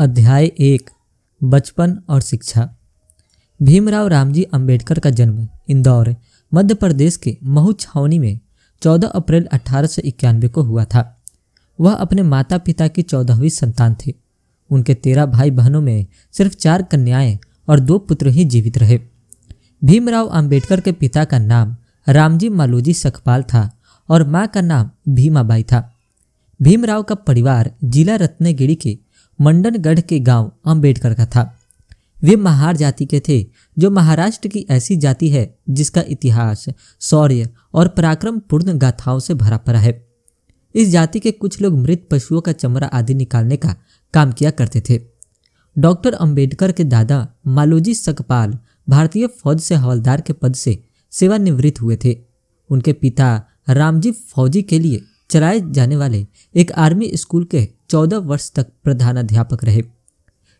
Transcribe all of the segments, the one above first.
अध्याय एक बचपन और शिक्षा भीमराव रामजी अंबेडकर का जन्म इंदौर मध्य प्रदेश के महू छावनी में 14 अप्रैल अठारह को हुआ था वह अपने माता पिता की चौदहवीं संतान थे उनके तेरह भाई बहनों में सिर्फ चार कन्याएं और दो पुत्र ही जीवित रहे भीमराव अंबेडकर के पिता का नाम रामजी मालोजी सखपाल था और माँ का नाम भीमाबाई था भीमराव का परिवार जिला रत्नगिरी के मंडनगढ़ के गांव अंबेडकर का था वे महार जाति के थे जो महाराष्ट्र की ऐसी जाति है जिसका इतिहास शौर्य और पराक्रम पूर्ण गाथाओं से भरा पड़ा है इस जाति के कुछ लोग मृत पशुओं का चमड़ा आदि निकालने का काम किया करते थे डॉक्टर अंबेडकर के दादा मालोजी सकपाल भारतीय फौज से हवलदार के पद से सेवानिवृत्त हुए थे उनके पिता रामजी फौजी के लिए चलाए जाने वाले एक आर्मी स्कूल के चौदह वर्ष तक प्रधानाध्यापक रहे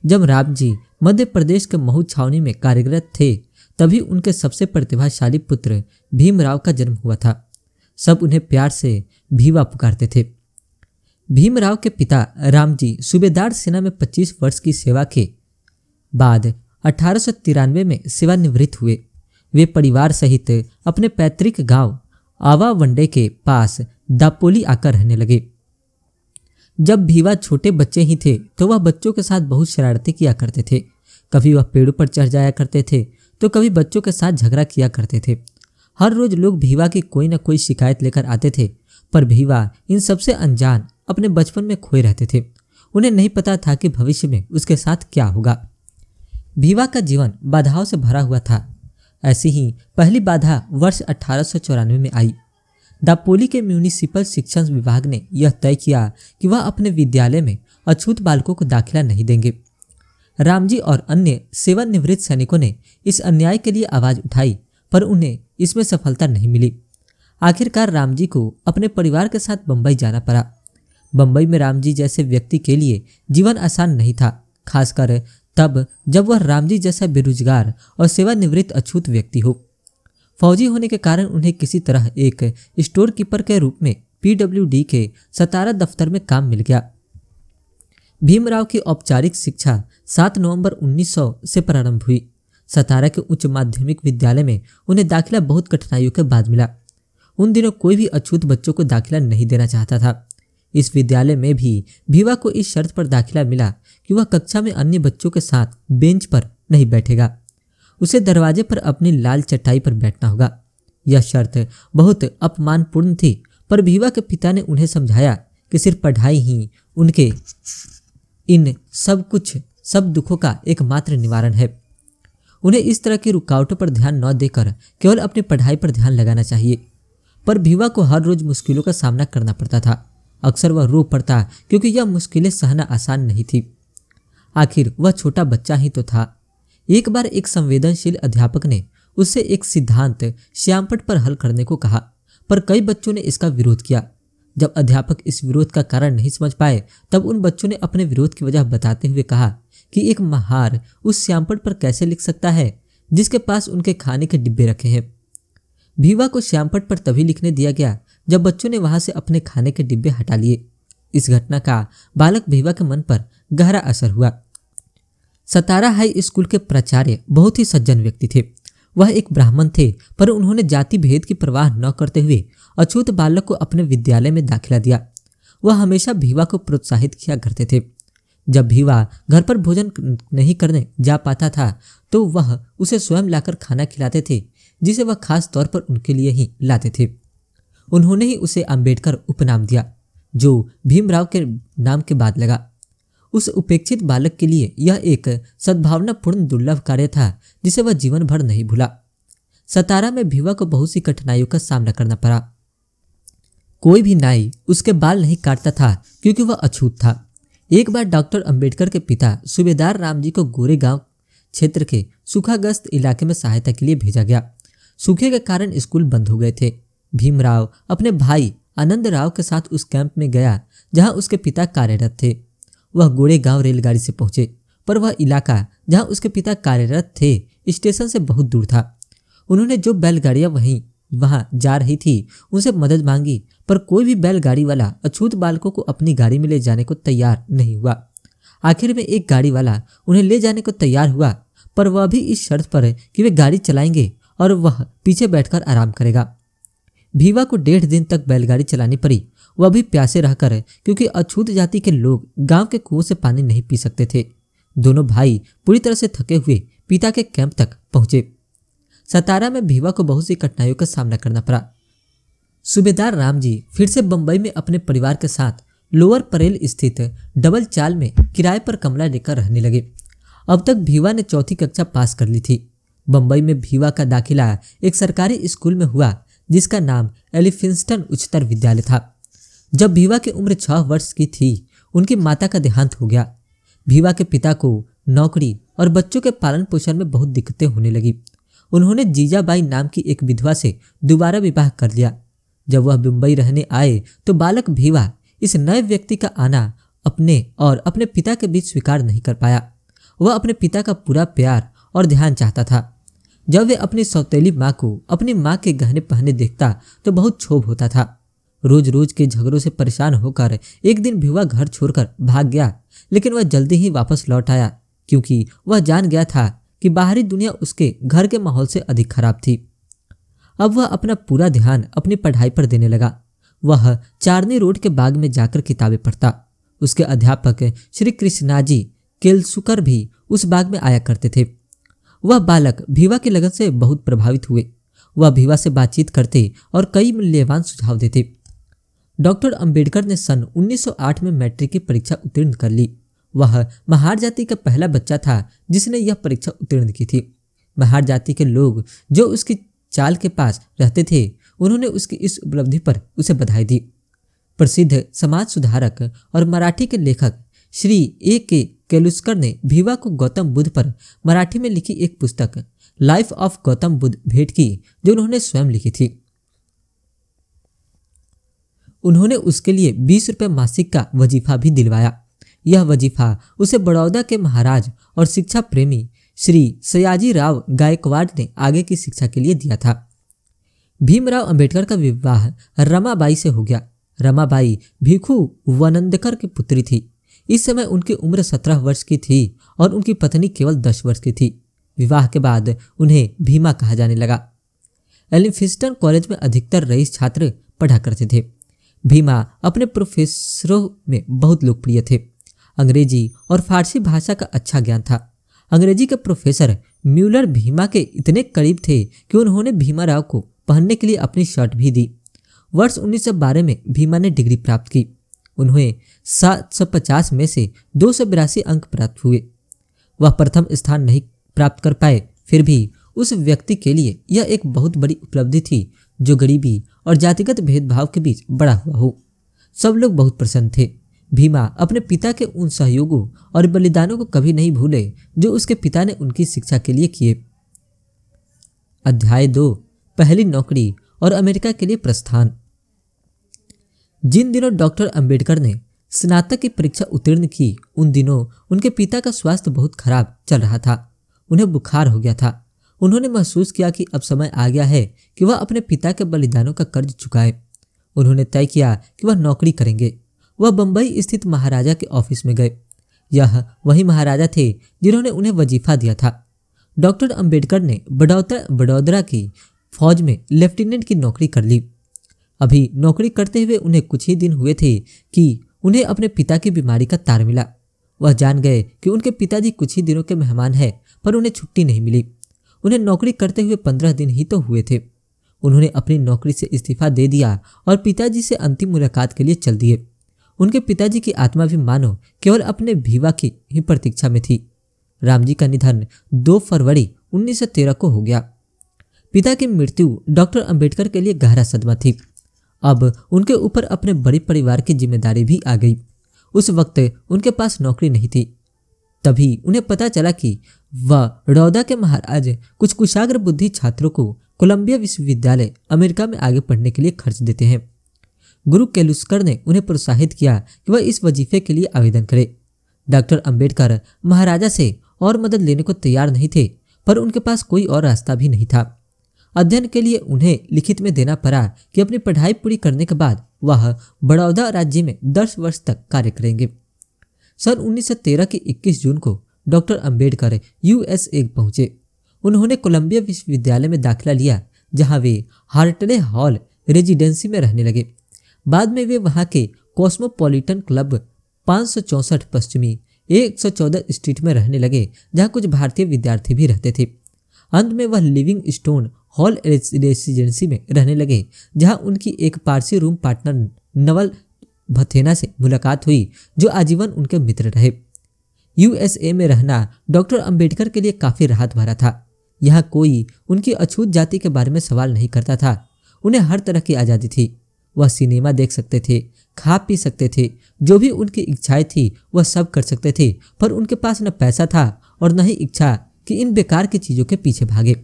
जब राम जी मध्य प्रदेश के महू छावनी में कार्यरत थे तभी उनके सबसे प्रतिभाशाली पुत्र भीमराव का जन्म हुआ था सब उन्हें प्यार से भीवा पुकारते थे भीमराव के पिता राम जी सूबेदार सेना में 25 वर्ष की सेवा के बाद अठारह में सेवानिवृत्त हुए वे परिवार सहित अपने पैतृक गांव आवा वंडे के पास दापोली आकर रहने लगे जब भीवा छोटे बच्चे ही थे तो वह बच्चों के साथ बहुत शरारती किया करते थे कभी वह पेड़ों पर चढ़ जाया करते थे तो कभी बच्चों के साथ झगड़ा किया करते थे हर रोज लोग भीवा की कोई ना कोई शिकायत लेकर आते थे पर भीवा इन सबसे अनजान अपने बचपन में खोए रहते थे उन्हें नहीं पता था कि भविष्य में उसके साथ क्या होगा भीवा का जीवन बाधाओं से भरा हुआ था ऐसी ही पहली बाधा वर्ष अठारह में आई दापोली के म्यूनिसिपल शिक्षण विभाग ने यह तय किया कि वह अपने विद्यालय में अछूत बालकों को दाखिला नहीं देंगे रामजी और अन्य सेवानिवृत्त सैनिकों ने इस अन्याय के लिए आवाज उठाई पर उन्हें इसमें सफलता नहीं मिली आखिरकार रामजी को अपने परिवार के साथ बम्बई जाना पड़ा बम्बई में रामजी जैसे व्यक्ति के लिए जीवन आसान नहीं था खासकर तब जब वह रामजी जैसा बेरोजगार और सेवानिवृत्त अछूत व्यक्ति हो फौजी होने के कारण उन्हें किसी तरह एक स्टोर कीपर के रूप में पीडब्ल्यूडी के सतारा दफ्तर में काम मिल गया भीमराव की औपचारिक शिक्षा 7 नवंबर 1900 से प्रारंभ हुई सतारा के उच्च माध्यमिक विद्यालय में उन्हें दाखिला बहुत कठिनाइयों के बाद मिला उन दिनों कोई भी अछूत बच्चों को दाखिला नहीं देना चाहता था इस विद्यालय में भी भीवा को इस शर्त पर दाखिला मिला कि वह कक्षा में अन्य बच्चों के साथ बेंच पर नहीं बैठेगा उसे दरवाजे पर अपनी लाल चटाई पर बैठना होगा यह शर्त बहुत अपमानपूर्ण थी पर भीवा के पिता ने उन्हें समझाया कि सिर्फ पढ़ाई ही उनके इन सब कुछ सब दुखों का एकमात्र निवारण है उन्हें इस तरह की रुकावटों पर ध्यान न देकर केवल अपनी पढ़ाई पर ध्यान लगाना चाहिए पर भीवा को हर रोज मुश्किलों का सामना करना पड़ता था अक्सर वह रो पड़ता क्योंकि यह मुश्किलें सहना आसान नहीं थी आखिर वह छोटा बच्चा ही तो था एक बार एक संवेदनशील अध्यापक ने उसे एक सिद्धांत श्यामपट पर हल करने को कहा पर कई बच्चों ने इसका विरोध किया जब अध्यापक इस विरोध का कारण नहीं समझ पाए तब उन बच्चों ने अपने विरोध की वजह बताते हुए कहा कि एक महार उस श्यामपट पर कैसे लिख सकता है जिसके पास उनके खाने के डिब्बे रखे हैं भीवा को श्यामपट पर तभी लिखने दिया गया जब बच्चों ने वहां से अपने खाने के डिब्बे हटा लिए इस घटना का बालक भीवा के मन पर गहरा असर हुआ सतारा हाई स्कूल के प्राचार्य बहुत ही सज्जन व्यक्ति थे वह एक ब्राह्मण थे पर उन्होंने जाति भेद की परवाह न करते हुए अछूत बालक को अपने विद्यालय में दाखिला दिया वह हमेशा भीवा को प्रोत्साहित किया करते थे जब भीवा घर पर भोजन नहीं करने जा पाता था तो वह उसे स्वयं लाकर खाना खिलाते थे जिसे वह खास तौर पर उनके लिए ही लाते थे उन्होंने ही उसे अंबेडकर उपनाम दिया जो भीमराव के नाम के बाद लगा उस उपेक्षित बालक के लिए यह एक सद्भावनापूर्ण दुर्लभ कार्य था जिसे वह जीवन भर नहीं भूला सतारा में भीवा को बहुत सी कठिनाइयों का सामना करना पड़ा कोई भी नाई उसके बाल नहीं काटता था क्योंकि वह अछूत था एक बार डॉक्टर अंबेडकर के पिता सूबेदार राम जी को गोरे गांव क्षेत्र के सूखाग्रस्त इलाके में सहायता के लिए भेजा गया सूखे के कारण स्कूल बंद हो गए थे भीमराव अपने भाई आनंद राव के साथ उस कैंप में गया जहां उसके पिता कार्यरत थे वह गोड़ेगांव रेलगाड़ी से पहुंचे पर वह इलाका जहां उसके पिता कार्यरत थे स्टेशन से बहुत दूर था उन्होंने जो बैलगाड़ियां वहीं वहां जा रही थी उनसे मदद मांगी पर कोई भी बैलगाड़ी वाला अछूत बालकों को अपनी गाड़ी में ले जाने को तैयार नहीं हुआ आखिर में एक गाड़ी वाला उन्हें ले जाने को तैयार हुआ पर वह भी इस शर्त पर कि वे गाड़ी चलाएंगे और वह पीछे बैठकर आराम करेगा भीवा को डेढ़ दिन तक बैलगाड़ी चलानी पड़ी वह भी प्यासे रहकर क्योंकि अछूत जाति के लोग गांव के कुओं से पानी नहीं पी सकते थे दोनों भाई पूरी तरह से थके हुए पिता के कैंप तक पहुंचे सतारा में भीवा को बहुत सी कठिनाइयों का सामना करना पड़ा सूबेदार राम जी फिर से बंबई में अपने परिवार के साथ लोअर परेल स्थित डबल चाल में किराए पर कमरा लेकर रहने लगे अब तक भीवा ने चौथी कक्षा पास कर ली थी बंबई में भीवा का दाखिला एक सरकारी स्कूल में हुआ जिसका नाम एलिफिंस्टन उच्चतर विद्यालय था जब भीवा की उम्र छह वर्ष की थी उनकी माता का देहांत हो गया भीवा के पिता को नौकरी और बच्चों के पालन पोषण में बहुत दिक्कतें होने लगी उन्होंने जीजाबाई नाम की एक विधवा से दोबारा विवाह कर लिया जब वह मुंबई रहने आए तो बालक भीवा इस नए व्यक्ति का आना अपने और अपने पिता के बीच स्वीकार नहीं कर पाया वह अपने पिता का पूरा प्यार और ध्यान चाहता था जब वे अपनी सौतेली माँ को अपनी माँ के गहने पहने देखता तो बहुत क्षोभ होता था रोज रोज के झगड़ों से परेशान होकर एक दिन भिवा घर छोड़कर भाग गया लेकिन वह जल्दी ही वापस लौट आया क्योंकि वह जान गया था कि बाहरी दुनिया उसके घर के माहौल से अधिक खराब थी अब वह अपना पूरा ध्यान अपनी पढ़ाई पर देने लगा वह चारनी रोड के बाग में जाकर किताबें पढ़ता उसके अध्यापक श्री कृष्णाजी केलसुकर भी उस बाग में आया करते थे वह बालक भीवा के लगन से बहुत प्रभावित हुए वह भीवा से बातचीत करते और कई मूल्यवान सुझाव देते डॉक्टर अंबेडकर ने सन 1908 में मैट्रिक की परीक्षा उत्तीर्ण कर ली वह महार जाति का पहला बच्चा था जिसने यह परीक्षा उत्तीर्ण की थी महार जाति के लोग जो उसकी चाल के पास रहते थे उन्होंने उसकी इस उपलब्धि पर उसे बधाई दी प्रसिद्ध समाज सुधारक और मराठी के लेखक श्री ए के केलुस्कर ने भीवा को गौतम बुद्ध पर मराठी में लिखी एक पुस्तक लाइफ ऑफ गौतम बुद्ध भेंट की जो उन्होंने स्वयं लिखी थी उन्होंने उसके लिए बीस रुपये मासिक का वजीफा भी दिलवाया यह वजीफा उसे बड़ौदा के महाराज और शिक्षा प्रेमी श्री सयाजी राव गायकवाड़ ने आगे की शिक्षा के लिए दिया था भीमराव अंबेडकर का विवाह रमाबाई से हो गया रमाबाई भिखू वनंदकर की पुत्री थी इस समय उनकी उम्र सत्रह वर्ष की थी और उनकी पत्नी केवल दस वर्ष की थी विवाह के बाद उन्हें भीमा कहा जाने लगा एलिफिस्टन कॉलेज में अधिकतर रईस छात्र पढ़ा करते थे भीमा अपने प्रोफेसरों में बहुत लोकप्रिय थे अंग्रेजी और फारसी भाषा का अच्छा ज्ञान था अंग्रेजी के प्रोफेसर म्यूलर भीमा के इतने करीब थे कि उन्होंने भीमा राव को पहनने के लिए अपनी शर्ट भी दी वर्ष 1912 में भीमा ने डिग्री प्राप्त की उन्हें 750 में से दो अंक प्राप्त हुए वह प्रथम स्थान नहीं प्राप्त कर पाए फिर भी उस व्यक्ति के लिए यह एक बहुत बड़ी उपलब्धि थी जो गरीबी और जातिगत भेदभाव के बीच बड़ा हुआ हो सब लोग बहुत प्रसन्न थे भीमा अपने पिता के उन सहयोगों और बलिदानों को कभी नहीं भूले जो उसके पिता ने उनकी शिक्षा के लिए किए अध्याय दो पहली नौकरी और अमेरिका के लिए प्रस्थान जिन दिनों डॉक्टर अंबेडकर ने स्नातक की परीक्षा उत्तीर्ण की उन दिनों उनके पिता का स्वास्थ्य बहुत खराब चल रहा था उन्हें बुखार हो गया था उन्होंने महसूस किया कि अब समय आ गया है कि वह अपने पिता के बलिदानों का कर्ज चुकाए उन्होंने तय किया कि वह नौकरी करेंगे वह बम्बई स्थित महाराजा के ऑफिस में गए यह वही महाराजा थे जिन्होंने उन्हें वजीफा दिया था डॉक्टर अंबेडकर ने बड़ौदा बड़ौदरा की फौज में लेफ्टिनेंट की नौकरी कर ली अभी नौकरी करते हुए उन्हें कुछ ही दिन हुए थे कि उन्हें अपने पिता की बीमारी का तार मिला वह जान गए कि उनके पिताजी कुछ ही दिनों के मेहमान हैं पर उन्हें छुट्टी नहीं मिली उन्हें नौकरी करते हुए पंद्रह दिन ही तो हुए थे उन्होंने अपनी नौकरी से इस्तीफा दे दिया और पिताजी से अंतिम मुलाकात के लिए चल दिए उनके पिताजी की आत्मा भी मानो केवल अपने भीवा की ही प्रतीक्षा में थी रामजी का निधन 2 फरवरी 1913 को हो गया पिता की मृत्यु डॉक्टर अंबेडकर के लिए गहरा सदमा थी अब उनके ऊपर अपने बड़े परिवार की जिम्मेदारी भी आ गई उस वक्त उनके पास नौकरी नहीं थी तभी उन्हें पता चला कि वह रौदा के महाराज कुछ कुशाग्र बुद्धि छात्रों को कोलंबिया विश्वविद्यालय अमेरिका में आगे पढ़ने के लिए खर्च देते हैं गुरु केलुस्कर ने उन्हें प्रोत्साहित किया कि वह इस वजीफे के लिए आवेदन करे डॉक्टर अंबेडकर महाराजा से और मदद लेने को तैयार नहीं थे पर उनके पास कोई और रास्ता भी नहीं था अध्ययन के लिए उन्हें लिखित में देना पड़ा कि अपनी पढ़ाई पूरी करने के बाद वह बड़ौदा राज्य में दस वर्ष तक कार्य करेंगे सन 1913 के 21 जून को डॉक्टर अंबेडकर यूएसए पहुंचे उन्होंने कोलंबिया विश्वविद्यालय में दाखिला लिया जहां वे हार्टले हॉल रेजिडेंसी में रहने लगे बाद में वे वहां के कॉस्मोपॉलिटन क्लब पाँच पश्चिमी 114 स्ट्रीट में रहने लगे जहां कुछ भारतीय विद्यार्थी भी रहते थे अंत में वह लिविंग स्टोन हॉल रेसिडेंसी में रहने लगे जहां उनकी एक पारसी रूम पार्टनर नवल भथेना से मुलाकात हुई जो आजीवन उनके मित्र रहे यूएसए में रहना डॉक्टर अंबेडकर के लिए काफ़ी राहत भरा था यहाँ कोई उनकी अछूत जाति के बारे में सवाल नहीं करता था उन्हें हर तरह की आज़ादी थी वह सिनेमा देख सकते थे खा पी सकते थे जो भी उनकी इच्छाएं थी वह सब कर सकते थे पर उनके पास न पैसा था और न ही इच्छा कि इन बेकार की चीज़ों के पीछे भागे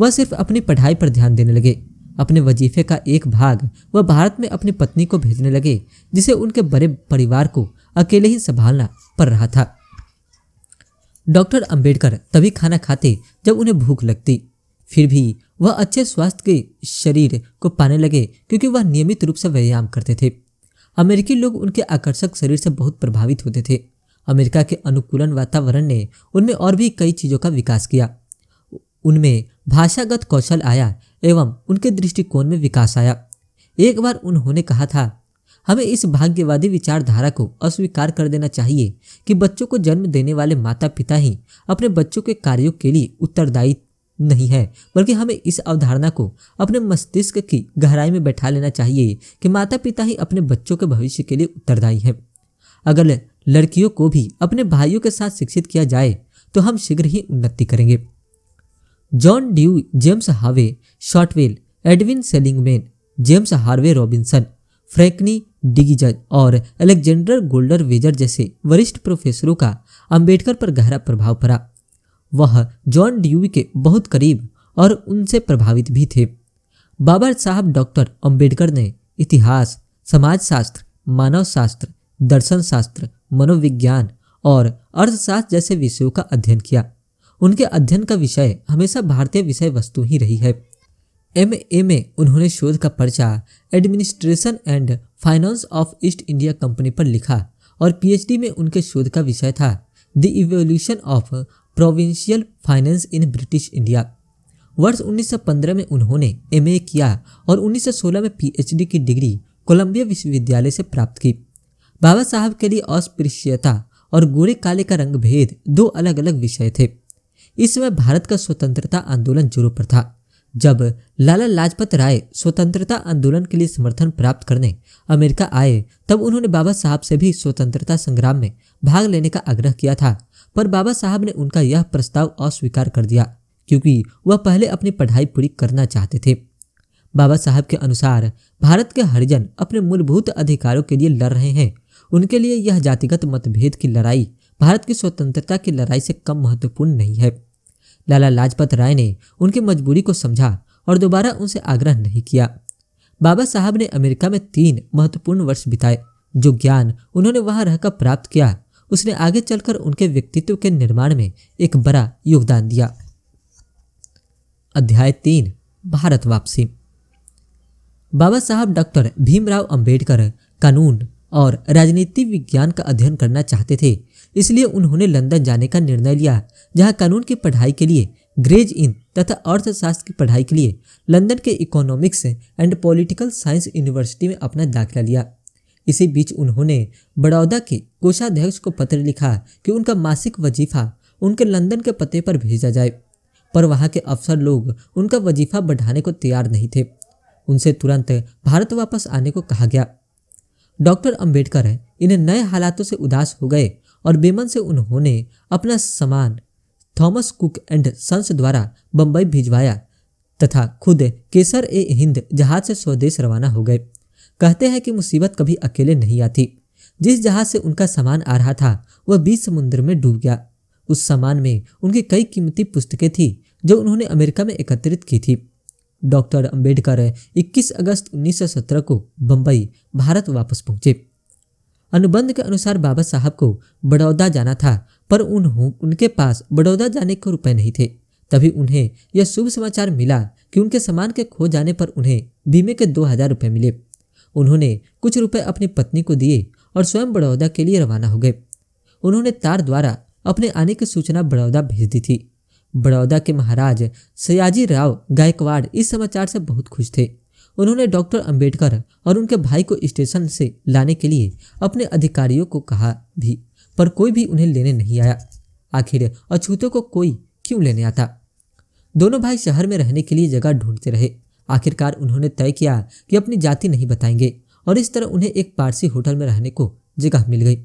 वह सिर्फ अपनी पढ़ाई पर ध्यान देने लगे अपने वजीफे का एक भाग वह भारत में अपनी पत्नी को भेजने लगे जिसे उनके बड़े परिवार को अकेले ही संभालना पड़ रहा था डॉक्टर अंबेडकर तभी खाना खाते जब उन्हें भूख लगती फिर भी वह अच्छे स्वास्थ्य के शरीर को पाने लगे क्योंकि वह नियमित रूप से व्यायाम करते थे अमेरिकी लोग उनके आकर्षक शरीर से बहुत प्रभावित होते थे अमेरिका के अनुकूलन वातावरण ने उनमें और भी कई चीज़ों का विकास किया उनमें भाषागत कौशल आया एवं उनके दृष्टिकोण में विकास आया एक बार उन्होंने कहा था हमें इस भाग्यवादी विचारधारा को अस्वीकार कर देना चाहिए कि बच्चों को जन्म देने वाले माता पिता ही अपने बच्चों के कार्यों के लिए उत्तरदायी नहीं है बल्कि हमें इस अवधारणा को अपने मस्तिष्क की गहराई में बैठा लेना चाहिए कि माता पिता ही अपने बच्चों के भविष्य के लिए उत्तरदायी है अगर लड़कियों को भी अपने भाइयों के साथ शिक्षित किया जाए तो हम शीघ्र ही उन्नति करेंगे John Dewey James Harvey Shotwell Edwin Seligman James Harvey Robinson Franklin Giddings और अलेक्जेंडर गोल्डर वेजर जैसे वरिष्ठ प्रोफेसरों का अंबेडकर पर गहरा प्रभाव पड़ा वह जॉन ड्यूवी के बहुत करीब और उनसे प्रभावित भी थे बाबा साहब डॉक्टर अंबेडकर ने इतिहास समाजशास्त्र मानव शास्त्र दर्शन शास्त्र मनोविज्ञान और अर्थशास्त्र जैसे विषयों का अध्ययन किया उनके अध्ययन का विषय हमेशा भारतीय विषय वस्तु ही रही है एम ए में उन्होंने शोध का पर्चा administration and finance of East India Company पर लिखा और पीएचडी में उनके शोध का विषय था the evolution of provincial finance in British India वर्ष 1915 में उन्होंने एम किया और 1916 में पीएचडी की डिग्री कोलंबिया विश्वविद्यालय से प्राप्त की बाबा साहब के लिए अस्पृश्यता और गोरे काले का रंग भेद दो अलग अलग विषय थे इस समय भारत का स्वतंत्रता आंदोलन जोरों पर था जब लाला लाजपत राय स्वतंत्रता आंदोलन के लिए समर्थन प्राप्त करने अमेरिका आए तब उन्होंने बाबा साहब से भी स्वतंत्रता संग्राम में भाग लेने का आग्रह किया था पर बाबा साहब ने उनका यह प्रस्ताव अस्वीकार कर दिया क्योंकि वह पहले अपनी पढ़ाई पूरी करना चाहते थे बाबा साहब के अनुसार भारत के हरिजन अपने मूलभूत अधिकारों के लिए लड़ रहे हैं उनके लिए यह जातिगत मतभेद की लड़ाई भारत की स्वतंत्रता की लड़ाई से कम महत्वपूर्ण नहीं है लाला लाजपत राय ने उनकी मजबूरी को समझा और दोबारा उनसे आग्रह नहीं किया बाबा साहब ने अमेरिका में तीन महत्वपूर्ण वर्ष बिताए जो ज्ञान उन्होंने वहां रहकर प्राप्त किया उसने आगे चलकर उनके व्यक्तित्व के निर्माण में एक बड़ा योगदान दिया अध्याय तीन भारत वापसी बाबा साहब डॉक्टर भीमराव अंबेडकर कानून और राजनीति विज्ञान का अध्ययन करना चाहते थे इसलिए उन्होंने लंदन जाने का निर्णय लिया जहां कानून की पढ़ाई के लिए ग्रेज इन तथा अर्थशास्त्र की पढ़ाई के लिए लंदन के economics and political science university में अपना दाखिला लिया इसी बीच उन्होंने बड़ौदा के कोषाध्यक्ष को पत्र लिखा कि उनका मासिक वजीफा उनके लंदन के पते पर भेजा जाए पर वहाँ के अफसर लोग उनका वजीफा बढ़ाने को तैयार नहीं थे उनसे तुरंत भारत वापस आने को कहा गया डॉक्टर अंबेडकर इन नए हालातों से उदास हो गए और बेमन से उन्होंने अपना सामान थॉमस कुक एंड सन्स द्वारा बम्बई भिजवाया तथा खुद केसर ए हिंद जहाज से स्वदेश रवाना हो गए कहते हैं कि मुसीबत कभी अकेले नहीं आती जिस जहाज से उनका सामान आ रहा था वह बीच समुद्र में डूब गया उस सामान में उनकी कई कीमती पुस्तकें थी जो उन्होंने अमेरिका में एकत्रित की थी डॉक्टर अंबेडकर 21 अगस्त 1917 को बम्बई भारत वापस पहुंचे अनुबंध के अनुसार बाबा साहब को बड़ौदा जाना था पर उन्हों उनके पास बड़ौदा जाने के रुपए नहीं थे तभी उन्हें यह शुभ समाचार मिला कि उनके सामान के खो जाने पर उन्हें बीमे के दो हजार रुपये मिले उन्होंने कुछ रुपए अपनी पत्नी को दिए और स्वयं बड़ौदा के लिए रवाना हो गए उन्होंने तार द्वारा अपने आने की सूचना बड़ौदा भेज दी थी बड़ौदा के महाराज सयाजी राव गायकवाड़ इस समाचार से बहुत खुश थे उन्होंने डॉक्टर अंबेडकर और उनके भाई को स्टेशन से लाने के लिए अपने अधिकारियों को कहा भी पर कोई भी उन्हें लेने नहीं आया आखिर अछूतों को कोई क्यों लेने आता दोनों भाई शहर में रहने के लिए जगह ढूंढते रहे आखिरकार उन्होंने तय किया कि अपनी जाति नहीं बताएंगे और इस तरह उन्हें एक पारसी होटल में रहने को जगह मिल गई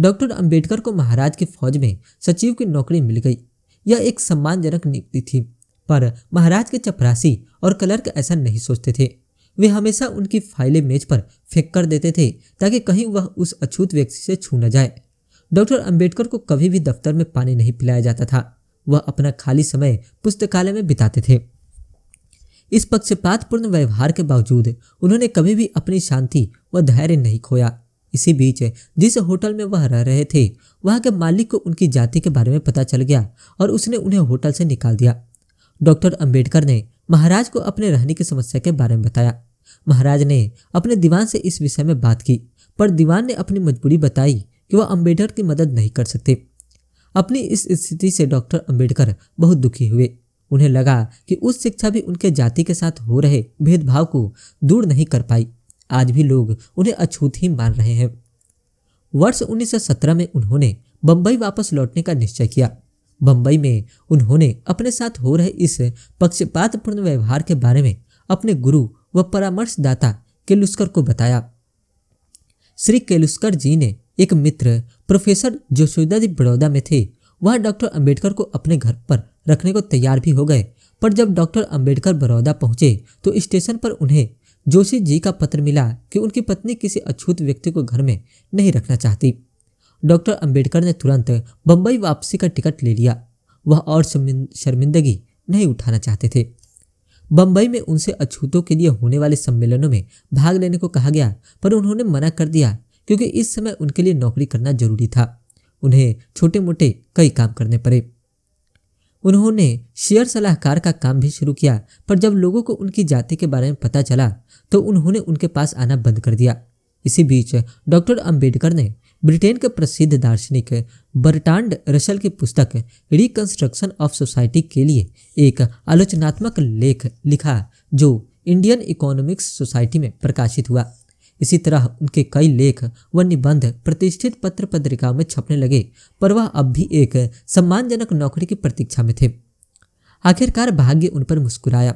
डॉक्टर अंबेडकर को महाराज की फौज में सचिव की नौकरी मिल गई यह एक सम्मानजनक नियुक्ति थी पर महाराज के चपरासी और क्लर्क ऐसा नहीं सोचते थे वे हमेशा उनकी फाइलें मेज पर फेंक कर देते थे ताकि कहीं वह उस अछूत व्यक्ति से छू न जाए डॉक्टर अंबेडकर को कभी भी दफ्तर में पानी नहीं पिलाया जाता था वह अपना खाली समय पुस्तकालय में बिताते थे इस पक्षपातपूर्ण व्यवहार के बावजूद उन्होंने कभी भी अपनी शांति व धैर्य नहीं खोया इसी बीच जिस होटल में वह रह रहे थे वहां के मालिक को उनकी जाति के बारे में पता चल गया और उसने उन्हें होटल से निकाल दिया डॉक्टर अंबेडकर ने महाराज को अपने रहने की समस्या के बारे में बताया महाराज ने अपने दीवान से इस विषय में बात की पर दीवान ने अपनी मजबूरी बताई कि वह अम्बेडकर की मदद नहीं कर सकते अपनी इस स्थिति से डॉक्टर अम्बेडकर बहुत दुखी हुए उन्हें लगा कि उस शिक्षा भी उनके जाति के साथ हो रहे भेदभाव को दूर नहीं कर पाई आज भी लोग उन्हें अछूत ही मान रहे हैं वर्ष 1917 में उन्होंने बम्बई वापस लौटने का निश्चय किया बम्बई में उन्होंने अपने साथ हो रहे इस पक्षपातपूर्ण व्यवहार के बारे में अपने गुरु व परामर्शदाता केलुस्कर को बताया श्री केलुस्कर जी ने एक मित्र प्रोफेसर जोशोदा जी बड़ौदा में थे वह डॉक्टर अंबेडकर को अपने घर पर रखने को तैयार भी हो गए पर जब डॉक्टर अंबेडकर बड़ौदा पहुंचे तो स्टेशन पर उन्हें जोशी जी का पत्र मिला कि उनकी पत्नी किसी अछूत व्यक्ति को घर में नहीं रखना चाहती डॉक्टर अंबेडकर ने तुरंत बम्बई वापसी का टिकट ले लिया वह और शर्मिंदगी नहीं उठाना चाहते थे बम्बई में उनसे अछूतों के लिए होने वाले सम्मेलनों में भाग लेने को कहा गया पर उन्होंने मना कर दिया क्योंकि इस समय उनके लिए नौकरी करना जरूरी था उन्हें छोटे मोटे कई काम करने पड़े उन्होंने शेयर सलाहकार का काम भी शुरू किया पर जब लोगों को उनकी जाति के बारे में पता चला तो उन्होंने उनके पास आना बंद कर दिया इसी बीच डॉक्टर अंबेडकर ने ब्रिटेन के प्रसिद्ध दार्शनिक बर्टांड रसल की पुस्तक रिकंस्ट्रक्शन ऑफ सोसाइटी के लिए एक आलोचनात्मक लेख लिखा जो इंडियन इकोनॉमिक्स सोसाइटी में प्रकाशित हुआ इसी तरह उनके कई लेख व निबंध प्रतिष्ठित पत्र पत्रिकाओं में छपने लगे पर वह अब भी एक सम्मानजनक नौकरी की प्रतीक्षा में थे आखिरकार भाग्य उन पर मुस्कुराया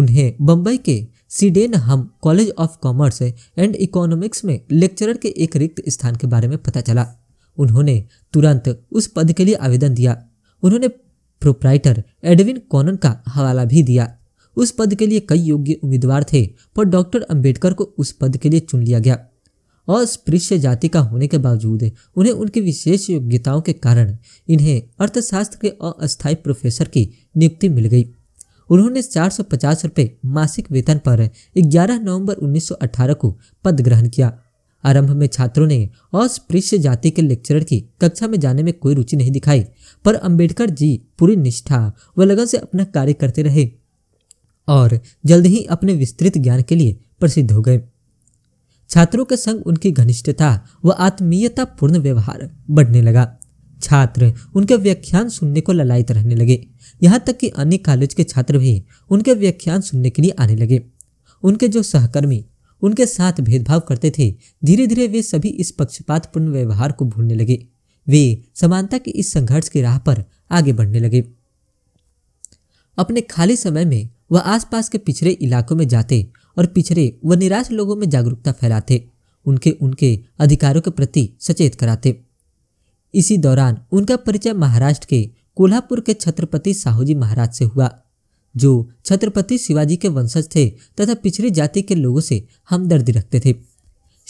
उन्हें बम्बई के Sydenham college of commerce and economics में लेक्चरर के एक रिक्त स्थान के बारे में पता चला उन्होंने तुरंत उस पद के लिए आवेदन दिया उन्होंने प्रोप्राइटर एडविन कॉनन का हवाला भी दिया उस पद के लिए कई योग्य उम्मीदवार थे पर डॉक्टर अंबेडकर को उस पद के लिए चुन लिया गया अस्पृश्य जाति का होने के बावजूद उन्हें उनकी विशेष योग्यताओं के कारण इन्हें अर्थशास्त्र के अस्थायी प्रोफेसर की नियुक्ति मिल गई उन्होंने चार सौ पचास रुपये मासिक वेतन पर 11 नवंबर 1918 को पद ग्रहण किया आरंभ में छात्रों ने अस्पृश्य जाति के लेक्चरर की कक्षा में जाने में कोई रुचि नहीं दिखाई पर अंबेडकर जी पूरी निष्ठा व लगन से अपना कार्य करते रहे और जल्द ही अपने विस्तृत ज्ञान के लिए प्रसिद्ध हो गए छात्रों के संग उनकी घनिष्ठता व आत्मीयता पूर्ण व्यवहार बढ़ने लगा छात्र उनके व्याख्यान सुनने को ललायत रहने लगे यहाँ तक कि अन्य कॉलेज के छात्र भी उनके व्याख्यान सुनने के लिए आने लगे उनके जो सहकर्मी उनके साथ भेदभाव करते थे धीरे धीरे वे सभी इस पक्षपातपूर्ण व्यवहार को भूलने लगे वे समानता के इस संघर्ष की राह पर आगे बढ़ने लगे अपने खाली समय में वह आसपास के पिछड़े इलाकों में जाते और पिछड़े व निराश लोगों में जागरूकता फैलाते उनके उनके अधिकारों के प्रति सचेत कराते इसी दौरान उनका परिचय महाराष्ट्र के कोल्हापुर के छत्रपति साहूजी महाराज से हुआ जो छत्रपति शिवाजी के वंशज थे तथा पिछड़ी जाति के लोगों से हमदर्दी रखते थे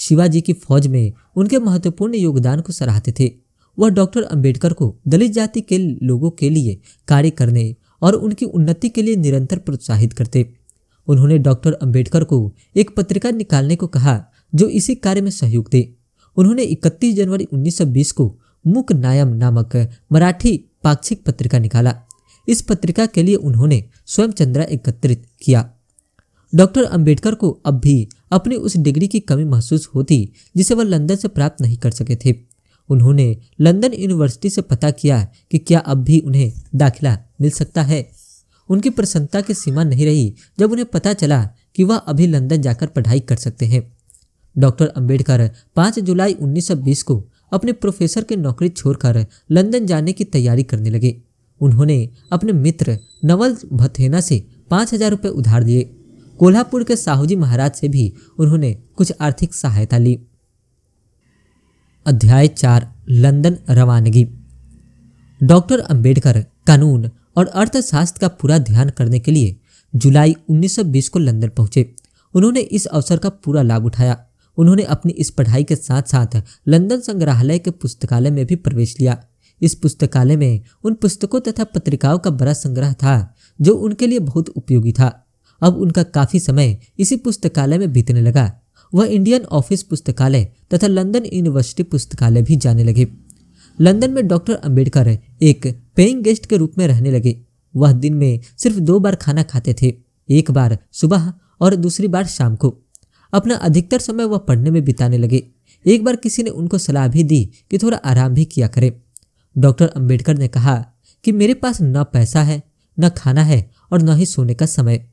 शिवाजी की फौज में उनके महत्वपूर्ण योगदान को सराहते थे वह डॉक्टर अंबेडकर को दलित जाति के लोगों के लिए कार्य करने और उनकी उन्नति के लिए निरंतर प्रोत्साहित करते उन्होंने डॉक्टर अंबेडकर को एक पत्रिका निकालने को कहा जो इसी कार्य में सहयोग दे उन्होंने 31 जनवरी 1920 को मुक नायम नामक मराठी पाक्षिक पत्रिका निकाला इस पत्रिका के लिए उन्होंने स्वयं चंद्रा एकत्रित किया डॉक्टर अंबेडकर को अब भी अपनी उस डिग्री की कमी महसूस होती जिसे वह लंदन से प्राप्त नहीं कर सके थे उन्होंने लंदन यूनिवर्सिटी से पता किया कि क्या अब भी उन्हें दाखिला मिल सकता है उनकी प्रसन्नता की सीमा नहीं रही जब उन्हें पता चला कि वह अभी लंदन जाकर पढ़ाई कर सकते हैं डॉक्टर अंबेडकर 5 जुलाई 1920 को अपने प्रोफेसर की नौकरी छोड़कर लंदन जाने की तैयारी करने लगे उन्होंने अपने मित्र नवल भथेना से पाँच हजार रुपये उधार दिए कोल्हापुर के साहूजी महाराज से भी उन्होंने कुछ आर्थिक सहायता ली अध्याय चार लंदन रवानगी डॉक्टर अंबेडकर कानून और अर्थशास्त्र का पूरा ध्यान करने के लिए जुलाई 1920 को लंदन पहुंचे उन्होंने इस अवसर का पूरा लाभ उठाया उन्होंने अपनी इस पढ़ाई के साथ साथ लंदन संग्रहालय के पुस्तकालय में भी प्रवेश लिया इस पुस्तकालय में उन पुस्तकों तथा पत्रिकाओं का बड़ा संग्रह था जो उनके लिए बहुत उपयोगी था अब उनका काफी समय इसी पुस्तकालय में बीतने लगा वह इंडियन ऑफिस पुस्तकालय तथा लंदन यूनिवर्सिटी पुस्तकालय भी जाने लगे लंदन में डॉक्टर अंबेडकर एक पेइंग गेस्ट के रूप में रहने लगे वह दिन में सिर्फ दो बार खाना खाते थे एक बार सुबह और दूसरी बार शाम को अपना अधिकतर समय वह पढ़ने में बिताने लगे एक बार किसी ने उनको सलाह भी दी कि थोड़ा आराम भी किया करें डॉक्टर अंबेडकर ने कहा कि मेरे पास न पैसा है न खाना है और न ही सोने का समय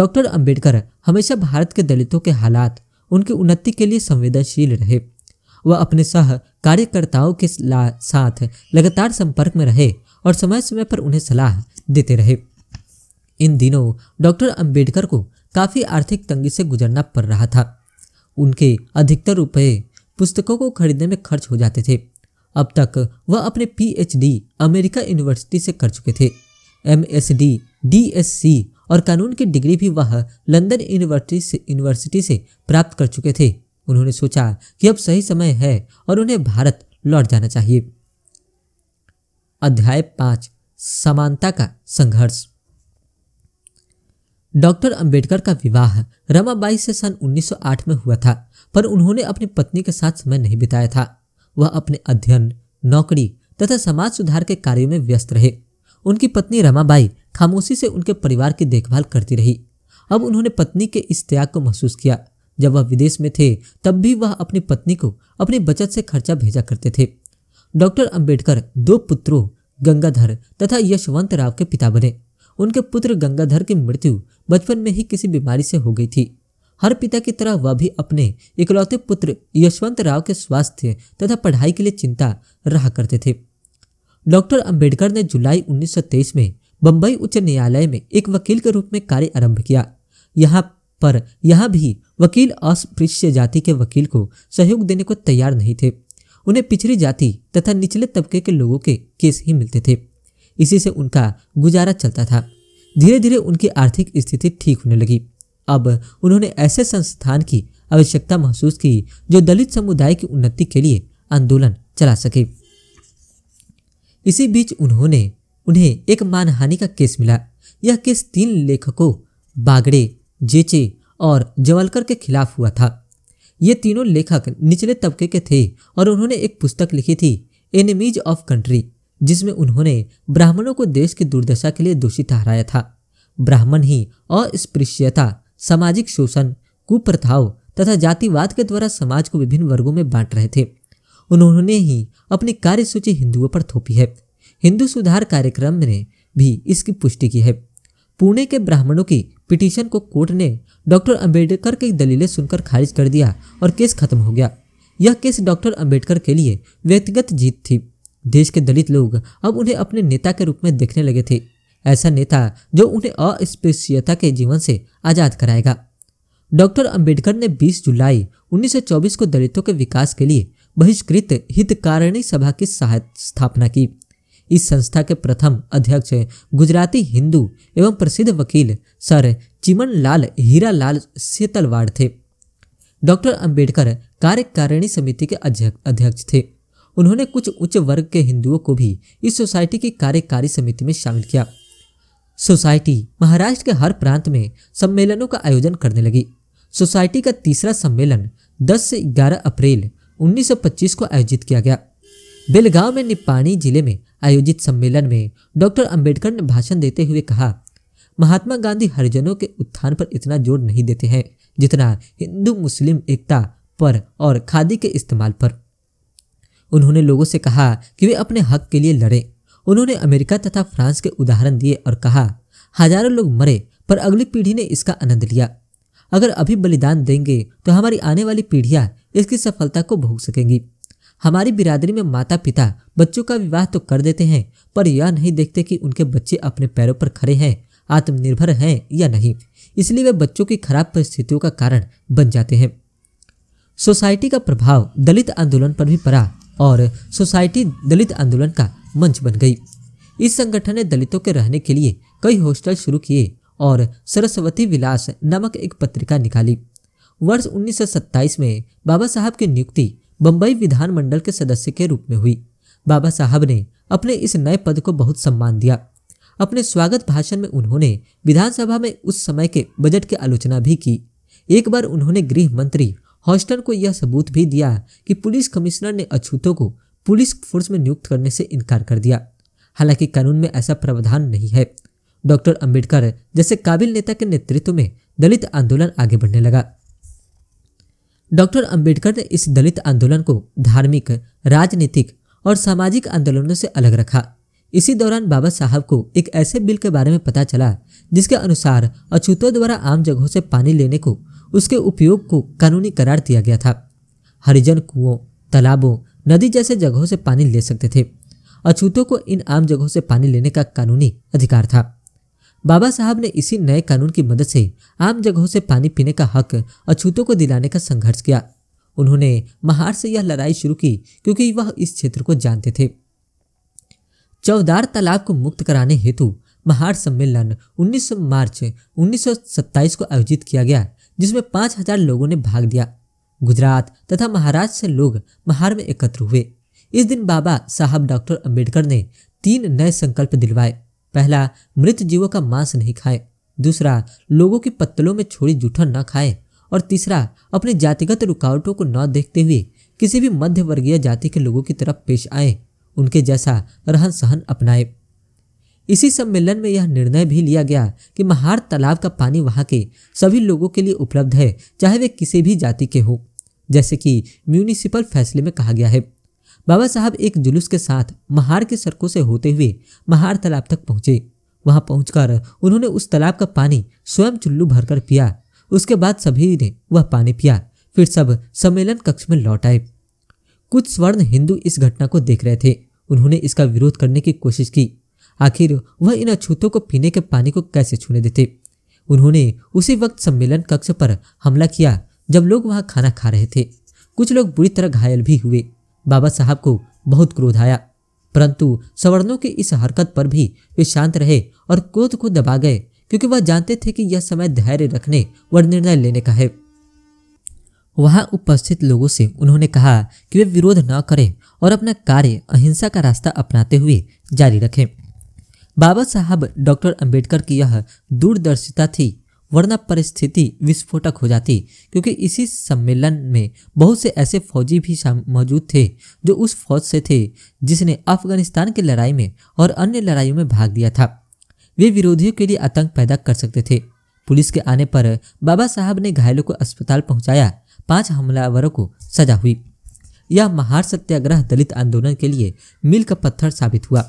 डॉक्टर अंबेडकर हमेशा भारत के दलितों के हालात उनकी उन्नति के लिए संवेदनशील रहे वह अपने सह कार्यकर्ताओं के साथ लगातार संपर्क में रहे और समय समय पर उन्हें सलाह देते रहे इन दिनों डॉक्टर अंबेडकर को काफ़ी आर्थिक तंगी से गुजरना पड़ रहा था उनके अधिकतर रुपये पुस्तकों को खरीदने में खर्च हो जाते थे अब तक वह अपने पीएचडी अमेरिका यूनिवर्सिटी से कर चुके थे एमएसडी, डीएससी और कानून की डिग्री भी वह लंदन यूनिवर्सिटी से यूनिवर्सिटी से प्राप्त कर चुके थे उन्होंने सोचा कि अब सही समय है और उन्हें भारत लौट जाना चाहिए अध्याय पाँच समानता का संघर्ष डॉक्टर अंबेडकर का विवाह रमाबाई से सन 1908 में हुआ था पर उन्होंने अपनी पत्नी के साथ समय नहीं बिताया था वह अपने अध्ययन नौकरी तथा समाज सुधार के कार्यों में व्यस्त रहे उनकी पत्नी रमाबाई खामोशी से उनके परिवार की देखभाल करती रही अब उन्होंने पत्नी के इस त्याग को महसूस किया जब वह विदेश में थे तब भी वह अपनी पत्नी को अपनी बचत से खर्चा भेजा करते थे डॉक्टर अंबेडकर दो पुत्रों गंगाधर तथा यशवंत राव के पिता बने उनके पुत्र गंगाधर की मृत्यु बचपन में ही किसी बीमारी से हो गई थी हर पिता की तरह वह भी अपने इकलौते पुत्र यशवंत राव के स्वास्थ्य तथा पढ़ाई के लिए चिंता रहा करते थे डॉक्टर अंबेडकर ने जुलाई 1923 में बम्बई उच्च न्यायालय में एक वकील के रूप में कार्य आरंभ किया यहाँ पर यहाँ भी वकील अस्पृश्य जाति के वकील को सहयोग देने को तैयार नहीं थे उन्हें पिछड़ी जाति तथा निचले तबके के लोगों के केस ही मिलते थे इसी से उनका गुजारा चलता था धीरे धीरे उनकी आर्थिक स्थिति ठीक होने लगी अब उन्होंने ऐसे संस्थान की आवश्यकता महसूस की जो दलित समुदाय की उन्नति के लिए आंदोलन चला सके इसी बीच उन्होंने उन्हें एक मानहानि का केस मिला यह केस तीन लेखकों बागड़े जेचे और जवलकर के खिलाफ हुआ था ये तीनों लेखक निचले तबके के थे और उन्होंने एक पुस्तक लिखी थी एनिमीज ऑफ कंट्री जिसमें उन्होंने ब्राह्मणों को देश की दुर्दशा के लिए दोषी ठहराया था ब्राह्मण ही अस्पृश्यता सामाजिक शोषण कुप्रथाओं तथा जातिवाद के द्वारा समाज को विभिन्न वर्गों में बांट रहे थे उन्होंने ही अपनी कार्यसूची हिंदुओं पर थोपी है हिंदू सुधार कार्यक्रम ने भी इसकी पुष्टि की है पुणे के ब्राह्मणों की पिटीशन को कोर्ट ने डॉक्टर अंबेडकर की दलीलें सुनकर खारिज कर दिया और केस खत्म हो गया यह केस डॉक्टर अंबेडकर के लिए व्यक्तिगत जीत थी देश के दलित लोग अब उन्हें अपने नेता के रूप में देखने लगे थे ऐसा नेता जो उन्हें अस्पृश्यता के जीवन से आज़ाद कराएगा डॉक्टर अंबेडकर ने 20 जुलाई 1924 को दलितों के विकास के लिए बहिष्कृत हितकारिणी सभा की स्थापना की इस संस्था के प्रथम अध्यक्ष गुजराती हिंदू एवं प्रसिद्ध वकील सर चिमन लाल हीरा लाल सेतलवाड़ थे डॉक्टर अंबेडकर कार्यकारिणी समिति के अध्यक्ष थे उन्होंने कुछ उच्च वर्ग के हिंदुओं को भी इस सोसाइटी की कार्यकारी समिति में शामिल किया सोसाइटी महाराष्ट्र के हर प्रांत में सम्मेलनों का आयोजन करने लगी सोसाइटी का तीसरा सम्मेलन 10 से 11 अप्रैल 1925 को आयोजित किया गया बेलगांव में निपाणी जिले में आयोजित सम्मेलन में डॉक्टर अंबेडकर ने भाषण देते हुए कहा महात्मा गांधी हरिजनों के उत्थान पर इतना जोर नहीं देते हैं जितना हिंदू मुस्लिम एकता पर और खादी के इस्तेमाल पर उन्होंने लोगों से कहा कि वे अपने हक के लिए लड़ें उन्होंने अमेरिका तथा फ्रांस के उदाहरण दिए और कहा हजारों लोग मरे पर अगली पीढ़ी ने इसका आनंद लिया अगर अभी बलिदान देंगे तो हमारी आने वाली पीढ़ियां इसकी सफलता को भोग सकेंगी हमारी बिरादरी में माता पिता बच्चों का विवाह तो कर देते हैं पर यह नहीं देखते कि उनके बच्चे अपने पैरों पर खड़े हैं आत्मनिर्भर हैं या नहीं इसलिए वे बच्चों की खराब परिस्थितियों का कारण बन जाते हैं सोसाइटी का प्रभाव दलित आंदोलन पर भी पड़ा और सोसाइटी दलित आंदोलन का मंच बन गई इस संगठन ने दलितों के रहने के लिए कई हॉस्टल शुरू किए और सरस्वती विलास नामक एक पत्रिका निकाली वर्ष 1927 में बाबा साहब की नियुक्ति बम्बई विधानमंडल के सदस्य के रूप में हुई बाबा साहब ने अपने इस नए पद को बहुत सम्मान दिया अपने स्वागत भाषण में उन्होंने विधानसभा में उस समय के बजट की आलोचना भी की एक बार उन्होंने गृह मंत्री हॉस्टन को यह सबूत भी दिया कि पुलिस कमिश्नर ने अछूतों को पुलिस फोर्स में नियुक्त करने से इनकार कर दिया हालांकि कानून में ऐसा प्रावधान नहीं है डॉक्टर अंबेडकर जैसे काबिल नेता के नेतृत्व में दलित आंदोलन आगे बढ़ने लगा डॉक्टर अंबेडकर ने इस दलित आंदोलन को धार्मिक राजनीतिक और सामाजिक आंदोलनों से अलग रखा इसी दौरान बाबा साहब को एक ऐसे बिल के बारे में पता चला जिसके अनुसार अछूतों द्वारा आम जगहों से पानी लेने को उसके उपयोग को कानूनी करार दिया गया था हरिजन कुओं तालाबों नदी जैसे जगहों से पानी ले सकते थे अछूतों को इन आम जगहों से पानी लेने का कानूनी अधिकार था बाबा साहब ने इसी नए कानून की मदद से आम जगहों से पानी पीने का हक अछूतों को दिलाने का संघर्ष किया उन्होंने महार से यह लड़ाई शुरू की क्योंकि वह इस क्षेत्र को जानते थे चौदार तालाब को मुक्त कराने हेतु महार सम्मेलन 19 मार्च 1927 को आयोजित किया गया जिसमें पाँच हजार लोगों ने भाग दिया गुजरात तथा महाराष्ट्र से लोग महार में एकत्र हुए इस दिन बाबा साहब डॉक्टर अंबेडकर ने तीन नए संकल्प दिलवाए पहला मृत जीवों का मांस नहीं खाए दूसरा लोगों की पत्तलों में छोड़ी जूठन न खाए और तीसरा अपने जातिगत रुकावटों को न देखते हुए किसी भी मध्य वर्गीय जाति के लोगों की तरफ पेश आए उनके जैसा रहन सहन अपनाए इसी सम्मेलन में यह निर्णय भी लिया गया कि महार तालाब का पानी वहाँ के सभी लोगों के लिए उपलब्ध है चाहे वे किसी भी जाति के हों जैसे कि म्यूनिसिपल फैसले में कहा गया है बाबा साहब एक जुलूस के साथ महार के सड़कों से होते हुए महार तालाब तक पहुंचे वहां पहुंचकर उन्होंने उस तालाब का पानी स्वयं चुल्लू भरकर पिया उसके बाद सभी ने वह पानी पिया फिर सब सम्मेलन कक्ष में लौट आए कुछ स्वर्ण हिंदू इस घटना को देख रहे थे उन्होंने इसका विरोध करने की कोशिश की आखिर वह इन अछूतों को पीने के पानी को कैसे छूने देते उन्होंने उसी वक्त सम्मेलन कक्ष पर हमला किया जब लोग वहां खाना खा रहे थे कुछ लोग बुरी तरह घायल भी हुए बाबा साहब को बहुत क्रोध आया परंतु सवर्णों की इस हरकत पर भी वे शांत रहे और क्रोध को दबा गए क्योंकि वह जानते थे कि यह समय धैर्य रखने व निर्णय लेने का है वहां उपस्थित लोगों से उन्होंने कहा कि वे विरोध न करें और अपना कार्य अहिंसा का रास्ता अपनाते हुए जारी रखें बाबा साहब डॉक्टर अंबेडकर की यह दूरदर्शिता थी वरना परिस्थिति विस्फोटक हो जाती क्योंकि इसी सम्मेलन में बहुत से ऐसे फौजी भी मौजूद थे जो उस फौज से थे जिसने अफगानिस्तान की लड़ाई में और अन्य लड़ाइयों में भाग लिया था वे विरोधियों के लिए आतंक पैदा कर सकते थे पुलिस के आने पर बाबा साहब ने घायलों को अस्पताल पहुंचाया पांच हमलावरों को सजा हुई यह महार सत्याग्रह दलित आंदोलन के लिए मिलकर का पत्थर साबित हुआ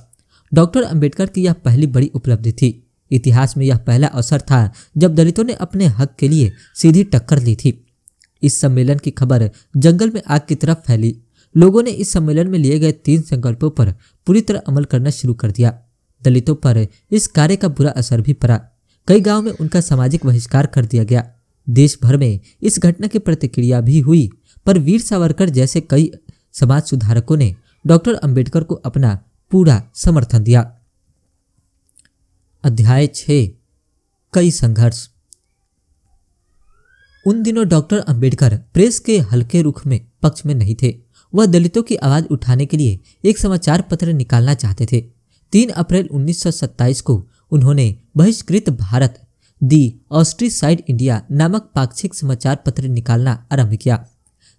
डॉक्टर अंबेडकर की यह पहली बड़ी उपलब्धि थी इतिहास में यह पहला अवसर था जब दलितों ने अपने हक के लिए सीधी टक्कर ली थी इस सम्मेलन की खबर जंगल में आग की तरफ फैली लोगों ने इस सम्मेलन में लिए गए तीन संकल्पों पर पूरी तरह अमल करना शुरू कर दिया दलितों पर इस कार्य का बुरा असर भी पड़ा कई गांव में उनका सामाजिक बहिष्कार कर दिया गया देश भर में इस घटना की प्रतिक्रिया भी हुई पर वीर सावरकर जैसे कई समाज सुधारकों ने डॉक्टर अंबेडकर को अपना पूरा समर्थन दिया अध्याय छ कई संघर्ष उन दिनों डॉक्टर अंबेडकर प्रेस के हल्के रुख में पक्ष में नहीं थे वह दलितों की आवाज उठाने के लिए एक समाचार पत्र निकालना चाहते थे तीन अप्रैल 1927 को उन्होंने बहिष्कृत भारत दी साइड इंडिया नामक पाक्षिक समाचार पत्र निकालना आरंभ किया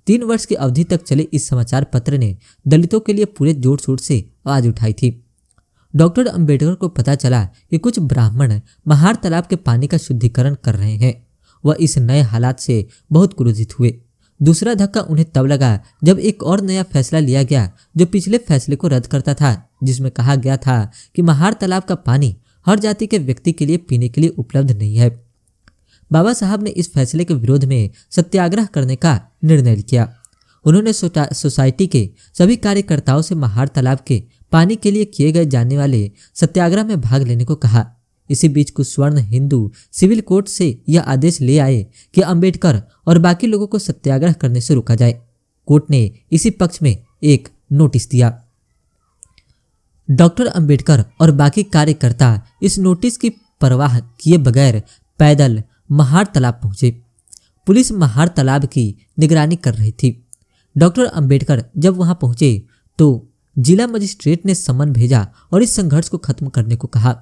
तीन वर्ष की अवधि तक चले इस समाचार पत्र ने दलितों के लिए पूरे जोर शोर से आवाज उठाई थी डॉक्टर अंबेडकर को पता चला कि कुछ ब्राह्मण महार तालाब के पानी का शुद्धिकरण कर रहे हैं वह इस नए हालात से बहुत क्रोधित हुए दूसरा धक्का उन्हें तब लगा जब एक और नया फैसला लिया गया जो पिछले फैसले को रद्द करता था जिसमें कहा गया था कि महार तालाब का पानी हर जाति के व्यक्ति के लिए पीने के लिए उपलब्ध नहीं है बाबा साहब ने इस फैसले के विरोध में सत्याग्रह करने का निर्णय किया उन्होंने सोसाइटी के सभी कार्यकर्ताओं से महार तालाब के पानी के लिए किए गए जाने वाले सत्याग्रह में भाग लेने को कहा इसी बीच कुछ स्वर्ण हिंदू सिविल कोर्ट से यह आदेश ले आए कि अंबेडकर और बाकी लोगों को सत्याग्रह करने से रोका जाए कोर्ट ने इसी पक्ष में एक नोटिस दिया डॉक्टर अंबेडकर और बाकी कार्यकर्ता इस नोटिस की परवाह किए बगैर पैदल महार तालाब पहुंचे पुलिस महार तालाब की निगरानी कर रही थी डॉक्टर अंबेडकर जब वहां पहुंचे तो जिला मजिस्ट्रेट ने समन भेजा और इस संघर्ष को खत्म करने को कहा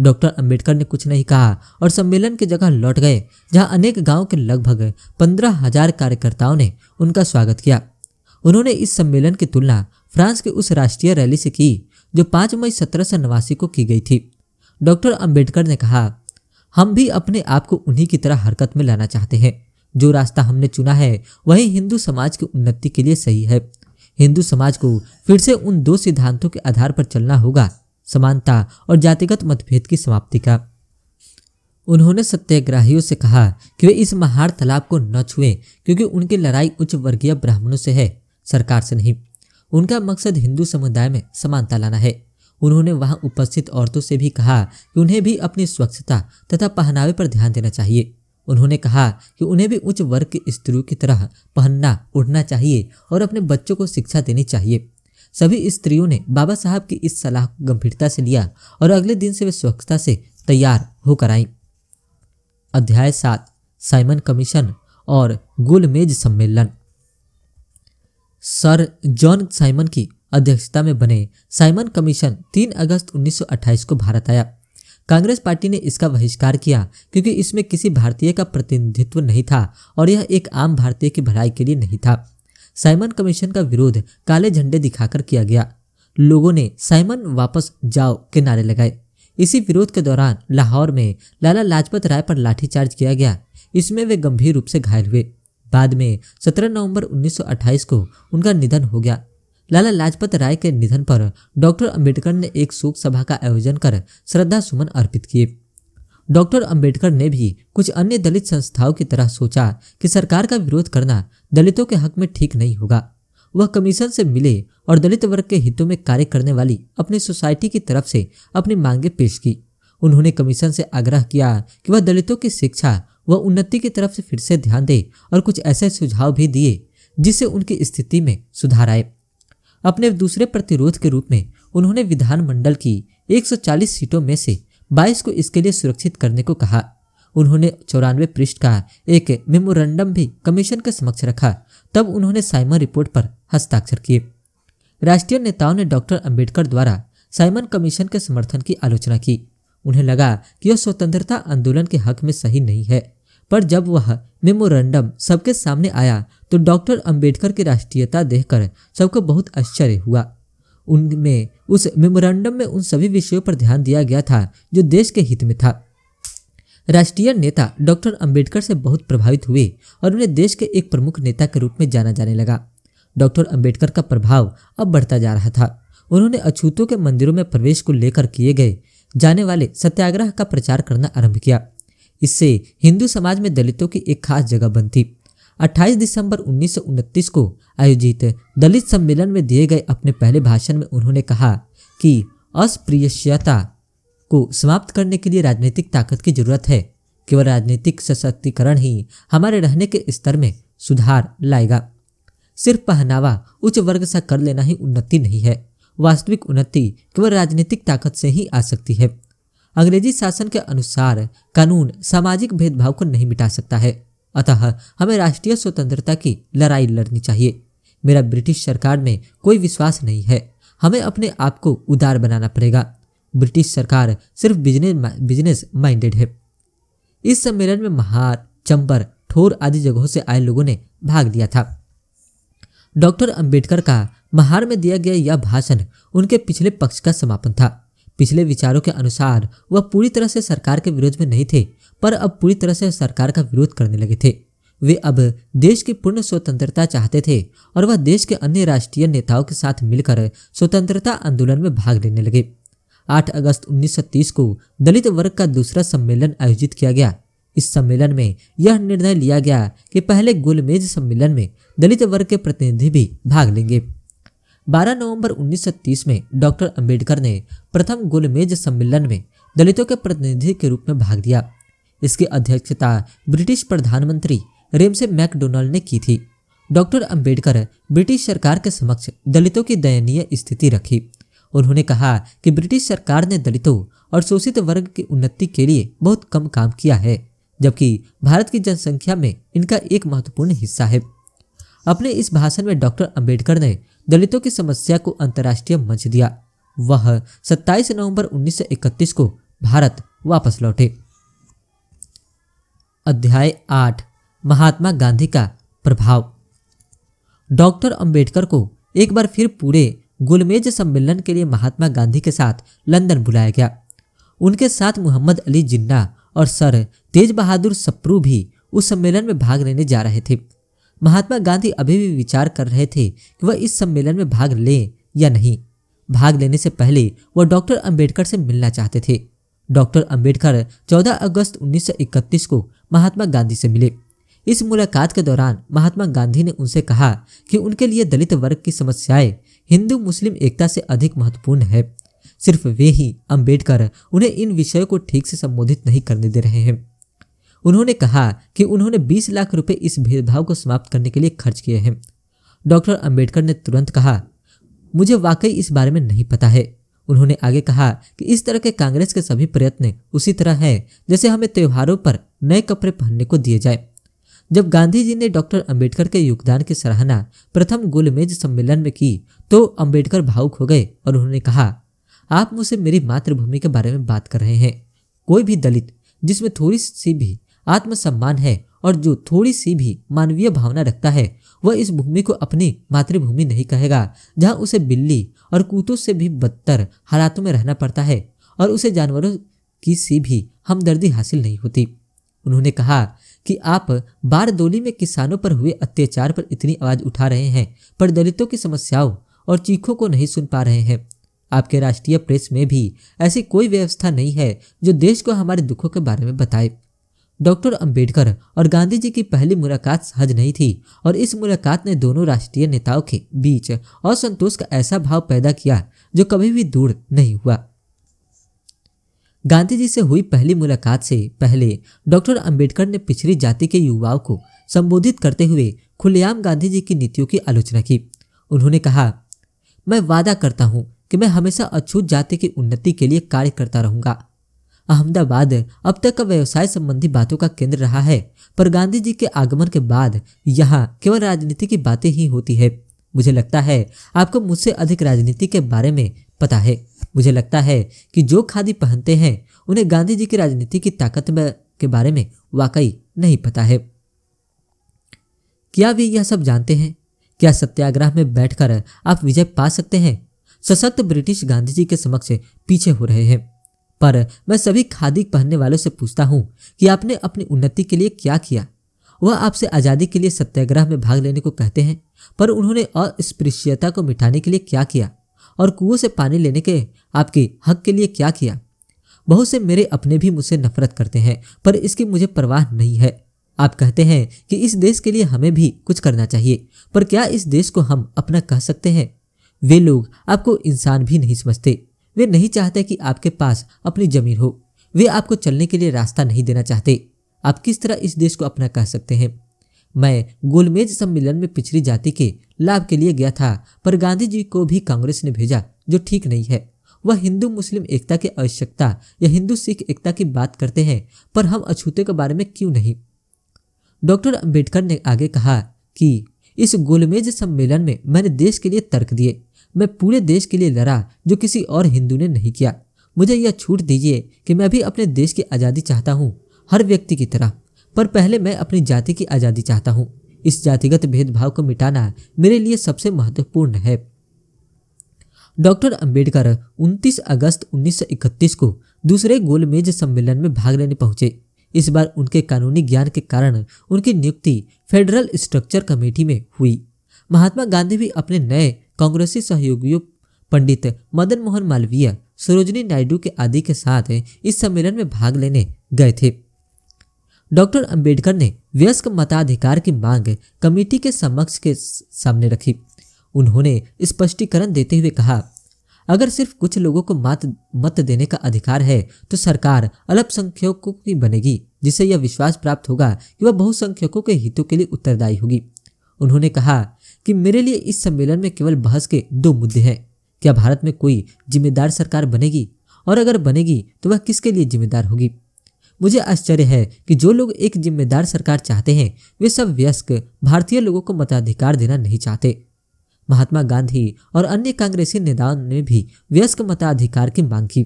डॉक्टर अंबेडकर ने कुछ नहीं कहा और सम्मेलन की जगह लौट गए जहां अनेक गांव के लगभग पंद्रह हजार कार्यकर्ताओं ने उनका स्वागत किया उन्होंने इस सम्मेलन की तुलना फ्रांस की उस राष्ट्रीय रैली से की जो पाँच मई सत्रह सौ नवासी को की गई थी डॉक्टर अंबेडकर ने कहा हम भी अपने आप को उन्हीं की तरह हरकत में लाना चाहते हैं जो रास्ता हमने चुना है वही हिंदू समाज की उन्नति के लिए सही है हिंदू समाज को फिर से उन दो सिद्धांतों के आधार पर चलना होगा समानता और जातिगत मतभेद की समाप्ति का उन्होंने सत्याग्रहियों से कहा कि वे इस महार तालाब को न छुए क्योंकि उनकी लड़ाई उच्च वर्गीय ब्राह्मणों से है सरकार से नहीं उनका मकसद हिंदू समुदाय में समानता लाना है उन्होंने वहां उपस्थित औरतों से भी कहा कि उन्हें भी अपनी स्वच्छता तथा पहनावे पर ध्यान देना चाहिए उन्होंने कहा कि उन्हें भी उच्च वर्ग की स्त्रियों की तरह पहनना उड़ना चाहिए और अपने बच्चों को शिक्षा देनी चाहिए सभी स्त्रियों ने बाबा साहब की इस सलाह को गंभीरता से लिया और अगले दिन से वे स्वच्छता से तैयार होकर आई अध्याय सात साइमन कमीशन और गोलमेज सम्मेलन सर जॉन साइमन की अध्यक्षता में बने साइमन कमीशन 3 अगस्त 1928 को भारत आया कांग्रेस पार्टी ने इसका बहिष्कार किया क्योंकि इसमें किसी भारतीय का प्रतिनिधित्व नहीं था और यह एक आम भारतीय की भलाई के लिए नहीं था साइमन कमीशन का विरोध काले झंडे दिखाकर किया गया लोगों ने साइमन वापस जाओ के नारे लगाए इसी विरोध के दौरान लाहौर में लाला लाजपत राय पर लाठीचार्ज किया गया इसमें वे गंभीर रूप से घायल हुए बाद में 17 नवंबर 1928 को उनका निधन हो गया लाला लाजपत राय के निधन पर डॉक्टर अंबेडकर ने एक शोक सभा का आयोजन कर श्रद्धा सुमन अर्पित किए डॉक्टर अंबेडकर ने भी कुछ अन्य दलित संस्थाओं की तरह सोचा कि सरकार का विरोध करना दलितों के हक में ठीक नहीं होगा वह कमीशन से मिले और दलित वर्ग के हितों में कार्य करने वाली अपनी सोसाइटी की तरफ से अपनी मांगे पेश की उन्होंने कमीशन से आग्रह किया कि वह दलितों की शिक्षा व उन्नति की तरफ से फिर से ध्यान दे और कुछ ऐसे सुझाव भी दिए जिससे उनकी स्थिति में सुधार आए अपने दूसरे प्रतिरोध के रूप में उन्होंने विधानमंडल की 140 सीटों में से 22 को इसके लिए सुरक्षित करने को कहा उन्होंने चौरानवे पृष्ठ का एक मेमोरेंडम भी कमीशन के समक्ष रखा तब उन्होंने साइमन रिपोर्ट पर हस्ताक्षर किए राष्ट्रीय नेताओं ने डॉक्टर अंबेडकर द्वारा साइमन कमीशन के समर्थन की आलोचना की उन्हें लगा कि यह स्वतंत्रता आंदोलन के हक में सही नहीं है पर जब वह मेमोरेंडम सबके सामने आया तो डॉक्टर अंबेडकर की राष्ट्रीयता देखकर सबको बहुत आश्चर्य हुआ उनमें उस मेमोरेंडम में उन सभी विषयों पर ध्यान दिया गया था जो देश के हित में था राष्ट्रीय नेता डॉक्टर अंबेडकर से बहुत प्रभावित हुए और उन्हें देश के एक प्रमुख नेता के रूप में जाना जाने लगा डॉक्टर अंबेडकर का प्रभाव अब बढ़ता जा रहा था उन्होंने अछूतों के मंदिरों में प्रवेश को लेकर किए गए जाने वाले सत्याग्रह का प्रचार करना आरंभ किया इससे हिंदू समाज में दलितों की एक खास जगह बनती 28 दिसंबर उन्नीस को आयोजित दलित सम्मेलन में दिए गए अपने पहले भाषण में उन्होंने कहा कि अस्पृश्यता को समाप्त करने के लिए राजनीतिक ताकत की जरूरत है केवल राजनीतिक सशक्तिकरण ही हमारे रहने के स्तर में सुधार लाएगा सिर्फ पहनावा उच्च वर्ग सा कर लेना ही उन्नति नहीं है वास्तविक उन्नति केवल राजनीतिक ताकत से ही आ सकती है अंग्रेजी शासन के अनुसार कानून सामाजिक भेदभाव को नहीं मिटा सकता है अतः हमें राष्ट्रीय स्वतंत्रता की लड़ाई लड़नी चाहिए मेरा ब्रिटिश सरकार में कोई विश्वास नहीं है हमें अपने आप को उदार बनाना पड़ेगा ब्रिटिश सरकार सिर्फ बिजनेस बिजनेस माइंडेड है इस सम्मेलन में महार चंबर ठोर आदि जगहों से आए लोगों ने भाग लिया था डॉक्टर अंबेडकर का महार में दिया गया यह भाषण उनके पिछले पक्ष का समापन था पिछले विचारों के अनुसार वह पूरी तरह से सरकार के विरोध में नहीं थे पर अब पूरी तरह से सरकार का विरोध करने लगे थे वे अब देश की पूर्ण स्वतंत्रता चाहते थे और वह देश के अन्य राष्ट्रीय नेताओं के साथ मिलकर स्वतंत्रता आंदोलन में भाग लेने लगे 8 अगस्त 1930 को दलित वर्ग का दूसरा सम्मेलन आयोजित किया गया इस सम्मेलन में यह निर्णय लिया गया कि पहले गोलमेज सम्मेलन में दलित वर्ग के प्रतिनिधि भी भाग लेंगे 12 नवंबर 1930 में डॉक्टर अंबेडकर ने प्रथम गोलमेज सम्मेलन में दलितों के प्रतिनिधि के रूप में भाग दिया इसकी अध्यक्षता ब्रिटिश प्रधानमंत्री रेमसे मैकडोनाल्ड ने की थी डॉक्टर अंबेडकर ब्रिटिश सरकार के समक्ष दलितों की दयनीय स्थिति रखी उन्होंने कहा कि ब्रिटिश सरकार ने दलितों और शोषित वर्ग की उन्नति के लिए बहुत कम काम किया है जबकि भारत की जनसंख्या में इनका एक महत्वपूर्ण हिस्सा है अपने इस भाषण में डॉक्टर अंबेडकर ने दलितों की समस्या को अंतर्राष्ट्रीय मंच दिया वह 27 नवंबर 1931 को भारत वापस लौटे अध्याय आठ महात्मा गांधी का प्रभाव डॉक्टर अंबेडकर को एक बार फिर पूरे गोलमेज सम्मेलन के लिए महात्मा गांधी के साथ लंदन बुलाया गया उनके साथ मोहम्मद अली जिन्ना और सर तेज बहादुर सप्रू भी उस सम्मेलन में भाग लेने जा रहे थे महात्मा गांधी अभी भी विचार कर रहे थे कि वह इस सम्मेलन में भाग लें या नहीं भाग लेने से पहले वह डॉक्टर अंबेडकर से मिलना चाहते थे डॉक्टर अंबेडकर 14 अगस्त 1931 को महात्मा गांधी से मिले इस मुलाकात के दौरान महात्मा गांधी ने उनसे कहा कि उनके लिए दलित वर्ग की समस्याएं हिंदू मुस्लिम एकता से अधिक महत्वपूर्ण है सिर्फ वे ही अंबेडकर उन्हें इन विषयों को ठीक से संबोधित नहीं करने दे रहे हैं उन्होंने कहा कि उन्होंने 20 लाख रुपए इस भेदभाव को समाप्त करने के लिए खर्च किए हैं डॉक्टर अंबेडकर ने तुरंत कहा मुझे वाकई इस बारे में नहीं पता है उन्होंने आगे कहा कि इस तरह के कांग्रेस के सभी प्रयत्न उसी तरह हैं जैसे हमें त्योहारों पर नए कपड़े पहनने को दिए जाए जब गांधी जी ने डॉक्टर अंबेडकर के योगदान की सराहना प्रथम गोलमेज सम्मेलन में की तो अंबेडकर भावुक हो गए और उन्होंने कहा आप मुझसे मेरी मातृभूमि के बारे में बात कर रहे हैं कोई भी दलित जिसमें थोड़ी सी भी आत्मसम्मान है और जो थोड़ी सी भी मानवीय भावना रखता है वह इस भूमि को अपनी मातृभूमि नहीं कहेगा जहाँ उसे बिल्ली और कूतों से भी बदतर हालातों में रहना पड़ता है और उसे जानवरों की सी भी हमदर्दी हासिल नहीं होती उन्होंने कहा कि आप बारदोली में किसानों पर हुए अत्याचार पर इतनी आवाज़ उठा रहे हैं पर दलितों की समस्याओं और चीखों को नहीं सुन पा रहे हैं आपके राष्ट्रीय प्रेस में भी ऐसी कोई व्यवस्था नहीं है जो देश को हमारे दुखों के बारे में बताए डॉक्टर अंबेडकर और गांधी जी की पहली मुलाकात सहज नहीं थी और इस मुलाकात ने दोनों राष्ट्रीय नेताओं के बीच असंतोष का ऐसा भाव पैदा किया जो कभी भी दूर नहीं हुआ गांधी जी से हुई पहली मुलाकात से पहले डॉक्टर अंबेडकर ने पिछड़ी जाति के युवाओं को संबोधित करते हुए खुलेआम गांधी जी की नीतियों की आलोचना की उन्होंने कहा मैं वादा करता हूँ कि मैं हमेशा अछूत जाति की उन्नति के लिए कार्य करता रहूंगा अहमदाबाद अब तक का व्यवसाय संबंधी बातों का केंद्र रहा है पर गांधी जी के आगमन के बाद यहाँ केवल राजनीति की बातें ही होती है मुझे लगता है आपको मुझसे अधिक राजनीति के बारे में पता है मुझे लगता है कि जो खादी पहनते हैं उन्हें गांधी जी की राजनीति की ताकत के बारे में वाकई नहीं पता है क्या वे यह सब जानते हैं क्या सत्याग्रह में बैठकर आप विजय पा सकते हैं सशक्त ब्रिटिश गांधी जी के समक्ष पीछे हो रहे हैं पर मैं सभी खादी पहनने वालों से पूछता हूँ कि आपने अपनी उन्नति के लिए क्या किया वह आपसे आज़ादी के लिए सत्याग्रह में भाग लेने को कहते हैं पर उन्होंने अस्पृश्यता को मिटाने के लिए क्या किया और कुओं से पानी लेने के आपके हक के लिए क्या किया बहुत से मेरे अपने भी मुझसे नफरत करते हैं पर इसकी मुझे परवाह नहीं है आप कहते हैं कि इस देश के लिए हमें भी कुछ करना चाहिए पर क्या इस देश को हम अपना कह सकते हैं वे लोग आपको इंसान भी नहीं समझते वे नहीं चाहते कि आपके पास अपनी जमीन हो वे आपको चलने के लिए रास्ता नहीं देना चाहते आप किस तरह इस देश को अपना कह सकते हैं मैं गोलमेज सम्मेलन में पिछड़ी जाति के लाभ के लिए गया था पर गांधी जी को भी कांग्रेस ने भेजा जो ठीक नहीं है वह हिंदू मुस्लिम एकता की आवश्यकता या हिंदू सिख एकता की बात करते हैं पर हम अछूते के बारे में क्यों नहीं डॉक्टर अंबेडकर ने आगे कहा कि इस गोलमेज सम्मेलन में मैंने देश के लिए तर्क दिए मैं पूरे देश के लिए लड़ा जो किसी और हिंदू ने नहीं किया मुझे यह छूट दीजिए कि मैं भी अपने देश की आज़ादी चाहता हूँ हर व्यक्ति की तरह पर पहले मैं अपनी जाति की आज़ादी चाहता हूँ इस जातिगत भेदभाव को मिटाना मेरे लिए सबसे महत्वपूर्ण है डॉक्टर अंबेडकर 29 अगस्त 1931 को दूसरे गोलमेज सम्मेलन में भाग लेने पहुंचे इस बार उनके कानूनी ज्ञान के कारण उनकी नियुक्ति फेडरल स्ट्रक्चर कमेटी में हुई महात्मा गांधी भी अपने नए कांग्रेसी सहयोगियों पंडित मदन मोहन मालवीय सरोजनी नायडू के आदि के साथ इस सम्मेलन में भाग लेने गए थे डॉक्टर अंबेडकर ने व्यस्क मताधिकार की मांग कमेटी के समक्ष के सामने रखी उन्होंने स्पष्टीकरण देते हुए कहा अगर सिर्फ कुछ लोगों को मत मत देने का अधिकार है तो सरकार अल्पसंख्यकों की बनेगी जिसे यह विश्वास प्राप्त होगा कि वह बहुसंख्यकों के हितों के लिए उत्तरदायी होगी उन्होंने कहा कि मेरे लिए इस सम्मेलन में केवल बहस के दो मुद्दे हैं क्या भारत में कोई जिम्मेदार सरकार बनेगी और अगर बनेगी तो वह किसके लिए जिम्मेदार होगी मुझे आश्चर्य है कि जो लोग एक जिम्मेदार सरकार चाहते हैं वे सब व्यस्क भारतीय लोगों को मताधिकार देना नहीं चाहते महात्मा गांधी और अन्य कांग्रेसी नेताओं ने भी व्यस्क मताधिकार की मांग की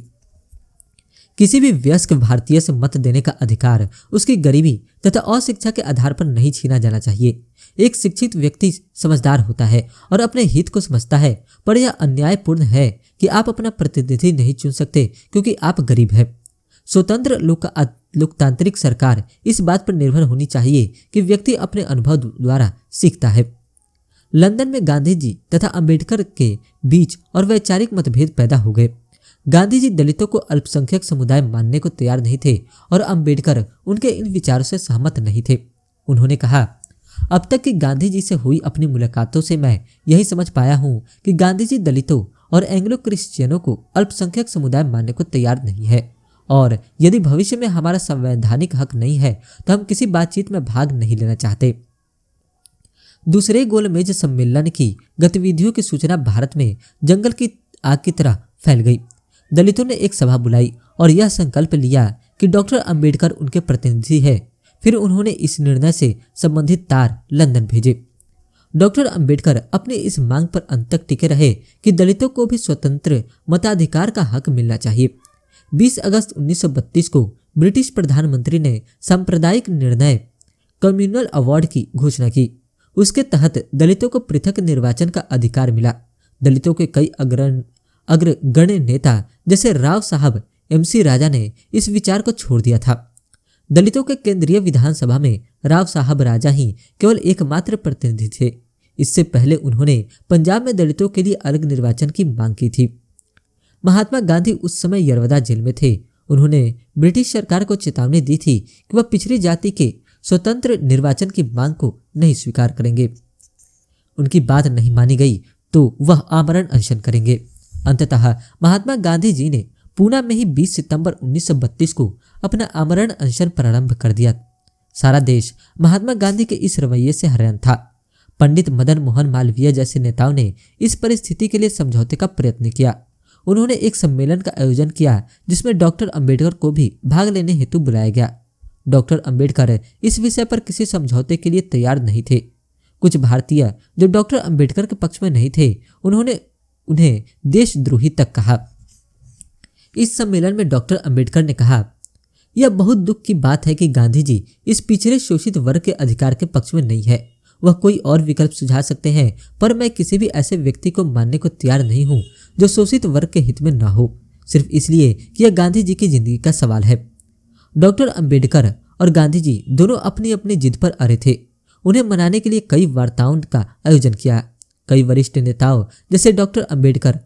किसी भी व्यस्क भारतीय से मत देने का अधिकार उसकी गरीबी तथा अशिक्षा के आधार पर नहीं छीना जाना चाहिए एक शिक्षित व्यक्ति समझदार होता है और अपने हित को समझता है पर यह अन्यायपूर्ण है कि आप अपना प्रतिनिधि नहीं चुन सकते क्योंकि आप गरीब हैं स्वतंत्र लोक लोकतांत्रिक सरकार इस बात पर निर्भर होनी चाहिए कि व्यक्ति अपने अनुभव द्वारा सीखता है लंदन में गांधी जी तथा अंबेडकर के बीच और वैचारिक मतभेद पैदा हो गए गांधी जी दलितों को अल्पसंख्यक समुदाय मानने को तैयार नहीं थे और अंबेडकर उनके इन विचारों से सहमत नहीं थे उन्होंने कहा अब तक की गांधी जी से हुई अपनी मुलाकातों से मैं यही समझ पाया हूँ कि गांधी जी दलितों और एंग्लो क्रिश्चियनों को अल्पसंख्यक समुदाय मानने को तैयार नहीं है और यदि भविष्य में हमारा संवैधानिक हक नहीं है तो हम किसी बातचीत में भाग नहीं लेना चाहते दूसरे गोलमेज सम्मेलन की गतिविधियों की सूचना भारत में जंगल की आग की तरह फैल गई दलितों ने एक सभा बुलाई और यह संकल्प लिया कि डॉक्टर अंबेडकर उनके प्रतिनिधि है फिर उन्होंने इस निर्णय से संबंधित तार लंदन भेजे डॉक्टर अंबेडकर अपनी इस मांग पर अंत तक टिके रहे कि दलितों को भी स्वतंत्र मताधिकार का हक मिलना चाहिए 20 अगस्त 1932 को ब्रिटिश प्रधानमंत्री ने सांप्रदायिक निर्णय कम्युनल अवार्ड की घोषणा की उसके तहत दलितों को पृथक निर्वाचन का अधिकार मिला दलितों के कई अग्रण अग्रगण्य नेता जैसे राव साहब एमसी राजा ने इस विचार को छोड़ दिया था दलितों के केंद्रीय विधानसभा में राव साहब राजा ही केवल एकमात्र प्रतिनिधि थे इससे पहले उन्होंने पंजाब में दलितों के लिए अलग निर्वाचन की मांग की थी महात्मा गांधी उस समय यरवदा जेल में थे उन्होंने ब्रिटिश सरकार को चेतावनी दी थी कि वह पिछड़ी जाति के स्वतंत्र निर्वाचन की मांग को नहीं स्वीकार करेंगे उनकी बात नहीं मानी गई तो वह आमरण अनशन करेंगे अंततः महात्मा गांधी जी ने पूना में ही 20 सितंबर 1932 को अपना आमरण अनशन प्रारंभ कर दिया सारा देश महात्मा गांधी के इस रवैये से हैरान था पंडित मदन मोहन मालवीय जैसे नेताओं ने इस परिस्थिति के लिए समझौते का प्रयत्न किया उन्होंने एक सम्मेलन का आयोजन किया जिसमें डॉक्टर अंबेडकर को भी भाग लेने हेतु बुलाया गया डॉक्टर अंबेडकर इस विषय पर किसी समझौते के लिए तैयार नहीं थे कुछ भारतीय जो डॉक्टर अंबेडकर के पक्ष में नहीं थे उन्होंने उन्हें देशद्रोही तक कहा इस सम्मेलन में डॉक्टर अंबेडकर ने कहा यह बहुत दुख की बात है कि गांधी जी इस पिछड़े शोषित वर्ग के अधिकार के पक्ष में नहीं है वह कोई और विकल्प सुझा सकते हैं पर मैं किसी भी ऐसे व्यक्ति को मानने को तैयार नहीं हूँ जो शोषित वर्ग के हित में ना हो सिर्फ इसलिए कि यह गांधी जी की जिंदगी का सवाल है डॉक्टर अंबेडकर और गांधी जी दोनों अपनी अपनी जिद पर अरे थे उन्हें मनाने के लिए कई वार्ताओं का आयोजन किया कई वरिष्ठ नेताओं जैसे डॉक्टर अंबेडकर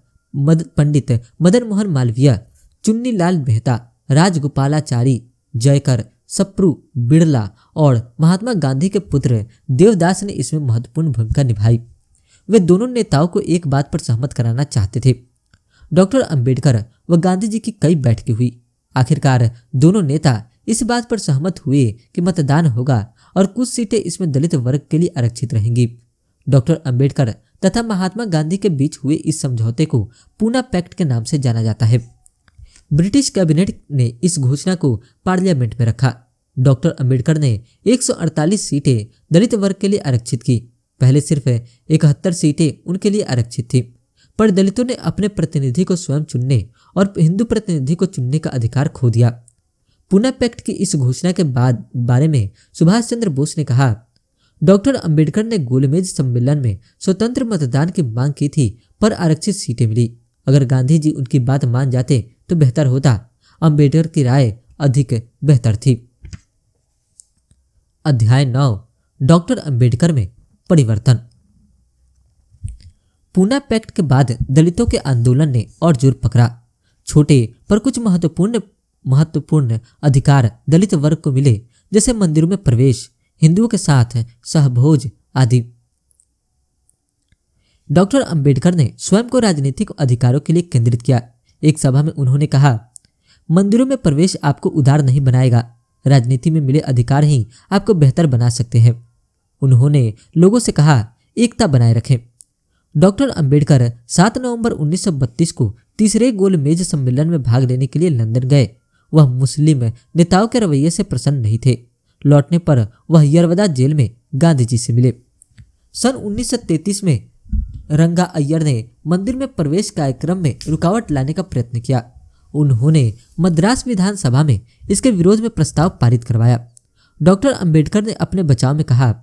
मद पंडित मदन मोहन मालवीय चुन्नी लाल मेहता राजगोपालाचारी जयकर सप्रू बिड़ला और महात्मा गांधी के पुत्र देवदास ने इसमें महत्वपूर्ण भूमिका निभाई वे दोनों नेताओं को एक बात पर सहमत कराना चाहते थे डॉक्टर अंबेडकर व गांधी जी की कई बैठकें हुई आखिरकार दोनों नेता इस बात पर सहमत हुए कि मतदान होगा और कुछ सीटें इसमें दलित वर्ग के लिए आरक्षित रहेंगी डॉक्टर अंबेडकर तथा महात्मा गांधी के बीच हुए इस समझौते को पूना पैक्ट के नाम से जाना जाता है ब्रिटिश कैबिनेट ने इस घोषणा को पार्लियामेंट में रखा डॉक्टर अंबेडकर ने 148 सीटें दलित वर्ग के लिए आरक्षित की पहले सिर्फ इकहत्तर सीटें उनके लिए आरक्षित थी पर दलितों ने अपने प्रतिनिधि को स्वयं चुनने और हिंदू प्रतिनिधि को चुनने का अधिकार खो दिया पुणे पैक्ट की इस घोषणा के बाद बारे में सुभाष चंद्र बोस ने कहा डॉक्टर अंबेडकर ने गोलमेज सम्मेलन में स्वतंत्र मतदान की मांग की थी पर आरक्षित सीटें मिली अगर गांधी जी उनकी बात मान जाते तो बेहतर होता अंबेडकर की राय अधिक बेहतर थी अध्याय नौ डॉक्टर अंबेडकर में परिवर्तन पूना पैक्ट के बाद दलितों के आंदोलन ने और जोर पकड़ा छोटे पर कुछ महत्वपूर्ण महत्वपूर्ण अधिकार दलित वर्ग को मिले जैसे मंदिरों में प्रवेश हिंदुओं के साथ सहभोज आदि डॉक्टर अंबेडकर ने स्वयं को राजनीतिक अधिकारों के लिए केंद्रित किया एक सभा में उन्होंने कहा मंदिरों में प्रवेश आपको उदार नहीं बनाएगा राजनीति में मिले अधिकार ही आपको बेहतर बना सकते हैं उन्होंने लोगों से कहा एकता बनाए रखें डॉक्टर अंबेडकर 7 नवंबर 1932 को तीसरे गोलमेज सम्मेलन में भाग लेने के लिए लंदन गए वह मुस्लिम नेताओं के रवैये से प्रसन्न नहीं थे लौटने पर वह यरवदा जेल में गांधी जी से मिले सन 1933 में रंगा अय्यर ने मंदिर में प्रवेश कार्यक्रम में रुकावट लाने का प्रयत्न किया उन्होंने मद्रास विधानसभा में इसके विरोध में प्रस्ताव पारित करवाया डॉक्टर अंबेडकर ने अपने बचाव में कहा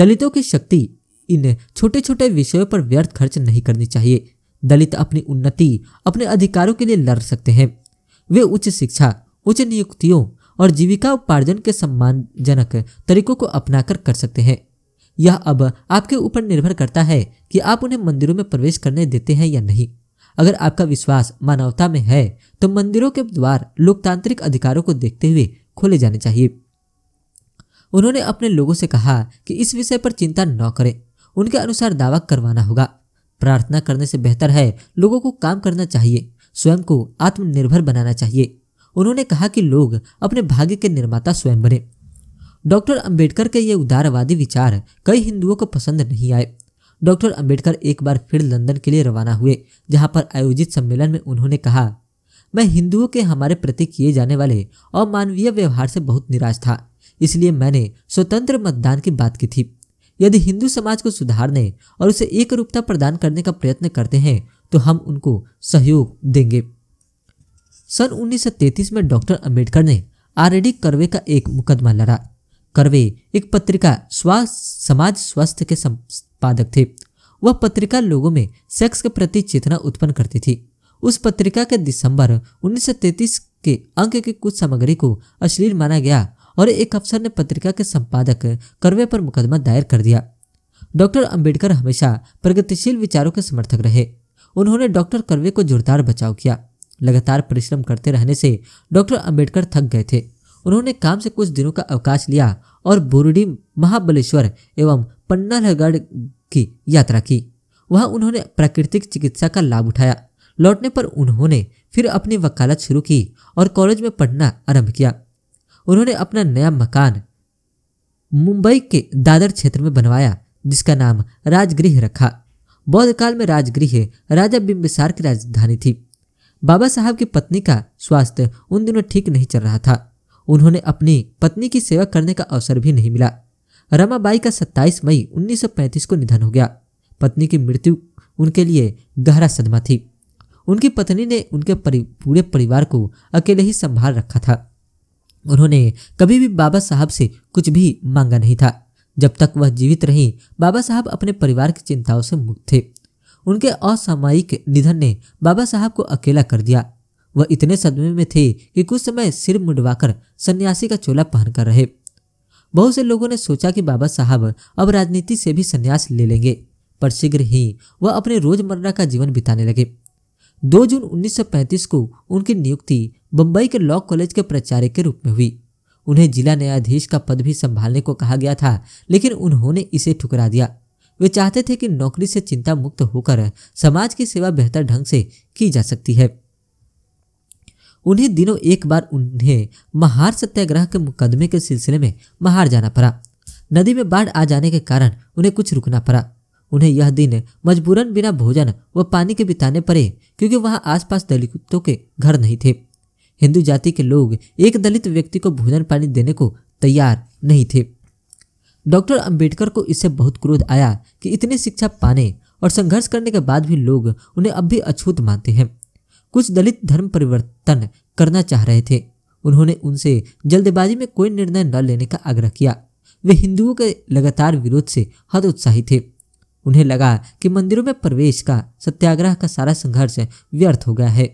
दलितों की शक्ति इन छोटे छोटे विषयों पर व्यर्थ खर्च नहीं करनी चाहिए दलित अपनी उन्नति अपने अधिकारों के लिए लड़ सकते हैं वे उच्च शिक्षा उच्च नियुक्तियों और जीविका उपार्जन के सम्मानजनक तरीकों को अपनाकर कर सकते हैं यह अब आपके ऊपर निर्भर करता है कि आप उन्हें मंदिरों में प्रवेश करने देते हैं या नहीं अगर आपका विश्वास मानवता में है तो मंदिरों के द्वार लोकतांत्रिक अधिकारों को देखते हुए खोले जाने चाहिए उन्होंने अपने लोगों से कहा कि इस विषय पर चिंता न करें उनके अनुसार दावा करवाना होगा प्रार्थना करने से बेहतर है लोगों को काम करना चाहिए स्वयं को आत्मनिर्भर बनाना चाहिए उन्होंने कहा कि लोग अपने भाग्य के निर्माता स्वयं बने डॉक्टर अंबेडकर के ये उदारवादी विचार कई हिंदुओं को पसंद नहीं आए डॉक्टर अंबेडकर एक बार फिर लंदन के लिए रवाना हुए जहां पर आयोजित सम्मेलन में उन्होंने कहा मैं हिंदुओं के हमारे प्रति किए जाने वाले अमानवीय व्यवहार से बहुत निराश था इसलिए मैंने स्वतंत्र मतदान की बात की थी यदि हिंदू समाज को सुधारने और उसे एक रूपता प्रदान करने का प्रयत्न करते हैं तो हम उनको सहयोग देंगे सन 1933 में डॉक्टर अंबेडकर ने आर एडी करवे का एक मुकदमा लड़ा करवे एक पत्रिका स्वास्थ्य समाज स्वास्थ्य के संपादक थे वह पत्रिका लोगों में सेक्स के प्रति चेतना उत्पन्न करती थी उस पत्रिका के दिसंबर 1933 के अंक की कुछ सामग्री को अश्लील माना गया और एक अफसर ने पत्रिका के संपादक करवे पर मुकदमा दायर कर दिया डॉक्टर अंबेडकर हमेशा प्रगतिशील विचारों के समर्थक रहे उन्होंने डॉक्टर करवे को जोरदार बचाव किया लगातार परिश्रम करते रहने से डॉक्टर अंबेडकर थक गए थे उन्होंने काम से कुछ दिनों का अवकाश लिया और बोरडी महाबलेश्वर एवं पन्नालगढ़ की यात्रा की वहां उन्होंने प्राकृतिक चिकित्सा का लाभ उठाया लौटने पर उन्होंने फिर अपनी वकालत शुरू की और कॉलेज में पढ़ना आरंभ किया उन्होंने अपना नया मकान मुंबई के दादर क्षेत्र में बनवाया जिसका नाम राजगृह रखा बौद्ध काल में राजगृह राजा बिंबिसार की राजधानी थी बाबा साहब की पत्नी का स्वास्थ्य उन दिनों ठीक नहीं चल रहा था उन्होंने अपनी पत्नी की सेवा करने का अवसर भी नहीं मिला रमाबाई का 27 मई 1935 को निधन हो गया पत्नी की मृत्यु उनके लिए गहरा सदमा थी उनकी पत्नी ने उनके परि, पूरे परिवार को अकेले ही संभाल रखा था उन्होंने कभी भी बाबा साहब से कुछ भी मांगा नहीं था जब तक वह जीवित रहीं बाबा साहब अपने परिवार की चिंताओं से मुक्त थे उनके असामयिक निधन ने बाबा साहब को अकेला कर दिया वह इतने सदमे में थे कि कुछ समय सिर मुडवाकर सन्यासी का चोला पहनकर रहे बहुत से लोगों ने सोचा कि बाबा साहब अब राजनीति से भी संन्यास ले लेंगे पर शीघ्र ही वह अपने रोजमर्रा का जीवन बिताने लगे 2 जून 1935 को उनकी नियुक्ति बम्बई के लॉ कॉलेज के प्राचार्य के रूप में हुई उन्हें जिला न्यायाधीश का पद भी संभालने को कहा गया था लेकिन उन्होंने इसे ठुकरा दिया वे चाहते थे कि नौकरी से चिंता मुक्त होकर समाज की सेवा बेहतर ढंग से की जा सकती है उन्हें दिनों एक बार उन्हें महार सत्याग्रह के मुकदमे के सिलसिले में महार जाना पड़ा नदी में बाढ़ आ जाने के कारण उन्हें कुछ रुकना पड़ा उन्हें यह दिन मजबूरन बिना भोजन व पानी के बिताने पड़े क्योंकि वहां आसपास दलितों के घर नहीं थे हिंदू जाति के लोग एक दलित व्यक्ति को भोजन पानी देने को तैयार नहीं थे डॉक्टर अंबेडकर को इससे बहुत क्रोध आया कि इतनी शिक्षा पाने और संघर्ष करने के बाद भी लोग उन्हें अब भी अछूत मानते हैं कुछ दलित धर्म परिवर्तन करना चाह रहे थे उन्होंने उनसे जल्दबाजी में कोई निर्णय न लेने का आग्रह किया वे हिंदुओं के लगातार विरोध से हद उत्साही थे उन्हें लगा कि मंदिरों में प्रवेश का सत्याग्रह का सारा संघर्ष व्यर्थ हो गया है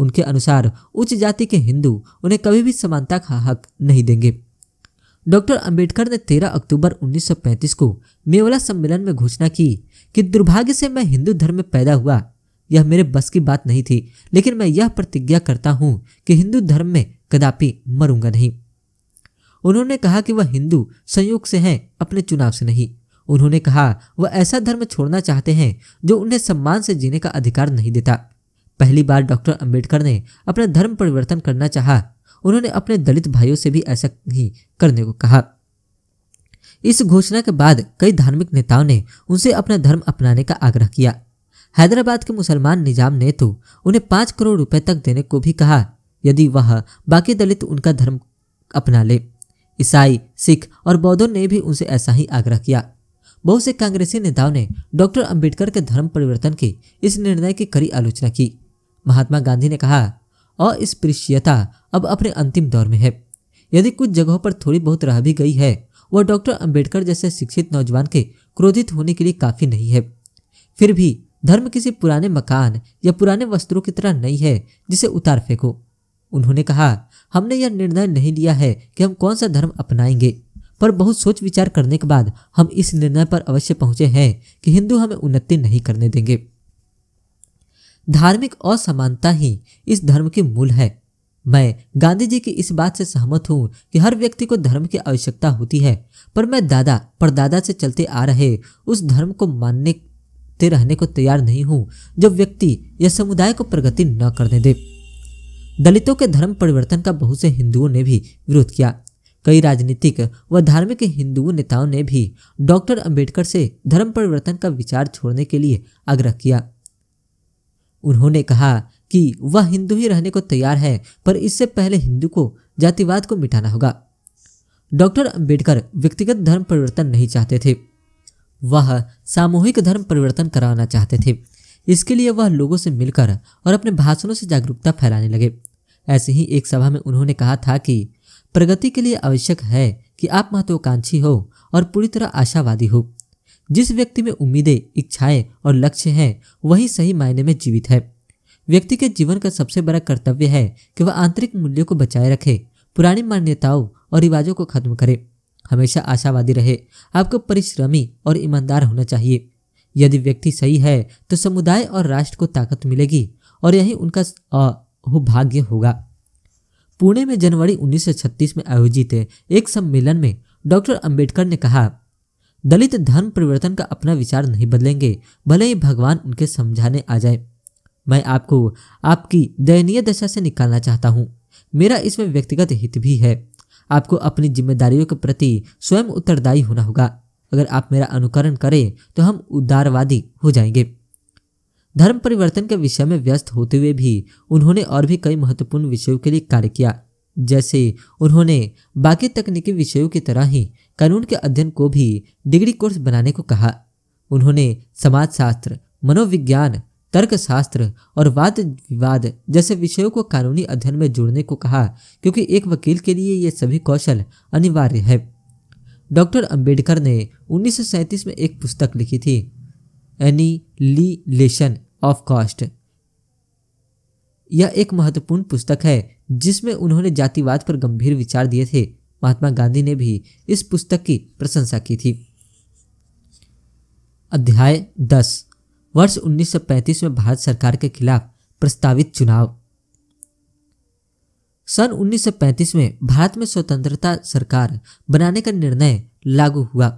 उनके अनुसार उच्च जाति के हिंदू उन्हें कभी भी समानता का हक नहीं देंगे डॉक्टर अंबेडकर ने 13 अक्टूबर 1935 को मेवला सम्मेलन में घोषणा की कि दुर्भाग्य से मैं हिंदू धर्म में पैदा हुआ यह मेरे बस की बात नहीं थी लेकिन मैं यह प्रतिज्ञा करता हूँ कि हिंदू धर्म में कदापि मरूंगा नहीं उन्होंने कहा कि वह हिंदू संयोग से हैं अपने चुनाव से नहीं उन्होंने कहा वह ऐसा धर्म छोड़ना चाहते हैं जो उन्हें सम्मान से जीने का अधिकार नहीं देता पहली बार डॉक्टर अंबेडकर ने अपना धर्म परिवर्तन करना चाहा उन्होंने अपने दलित भाइयों से भी ऐसा ही करने को कहा इस घोषणा के बाद कई धार्मिक नेताओं ने उनसे अपना धर्म अपनाने का आग्रह किया हैदराबाद के मुसलमान निजाम ने तो उन्हें पांच करोड़ रुपए तक देने को भी कहा यदि वह बाकी दलित उनका धर्म अपना ले ईसाई सिख और बौद्धों ने भी उनसे ऐसा ही आग्रह किया बहुत से कांग्रेसी नेताओं ने डॉक्टर अंबेडकर के धर्म परिवर्तन के इस निर्णय की कड़ी आलोचना की महात्मा गांधी ने कहा अस्पृश्यता अब अपने अंतिम दौर में है यदि कुछ जगहों पर थोड़ी बहुत रह भी गई है वह डॉक्टर अंबेडकर जैसे शिक्षित नौजवान के क्रोधित होने के लिए काफी नहीं है फिर भी धर्म किसी पुराने मकान या पुराने वस्त्रों की तरह नहीं है जिसे उतार फेंको उन्होंने कहा हमने यह निर्णय नहीं लिया है कि हम कौन सा धर्म अपनाएंगे पर बहुत सोच विचार करने के बाद हम इस निर्णय पर अवश्य पहुंचे हैं कि हिंदू हमें उन्नति नहीं करने देंगे धार्मिक असमानता ही इस धर्म की मूल है मैं गांधी जी की इस बात से सहमत हूँ कि हर व्यक्ति को धर्म की आवश्यकता होती है पर मैं दादा परदादा से चलते आ रहे उस धर्म को मानने ते रहने को तैयार नहीं हूँ जो व्यक्ति या समुदाय को प्रगति न करने दे दलितों के धर्म परिवर्तन का बहुत से हिंदुओं ने भी विरोध किया कई राजनीतिक व धार्मिक हिंदुओं नेताओं ने भी डॉक्टर अंबेडकर से धर्म परिवर्तन का विचार छोड़ने के लिए आग्रह किया उन्होंने कहा कि वह हिंदू ही रहने को तैयार है पर इससे पहले हिंदू को जातिवाद को मिटाना होगा डॉक्टर अंबेडकर व्यक्तिगत धर्म परिवर्तन नहीं चाहते थे वह सामूहिक धर्म परिवर्तन कराना चाहते थे इसके लिए वह लोगों से मिलकर और अपने भाषणों से जागरूकता फैलाने लगे ऐसे ही एक सभा में उन्होंने कहा था कि प्रगति के लिए आवश्यक है कि आप महत्वाकांक्षी हो और पूरी तरह आशावादी हो जिस व्यक्ति में उम्मीदें इच्छाएं और लक्ष्य हैं वही सही मायने में जीवित है व्यक्ति के जीवन का सबसे बड़ा कर्तव्य है कि वह आंतरिक मूल्यों को बचाए रखे पुरानी मान्यताओं और रिवाजों को खत्म करे हमेशा आशावादी रहे आपको परिश्रमी और ईमानदार होना चाहिए यदि व्यक्ति सही है तो समुदाय और राष्ट्र को ताकत मिलेगी और यही उनका भाग्य होगा पुणे में जनवरी 1936 में आयोजित एक सम्मेलन में डॉक्टर अंबेडकर ने कहा दलित धर्म परिवर्तन का अपना विचार नहीं बदलेंगे भले ही भगवान उनके समझाने आ जाए मैं आपको आपकी दयनीय दशा से निकालना चाहता हूँ मेरा इसमें व्यक्तिगत हित भी है आपको अपनी जिम्मेदारियों के प्रति स्वयं उत्तरदायी होना होगा अगर आप मेरा अनुकरण करें तो हम उदारवादी हो जाएंगे धर्म परिवर्तन के विषय में व्यस्त होते हुए भी उन्होंने और भी कई महत्वपूर्ण विषयों के लिए कार्य किया जैसे उन्होंने बाकी तकनीकी विषयों की तरह ही कानून के अध्ययन को भी डिग्री कोर्स बनाने को कहा उन्होंने समाजशास्त्र मनोविज्ञान तर्कशास्त्र और वाद विवाद जैसे विषयों को कानूनी अध्ययन में जोड़ने को कहा क्योंकि एक वकील के लिए ये सभी कौशल अनिवार्य है डॉक्टर अंबेडकर ने उन्नीस में एक पुस्तक लिखी थी annihilation of caste यह एक महत्वपूर्ण पुस्तक है जिसमें उन्होंने जातिवाद पर गंभीर विचार दिए थे महात्मा गांधी ने भी इस पुस्तक की प्रशंसा की थी अध्याय दस वर्ष 1935 में भारत सरकार के खिलाफ प्रस्तावित चुनाव सन 1935 में भारत में स्वतंत्रता सरकार बनाने का निर्णय लागू हुआ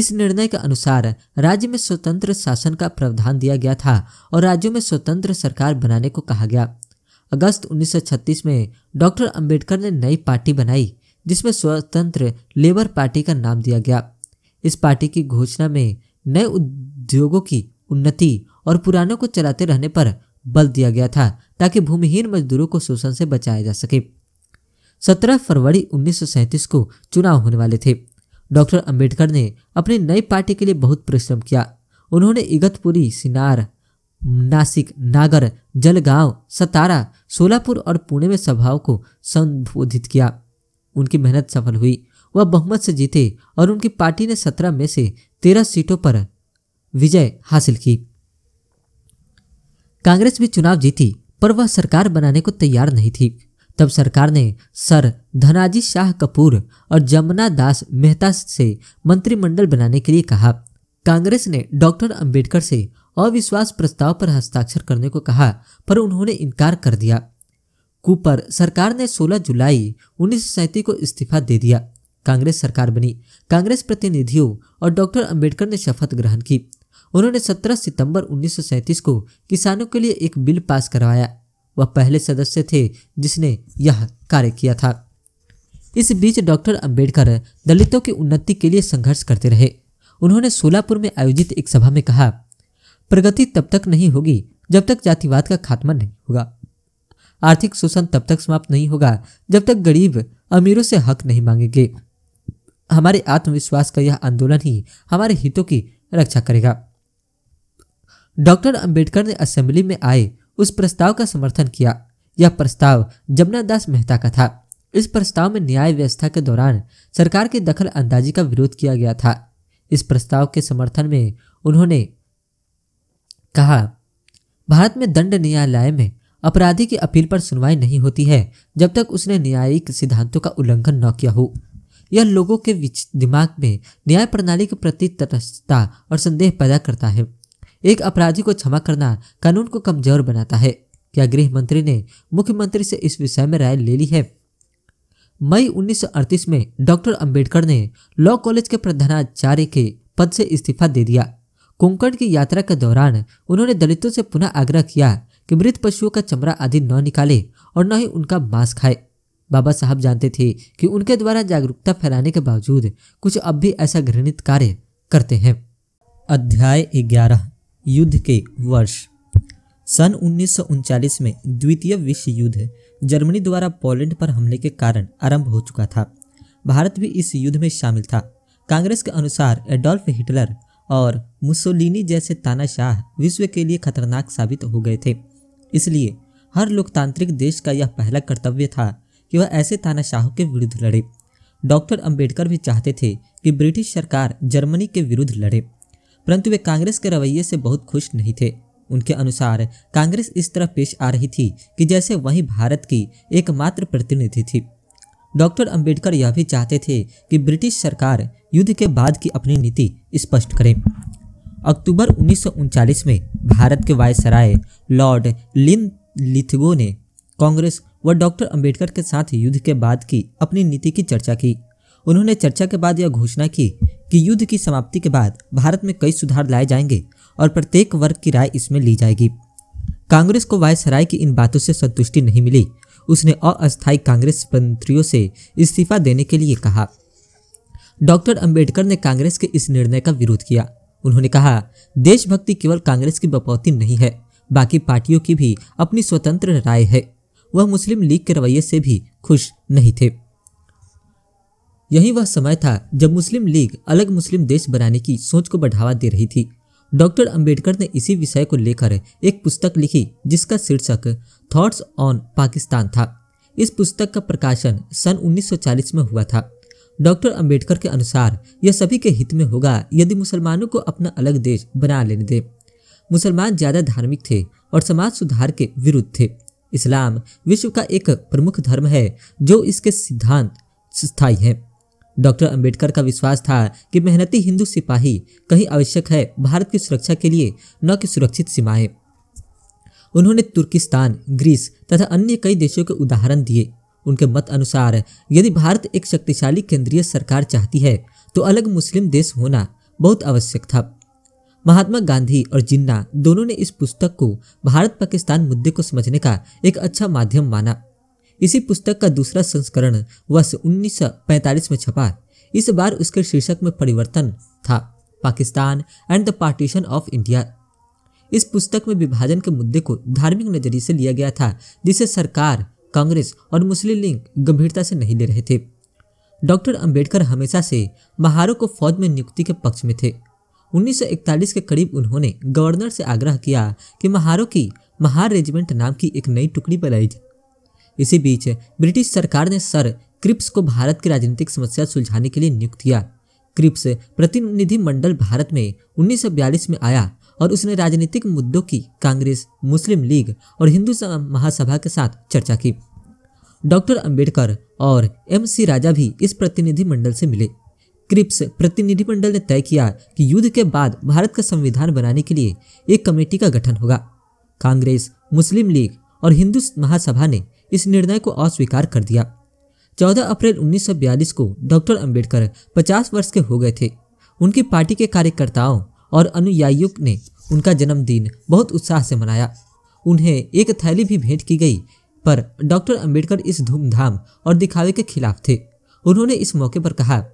इस निर्णय के अनुसार राज्य में स्वतंत्र शासन का प्रावधान दिया गया था और राज्यों में स्वतंत्र सरकार बनाने को कहा गया अगस्त 1936 में डॉक्टर अंबेडकर ने नई पार्टी बनाई जिसमें स्वतंत्र लेबर पार्टी का नाम दिया गया इस पार्टी की घोषणा में नए उद्योगों की उन्नति और पुरानों को चलाते रहने पर बल दिया गया था ताकि भूमिहीन मजदूरों को शोषण से बचाया जा सके 17 फरवरी उन्नीस को चुनाव होने वाले थे डॉक्टर अंबेडकर ने अपनी नई पार्टी के लिए बहुत परिश्रम किया उन्होंने इगतपुरी सिनार नासिक नागर जलगांव सतारा सोलापुर और पुणे में सभाओं को संबोधित किया उनकी मेहनत सफल हुई वह बहुमत से जीते और उनकी पार्टी ने सत्रह में से तेरह सीटों पर विजय हासिल की कांग्रेस भी चुनाव जीती पर वह सरकार बनाने को तैयार नहीं थी तब सरकार ने सर धनाजी शाह कपूर और जमुना दास मेहता से मंत्रिमंडल बनाने के लिए कहा कांग्रेस ने डॉक्टर अंबेडकर से अविश्वास प्रस्ताव पर हस्ताक्षर करने को कहा पर उन्होंने इनकार कर दिया पर सरकार ने 16 जुलाई उन्नीस को इस्तीफा दे दिया कांग्रेस सरकार बनी कांग्रेस प्रतिनिधियों और डॉक्टर अंबेडकर ने शपथ ग्रहण की उन्होंने 17 सितंबर उन्नीस को किसानों के लिए एक बिल पास करवाया वह पहले सदस्य थे जिसने यह कार्य किया था इस बीच डॉक्टर अंबेडकर दलितों की उन्नति के लिए संघर्ष करते रहे उन्होंने सोलापुर में आयोजित एक सभा में कहा प्रगति तब तक नहीं होगी जब तक जातिवाद का खात्मा नहीं होगा आर्थिक शोषण तब तक समाप्त नहीं होगा जब तक गरीब अमीरों से हक नहीं मांगेंगे हमारे आत्मविश्वास का यह आंदोलन ही हमारे हितों की रक्षा करेगा डॉक्टर अंबेडकर ने असेंबली में आए उस प्रस्ताव का समर्थन किया यह प्रस्ताव जमुना दास मेहता का था इस प्रस्ताव में न्याय व्यवस्था के दौरान सरकार के दखल अंदाजी का विरोध किया गया था इस प्रस्ताव के समर्थन में उन्होंने कहा भारत में दंड न्यायालय में अपराधी की अपील पर सुनवाई नहीं होती है जब तक उसने न्यायिक सिद्धांतों का उल्लंघन न किया हो यह लोगों के दिमाग में न्याय प्रणाली के प्रति तटस्थता और संदेह पैदा करता है एक अपराधी को क्षमा करना कानून को कमजोर बनाता है क्या गृह मंत्री ने मुख्यमंत्री से इस विषय में राय ले ली है मई 1938 में डॉक्टर अंबेडकर ने लॉ कॉलेज के प्रधानाचार्य के पद से इस्तीफा दे दिया कोंकण की यात्रा के दौरान उन्होंने दलितों से पुनः आग्रह किया कि मृत पशुओं का चमड़ा आदि न निकाले और न ही उनका मांस खाए बाबा साहब जानते थे कि उनके द्वारा जागरूकता फैलाने के बावजूद कुछ अब भी ऐसा घृणित कार्य करते हैं अध्याय ग्यारह युद्ध के वर्ष सन उन्नीस में द्वितीय विश्व युद्ध जर्मनी द्वारा पोलैंड पर हमले के कारण आरंभ हो चुका था भारत भी इस युद्ध में शामिल था कांग्रेस के अनुसार एडोल्फ हिटलर और मुसोलिनी जैसे तानाशाह विश्व के लिए खतरनाक साबित हो गए थे इसलिए हर लोकतांत्रिक देश का यह पहला कर्तव्य था कि वह ऐसे तानाशाहों के विरुद्ध लड़े डॉक्टर अंबेडकर भी चाहते थे कि ब्रिटिश सरकार जर्मनी के विरुद्ध लड़े परंतु वे कांग्रेस के रवैये से बहुत खुश नहीं थे उनके अनुसार कांग्रेस इस तरह पेश आ रही थी कि जैसे वही भारत की एकमात्र प्रतिनिधि थी डॉक्टर अंबेडकर यह भी चाहते थे कि ब्रिटिश सरकार युद्ध के बाद की अपनी नीति स्पष्ट करे अक्टूबर उन्नीस में भारत के वायसराय लॉर्ड लिन लिथगो ने कांग्रेस व डॉक्टर अंबेडकर के साथ युद्ध के बाद की अपनी नीति की चर्चा की उन्होंने चर्चा के बाद यह घोषणा की कि युद्ध की समाप्ति के बाद भारत में कई सुधार लाए जाएंगे और प्रत्येक वर्ग की राय इसमें ली जाएगी कांग्रेस को वायसराय की इन बातों से संतुष्टि नहीं मिली उसने अस्थायी कांग्रेस मंत्रियों से इस्तीफा देने के लिए कहा डॉक्टर अंबेडकर ने कांग्रेस के इस निर्णय का विरोध किया उन्होंने कहा देशभक्ति केवल कांग्रेस की बपौती नहीं है बाकी पार्टियों की भी अपनी स्वतंत्र राय है वह मुस्लिम लीग के रवैये से भी खुश नहीं थे यही वह समय था जब मुस्लिम लीग अलग मुस्लिम देश बनाने की सोच को बढ़ावा दे रही थी डॉक्टर अंबेडकर ने इसी विषय को लेकर एक पुस्तक लिखी जिसका शीर्षक थॉट्स ऑन पाकिस्तान था इस पुस्तक का प्रकाशन सन 1940 में हुआ था डॉक्टर अंबेडकर के अनुसार यह सभी के हित में होगा यदि मुसलमानों को अपना अलग देश बना लेने दे मुसलमान ज़्यादा धार्मिक थे और समाज सुधार के विरुद्ध थे इस्लाम विश्व का एक प्रमुख धर्म है जो इसके सिद्धांत स्थायी है डॉक्टर अंबेडकर का विश्वास था कि मेहनती हिंदू सिपाही कहीं आवश्यक है भारत की सुरक्षा के लिए न कि सुरक्षित सीमाएं उन्होंने तुर्किस्तान ग्रीस तथा अन्य कई देशों के उदाहरण दिए उनके मत अनुसार यदि भारत एक शक्तिशाली केंद्रीय सरकार चाहती है तो अलग मुस्लिम देश होना बहुत आवश्यक था महात्मा गांधी और जिन्ना दोनों ने इस पुस्तक को भारत पाकिस्तान मुद्दे को समझने का एक अच्छा माध्यम माना इसी पुस्तक का दूसरा संस्करण वर्ष 1945 में छपा इस बार उसके शीर्षक में परिवर्तन था Pakistan and the partition of India इस पुस्तक में विभाजन के मुद्दे को धार्मिक नजरिए से लिया गया था जिसे सरकार कांग्रेस और मुस्लिम लीग गंभीरता से नहीं ले रहे थे डॉक्टर अंबेडकर हमेशा से महारो को फौज में नियुक्ति के पक्ष में थे 1941 के करीब उन्होंने गवर्नर से आग्रह किया कि महारो की महार रेजिमेंट नाम की एक नई टुकड़ी बनाई जाए इसी बीच ब्रिटिश सरकार ने सर क्रिप्स को भारत की राजनीतिक समस्या सुलझाने के लिए नियुक्त किया क्रिप्स प्रतिनिधि मंडल भारत में 1942 में आया और उसने राजनीतिक मुद्दों की कांग्रेस मुस्लिम लीग और हिंदू महासभा के साथ चर्चा की डॉक्टर अंबेडकर और एम सी राजा भी इस प्रतिनिधिमंडल से मिले क्रिप्स प्रतिनिधिमंडल ने तय किया कि युद्ध के बाद भारत का संविधान बनाने के लिए एक कमेटी का गठन होगा कांग्रेस मुस्लिम लीग और हिंदू महासभा ने इस निर्णय को अस्वीकार कर दिया 14 अप्रैल 1942 को डॉक्टर अंबेडकर 50 वर्ष के हो गए थे उनकी पार्टी के कार्यकर्ताओं और अनुयायियों ने उनका जन्मदिन बहुत उत्साह से मनाया उन्हें एक थैली भी भेंट की गई पर डॉक्टर अंबेडकर इस धूमधाम और दिखावे के खिलाफ थे उन्होंने इस मौके पर कहा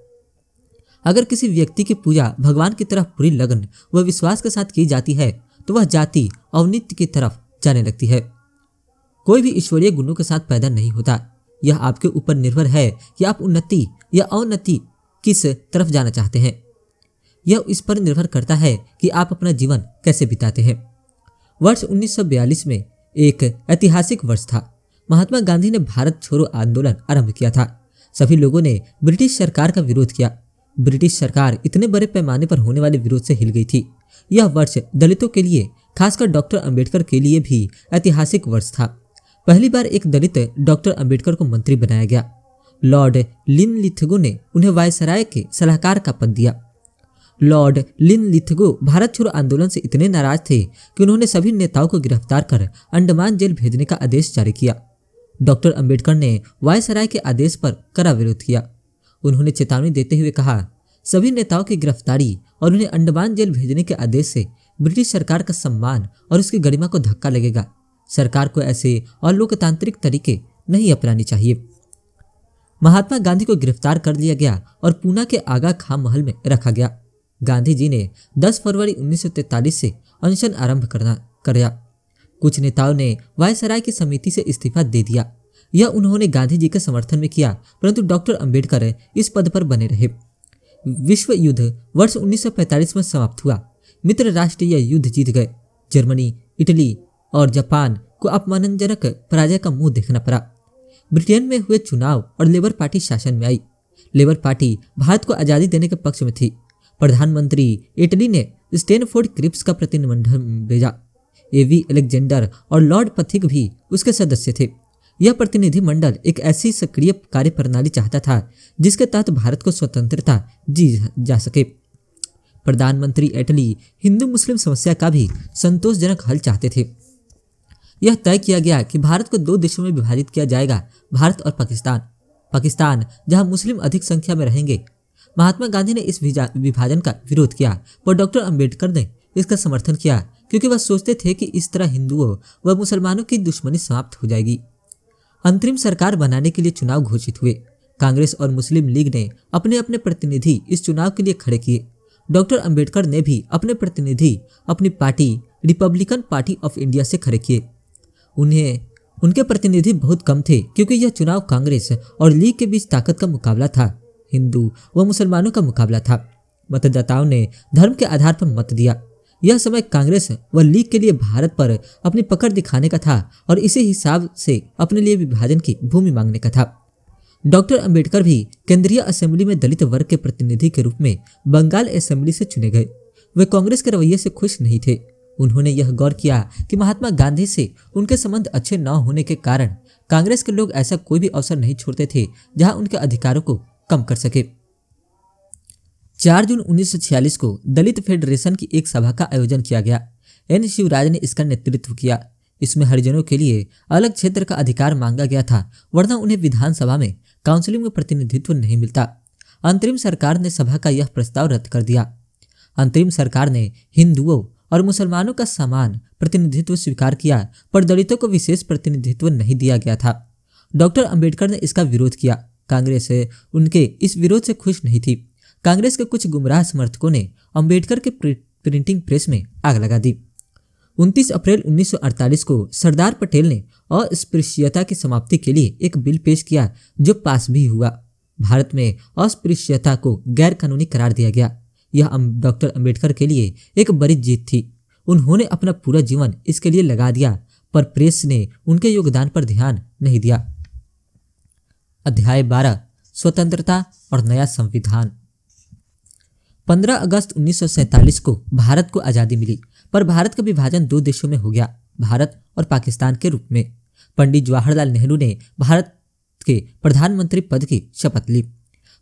अगर किसी व्यक्ति की पूजा भगवान की तरफ पूरी लगन व विश्वास के साथ की जाती है तो वह जाति अवनित्य की तरफ जाने लगती है कोई भी ईश्वरीय गुणों के साथ पैदा नहीं होता यह आपके ऊपर निर्भर है कि आप उन्नति या अवनति किस तरफ जाना चाहते हैं यह इस पर निर्भर करता है कि आप अपना जीवन कैसे बिताते हैं वर्ष 1942 में एक ऐतिहासिक वर्ष था महात्मा गांधी ने भारत छोड़ो आंदोलन आरंभ किया था सभी लोगों ने ब्रिटिश सरकार का विरोध किया ब्रिटिश सरकार इतने बड़े पैमाने पर होने वाले विरोध से हिल गई थी यह वर्ष दलितों के लिए खासकर डॉक्टर अंबेडकर के लिए भी ऐतिहासिक वर्ष था पहली बार एक दलित डॉक्टर अंबेडकर को मंत्री बनाया गया लॉर्ड लिन लिथगो ने उन्हें वायसराय के सलाहकार का पद दिया लॉर्ड लिन लिथगो भारत छोड़ो आंदोलन से इतने नाराज थे कि उन्होंने सभी नेताओं को गिरफ्तार कर अंडमान जेल भेजने का आदेश जारी किया डॉक्टर अंबेडकर ने वायसराय के आदेश पर कड़ा विरोध किया उन्होंने चेतावनी देते हुए कहा सभी नेताओं की गिरफ्तारी और उन्हें अंडमान जेल भेजने के आदेश से ब्रिटिश सरकार का सम्मान और उसकी गरिमा को धक्का लगेगा सरकार को ऐसे और लोकतांत्रिक तरीके नहीं अपनाने चाहिए महात्मा गांधी को गिरफ्तार कर लिया गया और पूना के आगा खां महल में रखा गया गांधी जी ने 10 फरवरी 1943 से अनशन आरंभ करना कराया कुछ नेताओं ने वायसराय की समिति से इस्तीफा दे दिया यह उन्होंने गांधी जी के समर्थन में किया परंतु डॉक्टर अंबेडकर इस पद पर बने रहे विश्व युद्ध वर्ष 1945 में समाप्त हुआ मित्र राष्ट्र यह युद्ध जीत गए जर्मनी इटली और जापान को अपमानजनक पराजय का मुंह देखना पड़ा ब्रिटेन में हुए चुनाव और लेबर पार्टी शासन में आई लेबर पार्टी भारत को आज़ादी देने के पक्ष में थी प्रधानमंत्री इटली ने स्टेनफोर्ड क्रिप्स का प्रतिनिधिमंडल भेजा एवी एलेक्जेंडर और लॉर्ड पथिक भी उसके सदस्य थे यह प्रतिनिधिमंडल एक ऐसी सक्रिय कार्य प्रणाली चाहता था जिसके तहत भारत को स्वतंत्रता दी जा सके प्रधानमंत्री एटली हिंदू मुस्लिम समस्या का भी संतोषजनक हल चाहते थे यह तय किया गया कि भारत को दो देशों में विभाजित किया जाएगा भारत और पाकिस्तान पाकिस्तान जहां मुस्लिम अधिक संख्या में रहेंगे महात्मा गांधी ने इस विभाजन का विरोध किया पर डॉक्टर अम्बेडकर ने इसका समर्थन किया क्योंकि वह सोचते थे कि इस तरह हिंदुओं व मुसलमानों की दुश्मनी समाप्त हो जाएगी अंतरिम सरकार बनाने के लिए चुनाव घोषित हुए कांग्रेस और मुस्लिम लीग ने अपने अपने प्रतिनिधि इस चुनाव के लिए खड़े किए डॉक्टर अंबेडकर ने भी अपने प्रतिनिधि अपनी party Republican party of India से खड़े किए उन्हें उनके प्रतिनिधि बहुत कम थे क्योंकि यह चुनाव कांग्रेस और लीग के बीच ताकत का मुकाबला था हिंदू व मुसलमानों का मुकाबला था मतदाताओं ने धर्म के आधार पर मत दिया यह समय कांग्रेस व लीग के लिए भारत पर अपनी पकड़ दिखाने का था और इसी हिसाब से अपने लिए विभाजन की भूमि मांगने का था डॉक्टर अंबेडकर भी केंद्रीय असेंबली में दलित वर्ग के प्रतिनिधि के रूप में बंगाल असेंबली से चुने गए वे कांग्रेस के रवैये से खुश नहीं थे उन्होंने यह गौर किया कि महात्मा गांधी से उनके संबंध अच्छे न होने के कारण कांग्रेस के लोग ऐसा कोई भी अवसर नहीं छोड़ते थे जहां उनके अधिकारों को कम कर सके 4 जून 1946 को दलित फेडरेशन की एक सभा का आयोजन किया गया एन शिवराज ने इसका नेतृत्व किया इसमें हरिजनों के लिए अलग क्षेत्र का अधिकार मांगा गया था वरना उन्हें विधानसभा में काउंसिलिंग में प्रतिनिधित्व नहीं मिलता अंतरिम सरकार ने सभा का यह प्रस्ताव रद्द कर दिया अंतरिम सरकार ने हिंदुओं और मुसलमानों का समान प्रतिनिधित्व स्वीकार किया पर दलितों को विशेष प्रतिनिधित्व नहीं दिया गया था डॉक्टर अंबेडकर ने इसका विरोध किया कांग्रेस उनके इस विरोध से खुश नहीं थी कांग्रेस के कुछ गुमराह समर्थकों ने अंबेडकर के प्रिंटिंग प्रेस में आग लगा दी 29 अप्रैल 1948 को सरदार पटेल ने अस्पृश्यता की समाप्ति के लिए एक बिल पेश किया जो पास भी हुआ भारत में अस्पृश्यता को गैर कानूनी करार दिया गया यह अं-, डॉक्टर अंबेडकर के लिए एक बड़ी जीत थी उन्होंने अपना पूरा जीवन इसके लिए लगा दिया पर प्रेस ने उनके योगदान पर ध्यान नहीं दिया अध्याय 12 स्वतंत्रता और नया संविधान 15 अगस्त 1947 को भारत को आज़ादी मिली पर भारत का विभाजन दो देशों में हो गया भारत और पाकिस्तान के रूप में पंडित जवाहरलाल नेहरू ने भारत के प्रधानमंत्री पद की शपथ ली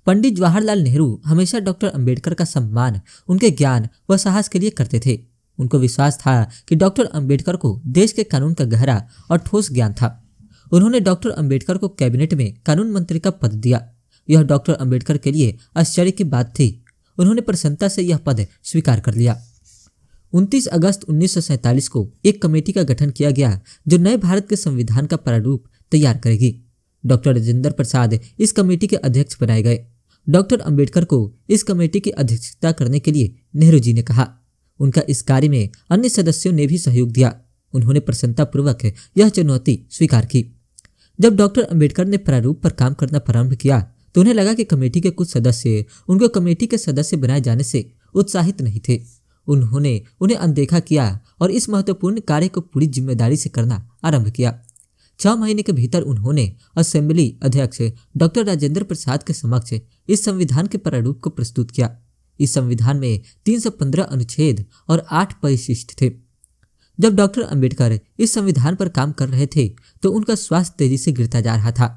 पंडित जवाहरलाल नेहरू हमेशा डॉक्टर अंबेडकर का सम्मान उनके ज्ञान व साहस के लिए करते थे उनको विश्वास था कि डॉक्टर अंबेडकर को देश के कानून का गहरा और ठोस ज्ञान था उन्होंने डॉक्टर अंबेडकर को कैबिनेट में कानून मंत्री का पद दिया यह डॉक्टर अंबेडकर के लिए आश्चर्य की बात थी उन्होंने प्रसन्नता से यह पद स्वीकार कर लिया 29 अगस्त 1947 को एक कमेटी का गठन किया गया जो नए भारत के संविधान का प्रारूप तैयार करेगी डॉक्टर राजेंद्र प्रसाद इस कमेटी के अध्यक्ष बनाए गए डॉक्टर अंबेडकर को इस कमेटी की अध्यक्षता करने के लिए नेहरू जी ने कहा उनका इस कार्य में अन्य सदस्यों ने भी सहयोग दिया उन्होंने प्रसन्नतापूर्वक यह चुनौती स्वीकार की जब डॉक्टर अंबेडकर ने प्रारूप पर काम करना प्रारंभ किया तो उन्हें लगा कि कमेटी के कुछ सदस्य उनको कमेटी के सदस्य बनाए जाने से उत्साहित नहीं थे उन्होंने उन्हें अनदेखा किया और इस महत्वपूर्ण कार्य को पूरी जिम्मेदारी से करना आरंभ किया छह महीने के भीतर उन्होंने असेंबली अध्यक्ष डॉक्टर राजेंद्र प्रसाद के समक्ष इस संविधान के प्रारूप को प्रस्तुत किया इस संविधान में 315 अनुच्छेद और आठ परिशिष्ट थे जब डॉक्टर अंबेडकर इस संविधान पर काम कर रहे थे तो उनका स्वास्थ्य तेजी से गिरता जा रहा था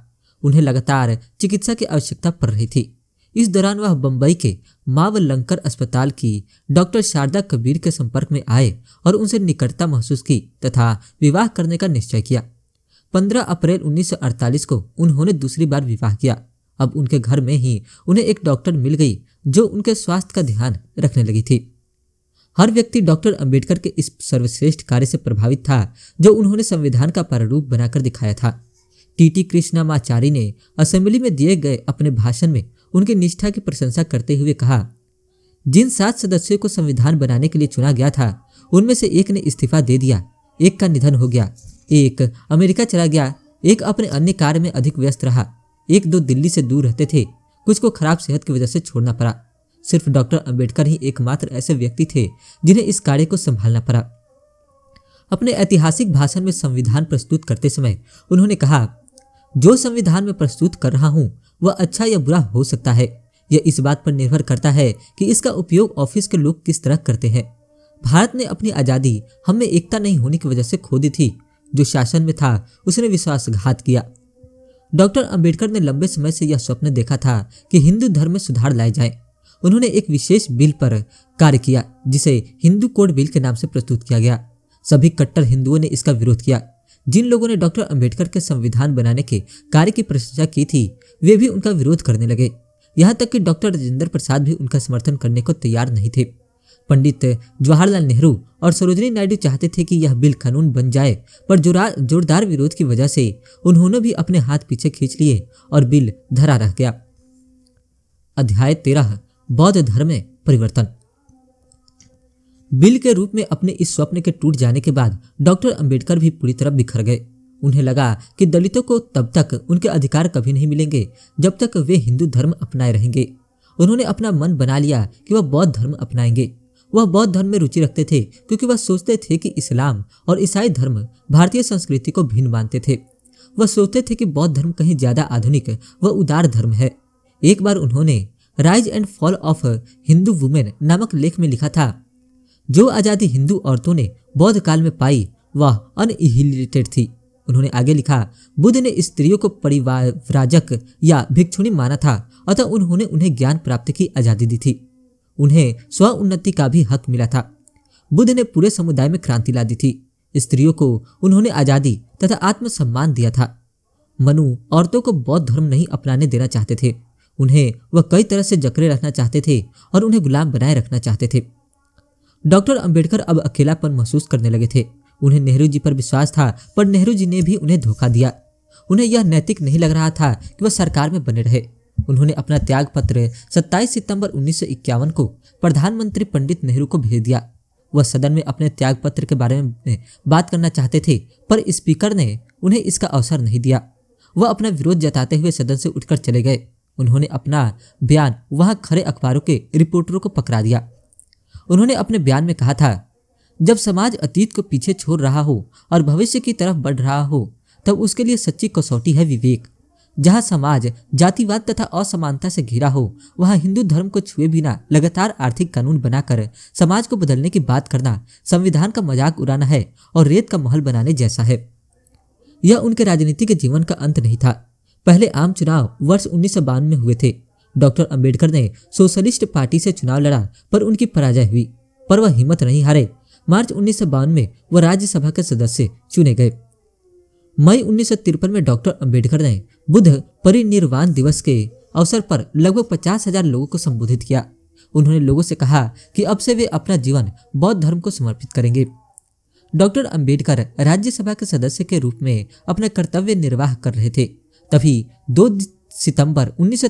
उन्हें लगातार चिकित्सा की आवश्यकता पड़ रही थी इस दौरान वह बम्बई के मावलंकर अस्पताल की डॉक्टर शारदा कबीर के संपर्क में आए और उनसे निकटता महसूस की तथा विवाह करने का निश्चय किया 15 अप्रैल 1948 को उन्होंने दूसरी बार विवाह किया अब उनके घर में ही उन्हें एक डॉक्टर मिल गई जो उनके स्वास्थ्य का ध्यान रखने लगी थी हर व्यक्ति डॉक्टर अंबेडकर के इस सर्वश्रेष्ठ कार्य से प्रभावित था जो उन्होंने संविधान का प्रारूप बनाकर दिखाया था टीटी कृष्णामाचारी ने असेंबली में दिए गए अपने भाषण में उनकी निष्ठा की प्रशंसा करते हुए कहा जिन सात सदस्यों को संविधान बनाने के लिए चुना गया था उनमें से एक ने इस्तीफा दे दिया एक का निधन हो गया एक अमेरिका चला गया एक अपने अन्य कार्य में अधिक व्यस्त रहा एक दो दिल्ली से दूर रहते थे कुछ को खराब सेहत की वजह से छोड़ना पड़ा सिर्फ डॉक्टर अंबेडकर ही एकमात्र ऐसे व्यक्ति थे जिन्हें इस कार्य को संभालना पड़ा अपने ऐतिहासिक भाषण में संविधान प्रस्तुत करते समय उन्होंने कहा जो संविधान में प्रस्तुत कर रहा हूँ वह अच्छा या बुरा हो सकता है यह इस बात पर निर्भर करता है कि इसका उपयोग ऑफिस के लोग किस तरह करते हैं भारत ने अपनी आज़ादी हमें एकता नहीं होने की वजह से खो दी थी जो शासन में था उसने विश्वासघात किया डॉक्टर अंबेडकर ने लंबे समय से यह स्वप्न देखा था कि हिंदू धर्म में सुधार लाए जाएं उन्होंने एक विशेष बिल पर कार्य किया जिसे हिंदू कोड बिल के नाम से प्रस्तुत किया गया सभी कट्टर हिंदुओं ने इसका विरोध किया जिन लोगों ने डॉक्टर अंबेडकर के संविधान बनाने के कार्य की प्रशंसा की थी वे भी उनका विरोध करने लगे यहाँ तक कि डॉक्टर राजेंद्र प्रसाद भी उनका समर्थन करने को तैयार नहीं थे पंडित जवाहरलाल नेहरू और सरोजनी नायडू चाहते थे कि यह बिल कानून बन जाए पर जोरदार विरोध की वजह से उन्होंने भी अपने हाथ पीछे खींच लिए और बिल धरा रह गया अध्याय तेरह बौद्ध धर्म में परिवर्तन बिल के रूप में अपने इस स्वप्न के टूट जाने के बाद डॉक्टर अंबेडकर भी पूरी तरह बिखर गए उन्हें लगा कि दलितों को तब तक उनके अधिकार कभी नहीं मिलेंगे जब तक वे हिंदू धर्म अपनाए रहेंगे उन्होंने अपना मन बना लिया कि वह बौद्ध धर्म अपनाएंगे वह बौद्ध धर्म में रुचि रखते थे क्योंकि वह सोचते थे कि इस्लाम और ईसाई धर्म भारतीय संस्कृति को भिन्न मानते थे वह सोचते थे कि बौद्ध धर्म कहीं ज्यादा आधुनिक व उदार धर्म है एक बार उन्होंने rise and fall of Hindu women नामक लेख में लिखा था जो आज़ादी हिंदू औरतों ने बौद्ध काल में पाई वह अनहिलेटेड थी उन्होंने आगे लिखा बुद्ध ने स्त्रियों को परिवाराजक या भिक्षुणी माना था अतः उन्होंने उन्हें ज्ञान प्राप्ति की आज़ादी दी थी उन्हें स्व उन्नति का भी हक मिला था बुद्ध ने पूरे समुदाय में क्रांति ला दी थी स्त्रियों को उन्होंने आज़ादी तथा आत्मसम्मान दिया था मनु औरतों को बौद्ध धर्म नहीं अपनाने देना चाहते थे उन्हें वह कई तरह से जकड़े रखना चाहते थे और उन्हें गुलाम बनाए रखना चाहते थे डॉक्टर अंबेडकर अब अकेलापन महसूस करने लगे थे उन्हें नेहरू जी पर विश्वास था पर नेहरू जी ने भी उन्हें धोखा दिया उन्हें यह नैतिक नहीं लग रहा था कि वह सरकार में बने रहे उन्होंने अपना त्याग पत्र सत्ताईस सितंबर उन्नीस को प्रधानमंत्री पंडित नेहरू को भेज दिया वह सदन में अपने त्याग पत्र के बारे में बात करना चाहते थे पर स्पीकर ने उन्हें इसका अवसर नहीं दिया वह अपना विरोध जताते हुए सदन से उठकर चले गए उन्होंने अपना बयान वहां खड़े अखबारों के रिपोर्टरों को पकड़ा दिया उन्होंने अपने बयान में कहा था जब समाज अतीत को पीछे छोड़ रहा हो और भविष्य की तरफ बढ़ रहा हो तब उसके लिए सच्ची कसौटी है विवेक जहाँ समाज जातिवाद तथा असमानता से घिरा हो वहाँ हिंदू धर्म को छुए बिना लगातार आर्थिक कानून बनाकर समाज को बदलने की बात करना संविधान का मजाक उड़ाना है और रेत का महल बनाने जैसा है यह उनके राजनीति के जीवन का अंत नहीं था पहले आम चुनाव वर्ष उन्नीस में हुए थे डॉक्टर अंबेडकर ने सोशलिस्ट पार्टी से चुनाव लड़ा पर उनकी पराजय हुई पर वह हिम्मत नहीं हारे मार्च उन्नीस में वह राज्यसभा के सदस्य चुने गए मई उन्नीस में डॉक्टर अंबेडकर ने बुद्ध परिनिर्वाण दिवस के अवसर पर लगभग पचास हजार लोगों को संबोधित किया उन्होंने लोगों से कहा कि अब से वे अपना जीवन बौद्ध धर्म को समर्पित करेंगे डॉक्टर अंबेडकर राज्यसभा के सदस्य के रूप में अपना कर्तव्य निर्वाह कर रहे थे तभी दो सितंबर उन्नीस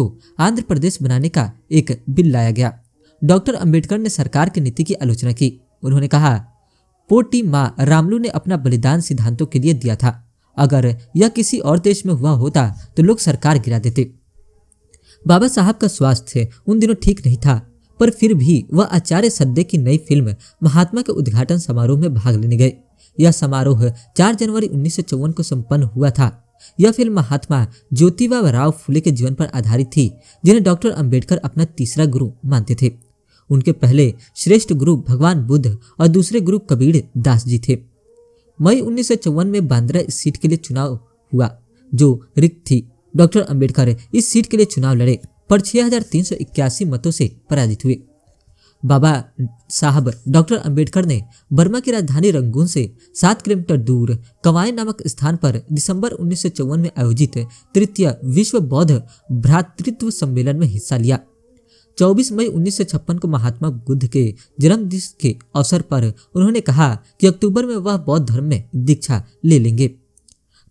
को आंध्र प्रदेश बनाने का एक बिल लाया गया डॉक्टर अंबेडकर ने सरकार की नीति की आलोचना की उन्होंने कहा पोटी माँ रामलू ने अपना बलिदान सिद्धांतों के लिए दिया था अगर यह किसी और देश में हुआ होता तो लोग सरकार गिरा देते बाबा साहब का स्वास्थ्य उन दिनों ठीक नहीं था पर फिर भी वह आचार्य सद्दे की नई फिल्म महात्मा के उद्घाटन समारोह में भाग लेने गए यह समारोह 4 जनवरी उन्नीस को संपन्न हुआ था यह फिल्म महात्मा ज्योतिबा राव फुले के जीवन पर आधारित थी जिन्हें डॉक्टर अंबेडकर अपना तीसरा गुरु मानते थे उनके पहले श्रेष्ठ गुरु भगवान बुद्ध और दूसरे गुरु कबीर दास जी थे मई उन्नीस में बांद्रा सीट के लिए चुनाव हुआ जो रिक्त थी डॉक्टर अंबेडकर इस सीट के लिए चुनाव लड़े पर छह मतों से पराजित हुए बाबा साहब डॉक्टर अंबेडकर ने बर्मा की राजधानी रंगून से सात किलोमीटर दूर कवाय नामक स्थान पर दिसंबर उन्नीस में आयोजित तृतीय विश्व बौद्ध भ्रातृत्व सम्मेलन में हिस्सा लिया 24 मई 1956 को महात्मा बुद्ध के दिवस के अवसर पर उन्होंने कहा कि अक्टूबर में वह बौद्ध धर्म में दीक्षा ले लेंगे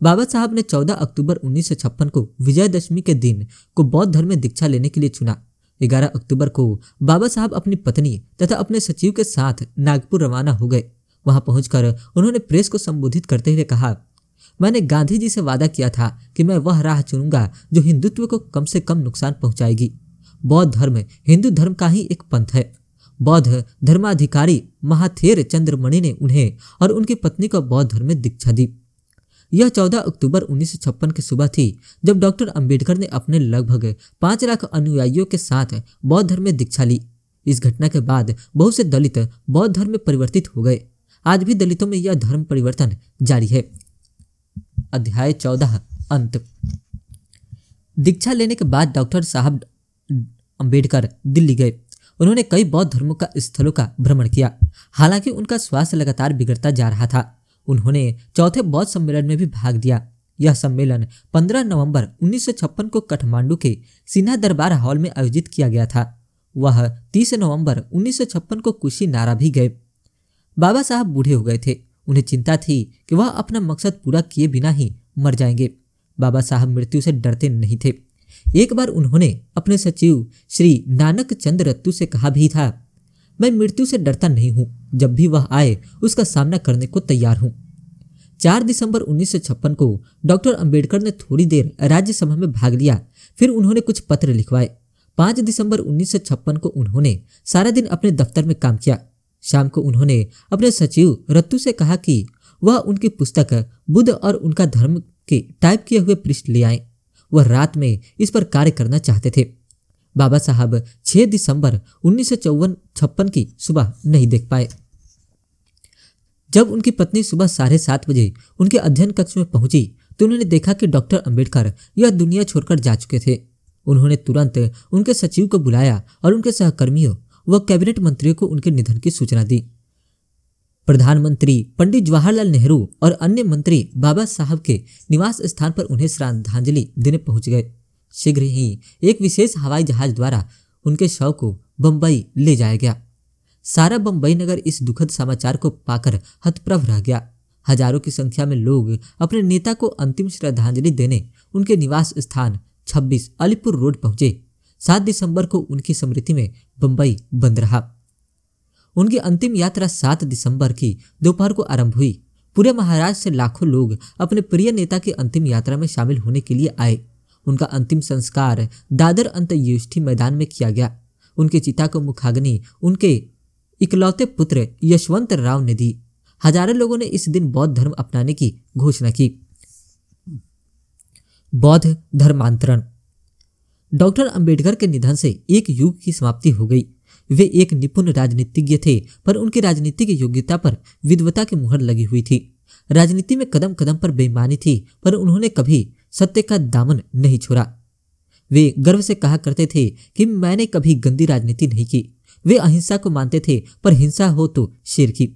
बाबा साहब ने 14 अक्टूबर 1956 को विजयदशमी के दिन को बौद्ध धर्म में दीक्षा लेने के लिए चुना 11 अक्टूबर को बाबा साहब अपनी पत्नी तथा अपने सचिव के साथ नागपुर रवाना हो गए वहां पहुंचकर उन्होंने प्रेस को संबोधित करते हुए कहा मैंने गांधी जी से वादा किया था कि मैं वह राह चुनूंगा जो हिंदुत्व को कम से कम नुकसान पहुंचाएगी बौद्ध धर्म हिंदू धर्म का ही एक पंथ है बौद्ध धर्माधिकारी महाथेर चंद्रमणि ने उन्हें और उनकी पत्नी को बौद्ध धर्म में दीक्षा दी यह 14 अक्टूबर उन्नीस की सुबह थी जब डॉक्टर अंबेडकर ने अपने लगभग पांच लाख अनुयायियों के साथ बौद्ध धर्म में दीक्षा ली इस घटना के बाद बहुत से दलित बौद्ध धर्म में परिवर्तित हो गए आज भी दलितों में यह धर्म परिवर्तन जारी है अध्याय चौदह अंत दीक्षा लेने के बाद डॉक्टर साहब अंबेडकर दिल्ली गए उन्होंने कई बौद्ध धर्मों का स्थलों का भ्रमण किया हालांकि उनका स्वास्थ्य लगातार बिगड़ता जा रहा था उन्होंने चौथे बौद्ध सम्मेलन में भी भाग दिया यह सम्मेलन 15 नवंबर 1956 को काठमांडू के सिन्हा दरबार हॉल में आयोजित किया गया था वह 30 नवंबर 1956 को कुशी नारा भी गए बाबा साहब बूढ़े हो गए थे उन्हें चिंता थी कि वह अपना मकसद पूरा किए बिना ही मर जाएंगे बाबा साहब मृत्यु से डरते नहीं थे एक बार उन्होंने अपने सचिव श्री नानक चंद रत्तू से कहा भी था मैं मृत्यु से डरता नहीं हूँ जब भी वह आए उसका सामना करने को तैयार हूँ चार दिसंबर उन्नीस को डॉक्टर अंबेडकर ने थोड़ी देर राज्यसभा में भाग लिया फिर उन्होंने कुछ पत्र लिखवाए पांच दिसंबर उन्नीस को उन्होंने सारा दिन अपने दफ्तर में काम किया शाम को उन्होंने अपने सचिव रत्तू से कहा कि वह उनकी पुस्तक बुद्ध और उनका धर्म के टाइप किए हुए पृष्ठ ले आए वह रात में इस पर कार्य करना चाहते थे बाबा साहब 6 दिसंबर उन्नीस छप्पन की सुबह नहीं देख पाए जब उनकी पत्नी सुबह साढ़े सात बजे उनके अध्ययन कक्ष में पहुंची तो उन्होंने देखा कि डॉक्टर अंबेडकर यह दुनिया छोड़कर जा चुके थे उन्होंने तुरंत उनके सचिव को बुलाया और उनके सहकर्मियों व कैबिनेट मंत्रियों को उनके निधन की सूचना दी प्रधानमंत्री पंडित जवाहरलाल नेहरू और अन्य मंत्री बाबा साहब के निवास स्थान पर उन्हें श्रद्धांजलि देने पहुंच गए शीघ्र ही एक विशेष हवाई जहाज द्वारा उनके शव को बम्बई ले जाया गया सारा बम्बई नगर इस दुखद समाचार को पाकर हतप्रभ रह गया हजारों की संख्या में लोग अपने नेता को अंतिम श्रद्धांजलि देने उनके निवास स्थान 26 अलीपुर रोड पहुंचे 7 दिसंबर को उनकी स्मृति में बम्बई बंद रहा उनकी अंतिम यात्रा 7 दिसंबर की दोपहर को आरंभ हुई पूरे महाराष्ट्र से लाखों लोग अपने प्रिय नेता की अंतिम यात्रा में शामिल होने के लिए आए उनका अंतिम संस्कार दादर अंतर्युष्ठी मैदान में किया गया उनकी चिता को मुखाग्नि उनके इकलौते पुत्र यशवंत राव ने दी हजारों लोगों ने इस दिन बौद्ध धर्म अपनाने की घोषणा की बौद्ध धर्मांतरण डॉक्टर अंबेडकर के निधन से एक युग की समाप्ति हो गई वे एक निपुण राजनीतिज्ञ थे पर उनकी राजनीति की योग्यता पर विद्वता की मुहर लगी हुई थी राजनीति में कदम कदम पर बेईमानी थी पर उन्होंने कभी सत्य का दामन नहीं छोड़ा वे गर्व से कहा करते थे कि मैंने कभी गंदी राजनीति नहीं की वे अहिंसा को मानते थे पर हिंसा हो तो शेर की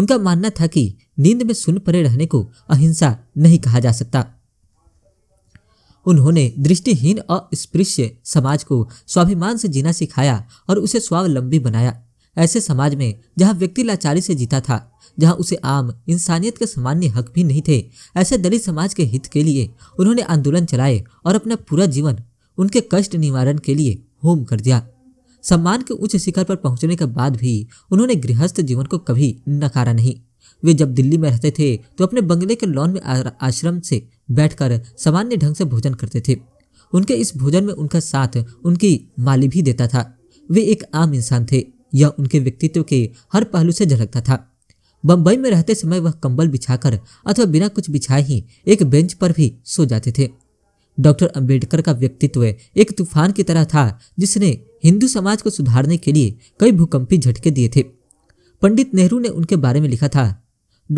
उनका मानना था कि नींद में सुन पड़े रहने को अहिंसा नहीं कहा जा सकता उन्होंने दृष्टिहीन अस्पृश्य समाज को स्वाभिमान से जीना सिखाया और उसे स्वावलंबी बनाया ऐसे समाज में जहां व्यक्ति लाचारी से जीता था जहां उसे आम इंसानियत के सामान्य हक भी नहीं थे ऐसे दलित समाज के हित के लिए उन्होंने आंदोलन चलाए और अपना पूरा जीवन उनके कष्ट निवारण के लिए होम कर दिया सम्मान के उच्च शिखर पर पहुंचने के बाद भी उन्होंने गृहस्थ जीवन को कभी नकारा नहीं वे जब दिल्ली में रहते थे तो अपने बंगले के लॉन में आश्रम से बैठकर सामान्य ढंग से भोजन करते थे उनके इस भोजन में उनका साथ उनकी माली भी देता था वे एक आम इंसान थे यह उनके व्यक्तित्व के हर पहलू से झलकता था बम्बई में रहते समय वह कंबल बिछाकर अथवा बिना कुछ बिछाए ही एक बेंच पर भी सो जाते थे डॉक्टर अंबेडकर का व्यक्तित्व एक तूफान की तरह था जिसने हिंदू समाज को सुधारने के लिए कई भूकंपी झटके दिए थे पंडित नेहरू ने उनके बारे में लिखा था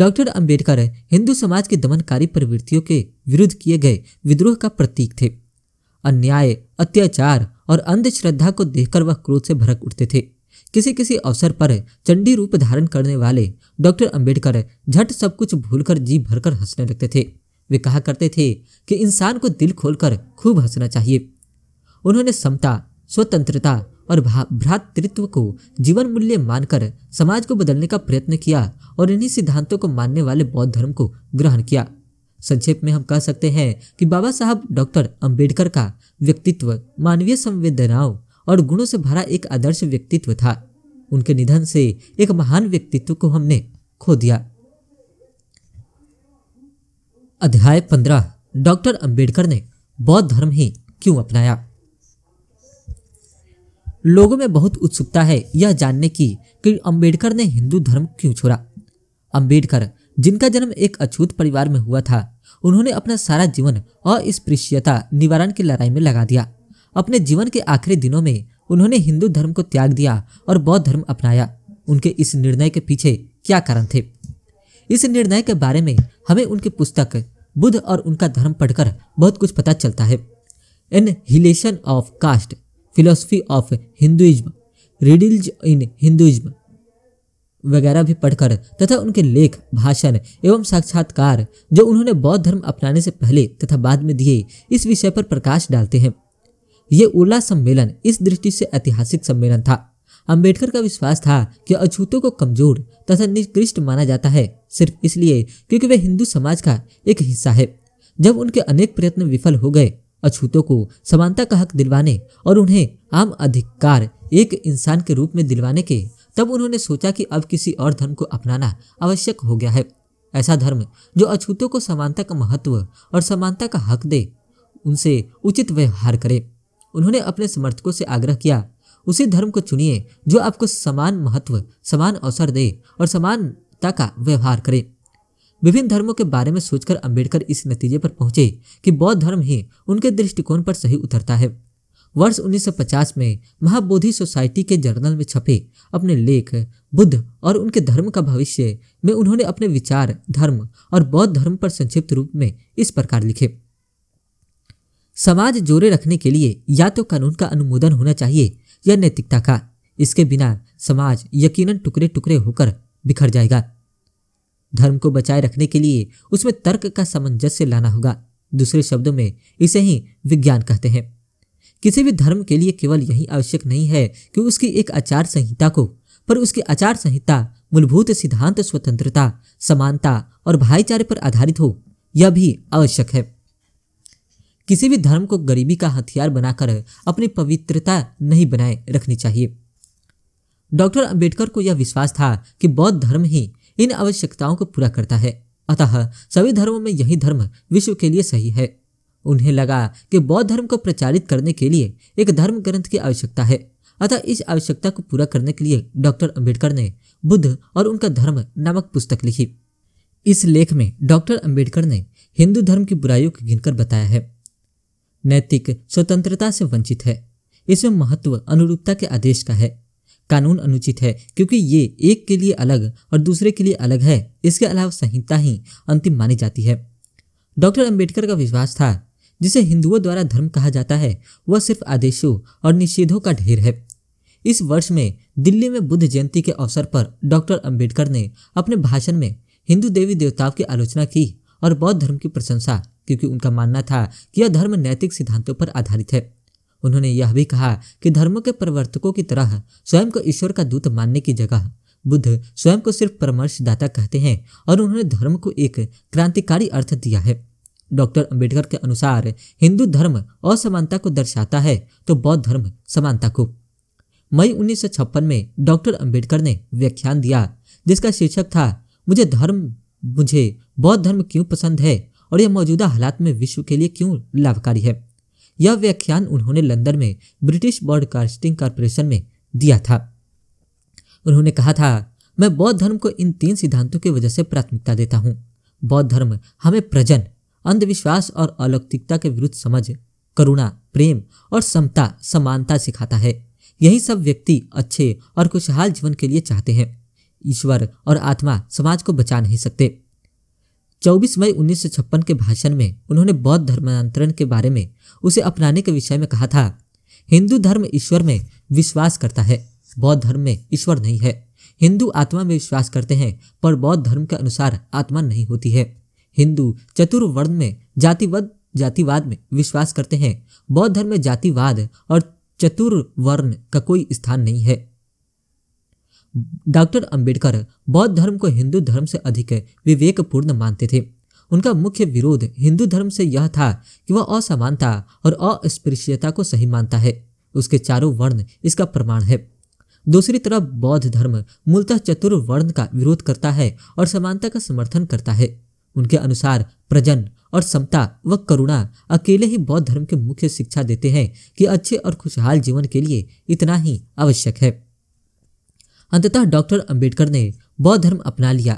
डॉक्टर अंबेडकर हिंदू समाज की दमनकारी प्रवृत्तियों के विरुद्ध किए गए विद्रोह का प्रतीक थे अन्याय अत्याचार और अंधश्रद्धा को देखकर वह क्रोध से भरक उठते थे किसी किसी अवसर पर चंडी रूप धारण करने वाले डॉक्टर अंबेडकर झट सब कुछ भूलकर जी भरकर हंसने लगते थे वे कहा करते थे कि इंसान को दिल खोलकर खूब हंसना चाहिए उन्होंने समता स्वतंत्रता और भ्रातृत्व को जीवन मूल्य मानकर समाज को बदलने का प्रयत्न किया और इन्हीं सिद्धांतों को मानने वाले बौद्ध धर्म को ग्रहण किया संक्षेप में हम कह सकते हैं कि बाबा साहब डॉक्टर अंबेडकर का व्यक्तित्व मानवीय संवेदनाओं और गुणों से भरा एक आदर्श व्यक्तित्व था उनके निधन से एक महान व्यक्तित्व को हमने खो दिया अध्याय पंद्रह डॉक्टर अंबेडकर ने बौद्ध धर्म ही क्यों अपनाया लोगों में बहुत उत्सुकता है यह जानने की कि अंबेडकर ने हिंदू धर्म क्यों छोड़ा अंबेडकर जिनका जन्म एक अछूत परिवार में हुआ था उन्होंने अपना सारा जीवन अस्पृश्यता निवारण की लड़ाई में लगा दिया अपने जीवन के आखिरी दिनों में उन्होंने हिंदू धर्म को त्याग दिया और बौद्ध धर्म अपनाया उनके इस निर्णय के पीछे क्या कारण थे इस निर्णय के बारे में हमें उनकी पुस्तक बुद्ध और उनका धर्म पढ़कर बहुत कुछ पता चलता है annihilation of caste philosophy of Hinduism riddles in Hinduism वगैरह भी पढ़कर तथा उनके लेख भाषण एवं साक्षात्कार जो उन्होंने बौद्ध धर्म अपनाने से पहले तथा बाद में दिए इस विषय पर प्रकाश डालते हैं ये उर्ला सम्मेलन इस दृष्टि से ऐतिहासिक सम्मेलन था अंबेडकर का विश्वास था कि अछूतों को कमजोर तथा निकृष्ट माना जाता है सिर्फ इसलिए क्योंकि वे हिंदू समाज का एक हिस्सा है जब उनके अनेक प्रयत्न विफल हो गए अछूतों को समानता का हक दिलवाने और उन्हें आम अधिकार एक इंसान के रूप में दिलवाने के तब उन्होंने सोचा कि अब किसी और धर्म को अपनाना आवश्यक हो गया है ऐसा धर्म जो अछूतों को समानता का महत्व और समानता का हक दे उनसे उचित व्यवहार करे उन्होंने अपने समर्थकों से आग्रह किया उसी धर्म को चुनिए जो आपको समान महत्व समान अवसर दे और समानता का व्यवहार करे विभिन्न धर्मों के बारे में सोचकर अंबेडकर इस नतीजे पर पहुंचे कि बौद्ध धर्म ही उनके दृष्टिकोण पर सही उतरता है वर्ष 1950 में महाबोधि सोसाइटी के जर्नल में छपे अपने लेख बुद्ध और उनके धर्म का भविष्य में उन्होंने अपने विचार धर्म और बौद्ध धर्म पर संक्षिप्त रूप में इस प्रकार लिखे समाज जोड़े रखने के लिए या तो कानून का अनुमोदन होना चाहिए या नैतिकता का इसके बिना समाज यकीनन टुकड़े टुकड़े होकर बिखर जाएगा धर्म को बचाए रखने के लिए उसमें तर्क का सामंजस्य लाना होगा दूसरे शब्दों में इसे ही विज्ञान कहते हैं किसी भी धर्म के लिए केवल यही आवश्यक नहीं है कि उसकी एक आचार संहिता को पर उसकी आचार संहिता मूलभूत सिद्धांत स्वतंत्रता समानता और भाईचारे पर आधारित हो यह भी आवश्यक है किसी भी धर्म को गरीबी का हथियार बनाकर अपनी पवित्रता नहीं बनाए रखनी चाहिए डॉक्टर अंबेडकर को यह विश्वास था कि बौद्ध धर्म ही इन आवश्यकताओं को पूरा करता है अतः सभी धर्मों में यही धर्म विश्व के लिए सही है उन्हें लगा कि बौद्ध धर्म को प्रचारित करने के लिए एक धर्म ग्रंथ की आवश्यकता है अतः इस आवश्यकता को पूरा करने के लिए डॉक्टर अंबेडकर ने बुद्ध और उनका धर्म नामक पुस्तक लिखी इस लेख में डॉक्टर अंबेडकर ने हिंदू धर्म की बुराइयों को गिनकर बताया है नैतिक स्वतंत्रता से वंचित है इसमें महत्व अनुरूपता के आदेश का है कानून अनुचित है क्योंकि ये एक के लिए अलग और दूसरे के लिए अलग है इसके अलावा संहिता ही अंतिम मानी जाती है डॉक्टर अंबेडकर का विश्वास था जिसे हिंदुओं द्वारा धर्म कहा जाता है वह सिर्फ आदेशों और निषेधों का ढेर है इस वर्ष में दिल्ली में बुद्ध जयंती के अवसर पर डॉक्टर अंबेडकर ने अपने भाषण में हिंदू देवी देवताओं की आलोचना की और बौद्ध धर्म की प्रशंसा क्योंकि उनका मानना था कि यह धर्म नैतिक सिद्धांतों पर आधारित है उन्होंने यह भी कहा कि धर्मों के प्रवर्तकों की तरह स्वयं को ईश्वर का दूत मानने की जगह बुद्ध स्वयं को सिर्फ परामर्शदाता कहते हैं और उन्होंने धर्म को एक क्रांतिकारी अर्थ दिया है डॉक्टर अंबेडकर के अनुसार हिंदू धर्म असमानता को दर्शाता है तो बौद्ध धर्म समानता को मई छप्पन में डॉक्टर अंबेडकर ने व्याख्यान दिया जिसका शीर्षक था मुझे धर्म मुझे बौद्ध धर्म क्यों पसंद है और यह मौजूदा हालात में विश्व के लिए क्यों लाभकारी है यह व्याख्यान उन्होंने लंदन में ब्रिटिश ब्रॉडकास्टिंग कारपोरेशन में दिया था उन्होंने कहा था मैं बौद्ध धर्म को इन तीन सिद्धांतों की वजह से प्राथमिकता देता हूँ बौद्ध धर्म हमें प्रजन अंधविश्वास और अलौकिकता के विरुद्ध समझ करुणा प्रेम और समता समानता सिखाता है यही सब व्यक्ति अच्छे और खुशहाल जीवन के लिए चाहते हैं ईश्वर और आत्मा समाज को बचा नहीं सकते 24 मई उन्नीस के भाषण में उन्होंने बौद्ध धर्मांतरण के बारे में उसे अपनाने के विषय में कहा था हिंदू धर्म ईश्वर में विश्वास करता है बौद्ध धर्म में ईश्वर नहीं है हिंदू आत्मा में विश्वास करते हैं पर बौद्ध धर्म के अनुसार आत्मा नहीं होती है हिंदू चतुर्वर्ण में जातिवद जातिवाद में विश्वास करते हैं बौद्ध धर्म में जातिवाद और चतुर्वर्ण का कोई स्थान नहीं है डॉक्टर अंबेडकर बौद्ध धर्म को हिंदू धर्म से अधिक विवेकपूर्ण मानते थे उनका मुख्य विरोध हिंदू धर्म से यह था कि वह असमानता और अस्पृश्यता को सही मानता है उसके चारों वर्ण इसका प्रमाण है दूसरी तरफ बौद्ध धर्म मूलतः चतुर्वर्ण का विरोध करता है और समानता का समर्थन करता है उनके अनुसार प्रजन और समता व करुणा अकेले ही बौद्ध धर्म के मुख्य शिक्षा देते हैं कि अच्छे और खुशहाल जीवन के लिए इतना ही आवश्यक है अंततः डॉक्टर अंबेडकर ने बौद्ध धर्म अपना लिया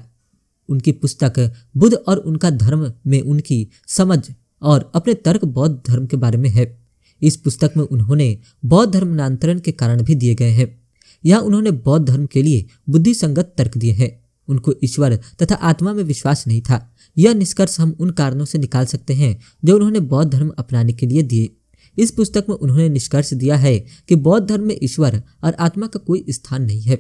उनकी पुस्तक बुद्ध और उनका धर्म में उनकी समझ और अपने तर्क बौद्ध धर्म के बारे में है इस पुस्तक में उन्होंने बौद्ध धर्मांतरण के कारण भी दिए गए हैं यहाँ उन्होंने बौद्ध धर्म के लिए बुद्धि संगत तर्क दिए हैं उनको ईश्वर तथा आत्मा में विश्वास नहीं था यह निष्कर्ष हम उन कारणों से निकाल सकते हैं जो उन्होंने बौद्ध धर्म अपनाने के लिए दिए इस पुस्तक में उन्होंने निष्कर्ष दिया है कि बौद्ध धर्म में ईश्वर और आत्मा का कोई स्थान नहीं है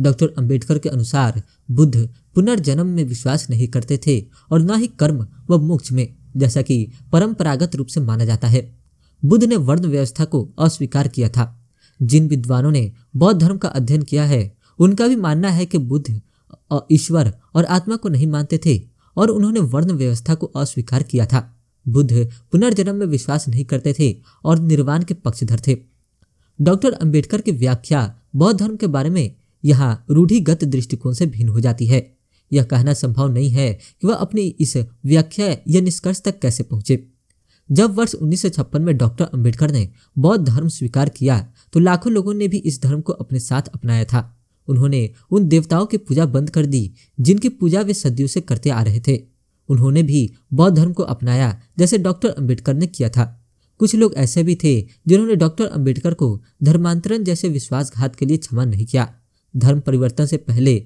डॉक्टर अंबेडकर के अनुसार बुद्ध पुनर्जन्म में विश्वास नहीं करते थे और न ही कर्म व मोक्ष में जैसा कि परंपरागत रूप से माना जाता है बुद्ध ने वर्ण व्यवस्था को अस्वीकार किया था जिन विद्वानों ने बौद्ध धर्म का अध्ययन किया है उनका भी मानना है कि बुद्ध ईश्वर और आत्मा को नहीं मानते थे और उन्होंने वर्ण व्यवस्था को अस्वीकार किया था बुद्ध पुनर्जन्म में विश्वास नहीं करते थे और निर्वाण के पक्षधर थे डॉक्टर अंबेडकर की व्याख्या बौद्ध धर्म के बारे में यहाँ रूढ़िगत दृष्टिकोण से भिन्न हो जाती है यह कहना संभव नहीं है कि वह अपनी इस व्याख्या या निष्कर्ष तक कैसे पहुंचे जब वर्ष उन्नीस में डॉक्टर अंबेडकर ने बौद्ध धर्म स्वीकार किया तो लाखों लोगों ने भी इस धर्म को अपने साथ अपनाया था उन्होंने उन देवताओं की पूजा बंद कर दी जिनकी पूजा वे सदियों से करते आ रहे थे उन्होंने भी बौद्ध धर्म को अपनाया जैसे डॉक्टर अंबेडकर ने किया था कुछ लोग ऐसे भी थे जिन्होंने डॉक्टर अंबेडकर को धर्मांतरण जैसे विश्वासघात के लिए क्षमा नहीं किया धर्म परिवर्तन से पहले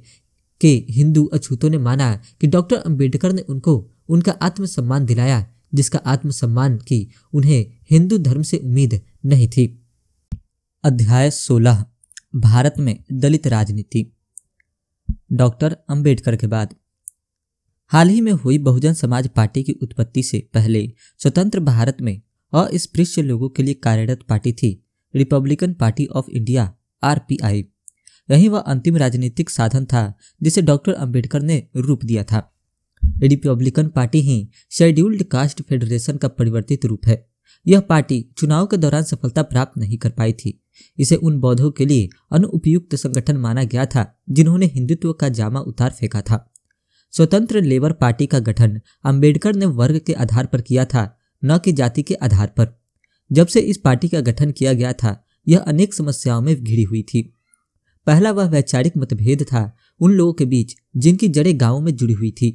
के हिंदू अछूतों ने माना कि डॉक्टर अंबेडकर ने उनको उनका आत्मसम्मान दिलाया जिसका आत्मसम्मान की उन्हें हिंदू धर्म से उम्मीद नहीं थी अध्याय 16 भारत में दलित राजनीति डॉक्टर अंबेडकर के बाद हाल ही में हुई बहुजन समाज पार्टी की उत्पत्ति से पहले स्वतंत्र भारत में अस्पृश्य लोगों के लिए कार्यरत पार्टी थी republican party of India RPI यही वह अंतिम राजनीतिक साधन था जिसे डॉक्टर अंबेडकर ने रूप दिया था रिपब्लिकन पार्टी ही शेड्यूल्ड कास्ट फेडरेशन का परिवर्तित रूप है यह पार्टी चुनाव के दौरान सफलता प्राप्त नहीं कर पाई थी इसे उन बौद्धों के लिए अनुपयुक्त संगठन माना गया था जिन्होंने हिंदुत्व का जामा उतार फेंका था स्वतंत्र लेबर पार्टी का गठन अंबेडकर ने वर्ग के आधार पर किया था न कि जाति के आधार पर जब से इस पार्टी का गठन किया गया था यह अनेक समस्याओं में घिरी हुई थी पहला वह वैचारिक मतभेद था उन लोगों के बीच जिनकी जड़ें गांवों में जुड़ी हुई थी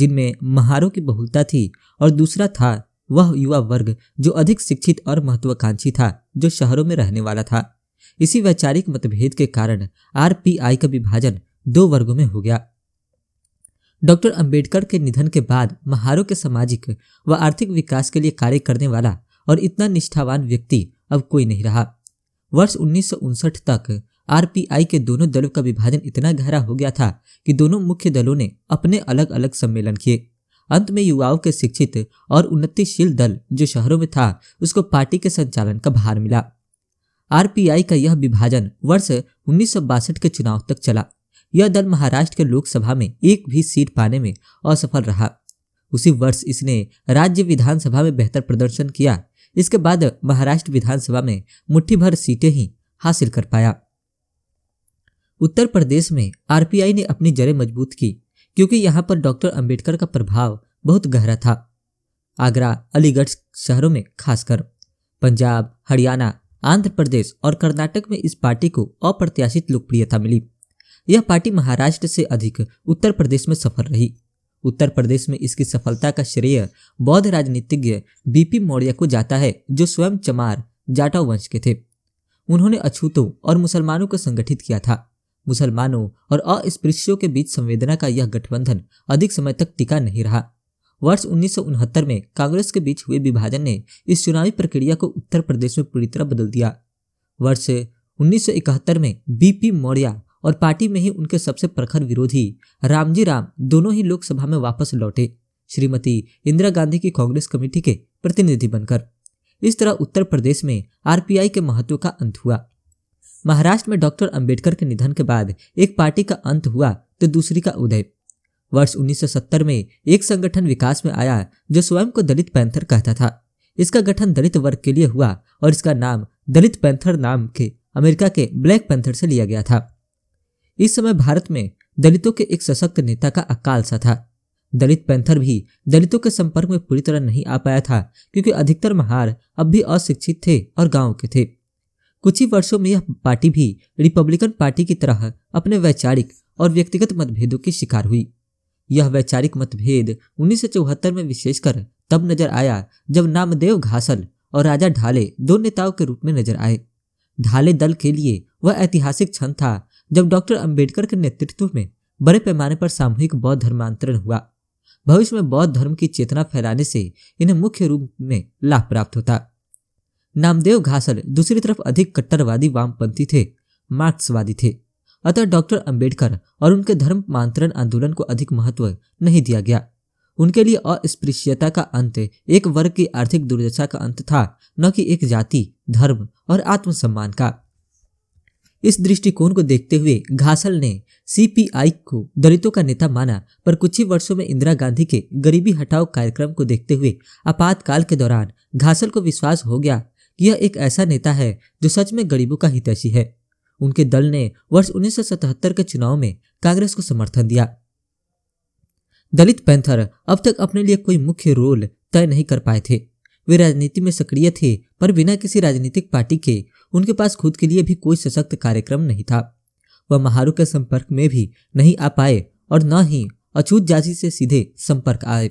जिनमें महारों की बहुलता थी और दूसरा था वह युवा वर्ग जो अधिक शिक्षित और महत्वाकांक्षी था जो शहरों में रहने वाला था इसी वैचारिक मतभेद के कारण आर का विभाजन दो वर्गों में हो गया डॉक्टर अंबेडकर के निधन के बाद महारों के सामाजिक व आर्थिक विकास के लिए कार्य करने वाला और इतना निष्ठावान व्यक्ति अब कोई नहीं रहा वर्ष उन्नीस तक आरपीआई के दोनों दलों का विभाजन इतना गहरा हो गया था कि दोनों मुख्य दलों ने अपने अलग अलग सम्मेलन किए अंत में युवाओं के शिक्षित और उन्नतिशील दल जो शहरों में था उसको पार्टी के संचालन का भार मिला आरपीआई का यह विभाजन वर्ष उन्नीस के चुनाव तक चला यह दल महाराष्ट्र के लोकसभा में एक भी सीट पाने में असफल रहा उसी वर्ष इसने राज्य विधानसभा में बेहतर प्रदर्शन किया इसके बाद महाराष्ट्र विधानसभा में मुट्ठी भर सीटें ही हासिल कर पाया उत्तर प्रदेश में आरपीआई ने अपनी जड़ें मजबूत की क्योंकि यहाँ पर डॉक्टर अंबेडकर का प्रभाव बहुत गहरा था आगरा अलीगढ़ शहरों में खासकर पंजाब हरियाणा आंध्र प्रदेश और कर्नाटक में इस पार्टी को अप्रत्याशित लोकप्रियता मिली यह पार्टी महाराष्ट्र से अधिक उत्तर प्रदेश में सफल रही उत्तर प्रदेश में इसकी सफलता का श्रेय बौद्ध राजनीतिज्ञ बीपी मौर्य को जाता है जो स्वयं चमार जाटा वंश के थे उन्होंने अछूतों और मुसलमानों को संगठित किया था मुसलमानों और अस्पृश्यों के बीच संवेदना का यह गठबंधन अधिक समय तक टिका नहीं रहा वर्ष उन्नीस में कांग्रेस के बीच हुए विभाजन ने इस चुनावी प्रक्रिया को उत्तर प्रदेश में पूरी तरह बदल दिया वर्ष उन्नीस में बीपी मौर्या और पार्टी में ही उनके सबसे प्रखर विरोधी रामजी राम दोनों ही लोकसभा में वापस लौटे श्रीमती इंदिरा गांधी की कांग्रेस कमेटी के प्रतिनिधि बनकर इस तरह उत्तर प्रदेश में आरपीआई के महत्व का अंत हुआ महाराष्ट्र में डॉक्टर अंबेडकर के निधन के बाद एक पार्टी का अंत हुआ तो दूसरी का उदय वर्ष 1970 में एक संगठन विकास में आया जो स्वयं को दलित पैंथर कहता था इसका गठन दलित वर्ग के लिए हुआ और इसका नाम दलित पैंथर नाम के अमेरिका के ब्लैक पैंथर से लिया गया था इस समय भारत में दलितों के एक सशक्त नेता का अकाल सा था दलित पैंथर भी दलितों के संपर्क में पूरी तरह नहीं आ पाया था क्योंकि अधिकतर महार अब भी अशिक्षित थे और गांव के थे कुछ ही वर्षों में यह पार्टी भी रिपब्लिकन पार्टी की तरह अपने वैचारिक और व्यक्तिगत मतभेदों की शिकार हुई यह वैचारिक मतभेद उन्नीस में विशेषकर तब नजर आया जब नामदेव घासल और राजा ढाले दो नेताओं के रूप में नजर आए ढाले दल के लिए वह ऐतिहासिक क्षण था जब डॉक्टर अंबेडकर के नेतृत्व में बड़े पैमाने पर सामूहिक बौद्ध धर्मांतरण हुआ भविष्य में बौद्ध धर्म की चेतना फैलाने से इन्हें मुख्य रूप में लाभ प्राप्त होता नामदेव घासल दूसरी तरफ अधिक कट्टरवादी वामपंथी थे मार्क्सवादी थे अतः डॉक्टर अंबेडकर और उनके धर्म मांतरण आंदोलन को अधिक महत्व नहीं दिया गया उनके लिए अस्पृश्यता का अंत एक वर्ग की आर्थिक दुर्दशा का अंत था न कि एक जाति धर्म और आत्मसम्मान का इस दृष्टिकोण को देखते हुए घासल ने सीपीआई को दलितों का नेता माना पर कुछ ही वर्षों में इंदिरा गांधी के गरीबी हटाओ कार्यक्रम को देखते हुए आपातकाल के दौरान घासल को विश्वास हो गया यह एक ऐसा नेता है जो सच में गरीबों का हितैषी है उनके दल ने वर्ष 1977 के चुनाव में कांग्रेस को समर्थन दिया दलित पैंथर अब तक अपने लिए कोई मुख्य रोल तय नहीं कर पाए थे वे राजनीति में सक्रिय थे पर बिना किसी राजनीतिक पार्टी के उनके पास खुद के लिए भी कोई सशक्त कार्यक्रम नहीं था वह महारू के संपर्क में भी नहीं आ पाए और न ही अछूत जाति से सीधे संपर्क आए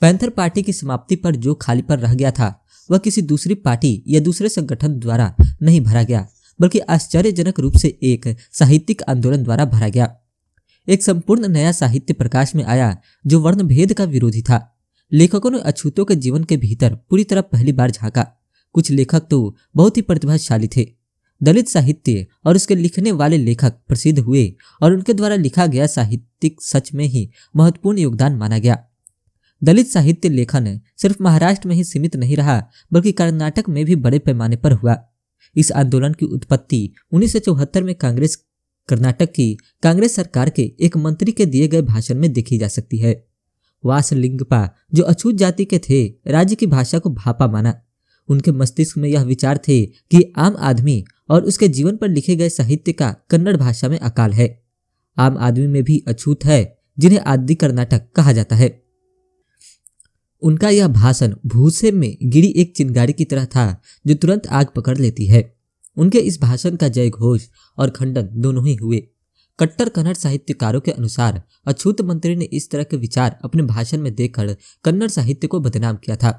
पैंथर पार्टी की समाप्ति पर जो खाली पर रह गया था वह किसी दूसरी पार्टी या दूसरे संगठन द्वारा नहीं भरा गया बल्कि आश्चर्यजनक रूप से एक साहित्यिक आंदोलन द्वारा भरा गया एक संपूर्ण नया साहित्य प्रकाश में आया जो वर्ण भेद का विरोधी था लेखकों ने अछूतों के जीवन के भीतर पूरी तरह पहली बार झांका कुछ लेखक तो बहुत ही प्रतिभाशाली थे दलित साहित्य और उसके लिखने वाले लेखक प्रसिद्ध हुए और उनके द्वारा लिखा गया साहित्यिक सच में ही महत्वपूर्ण योगदान माना गया दलित साहित्य लेखन सिर्फ महाराष्ट्र में ही सीमित नहीं रहा बल्कि कर्नाटक में भी बड़े पैमाने पर हुआ इस आंदोलन की उत्पत्ति उन्नीस में कांग्रेस कर्नाटक की कांग्रेस सरकार के एक मंत्री के दिए गए भाषण में देखी जा सकती है वासलिंगपा जो अछूत जाति के थे राज्य की भाषा को भापा माना उनके मस्तिष्क में यह विचार थे कि आम आदमी और उसके जीवन पर लिखे गए साहित्य का कन्नड़ भाषा में अकाल है आम आदमी में भी अछूत है जिन्हें आदि कर्नाटक कहा जाता है उनका यह भाषण भूसे में गिरी एक चिंगारी की तरह था जो तुरंत आग पकड़ लेती है उनके इस भाषण का जय घोष और खंडन दोनों ही हुए कट्टर कन्नड़ साहित्यकारों के अनुसार अछूत मंत्री ने इस तरह के विचार अपने भाषण में देखकर कन्नड़ साहित्य को बदनाम किया था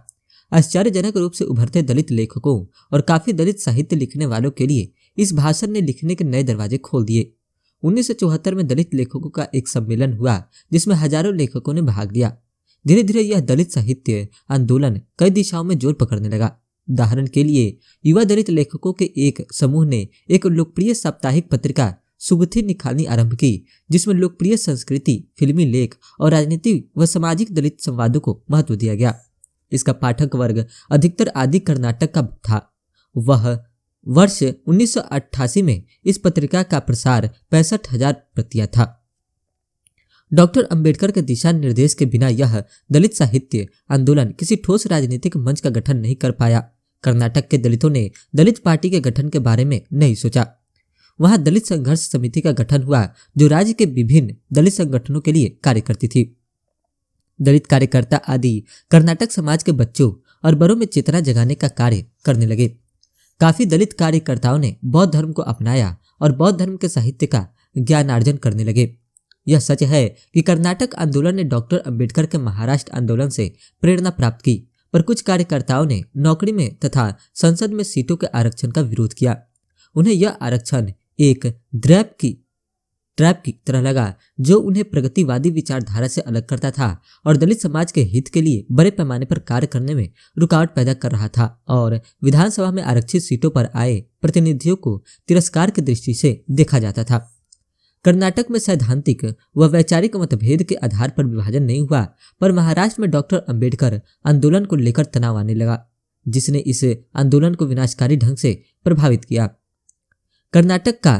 आश्चर्यजनक रूप से उभरते दलित लेखकों और काफी दलित साहित्य लिखने वालों के लिए इस भाषण ने लिखने के नए दरवाजे खोल दिए उन्नीस में दलित लेखकों का एक सम्मेलन हुआ जिसमें हजारों लेखकों ने भाग लिया धीरे धीरे यह दलित साहित्य आंदोलन कई दिशाओं में जोर पकड़ने लगा उदाहरण के लिए युवा दलित लेखकों के एक समूह ने एक लोकप्रिय साप्ताहिक पत्रिका सुगथी निकालनी आरंभ की जिसमें लोकप्रिय संस्कृति फिल्मी लेख और राजनीतिक व सामाजिक दलित संवादों को महत्व दिया गया इसका पाठक वर्ग अधिकतर आदि कर्नाटक का था वह वर्ष 1988 में इस पत्रिका का प्रसार पैंसठ हजार प्रतिया था डॉक्टर अंबेडकर के दिशा निर्देश के बिना यह दलित साहित्य आंदोलन किसी ठोस राजनीतिक मंच का गठन नहीं कर पाया कर्नाटक के दलितों ने दलित पार्टी के गठन के बारे में नहीं सोचा वहां दलित संघर्ष समिति का गठन हुआ जो राज्य के विभिन्न दलित संगठनों के लिए कार्य करती थी दलित कार्यकर्ता आदि कर्नाटक समाज के बच्चों और बड़ों में चेतना जगाने का कार्य करने लगे काफी दलित कार्यकर्ताओं ने बौद्ध धर्म को अपनाया और बौद्ध धर्म के साहित्य का ज्ञानार्जन करने लगे यह सच है कि कर्नाटक आंदोलन ने डॉक्टर अंबेडकर के महाराष्ट्र आंदोलन से प्रेरणा प्राप्त की पर कुछ कार्यकर्ताओं ने नौकरी में तथा संसद में सीटों के आरक्षण का विरोध किया उन्हें यह आरक्षण एक द्रैप की ट्रैप की तरह लगा जो उन्हें प्रगतिवादी विचारधारा से अलग करता था और दलित समाज के हित के लिए बड़े पैमाने पर कार्य करने में रुकावट पैदा कर रहा था और विधानसभा में आरक्षित सीटों पर आए प्रतिनिधियों को तिरस्कार की दृष्टि से देखा जाता था कर्नाटक में सैद्धांतिक व वैचारिक मतभेद के आधार पर विभाजन नहीं हुआ पर महाराष्ट्र में डॉक्टर अंबेडकर आंदोलन को लेकर तनाव आने लगा जिसने इस आंदोलन को विनाशकारी ढंग से प्रभावित किया कर्नाटक का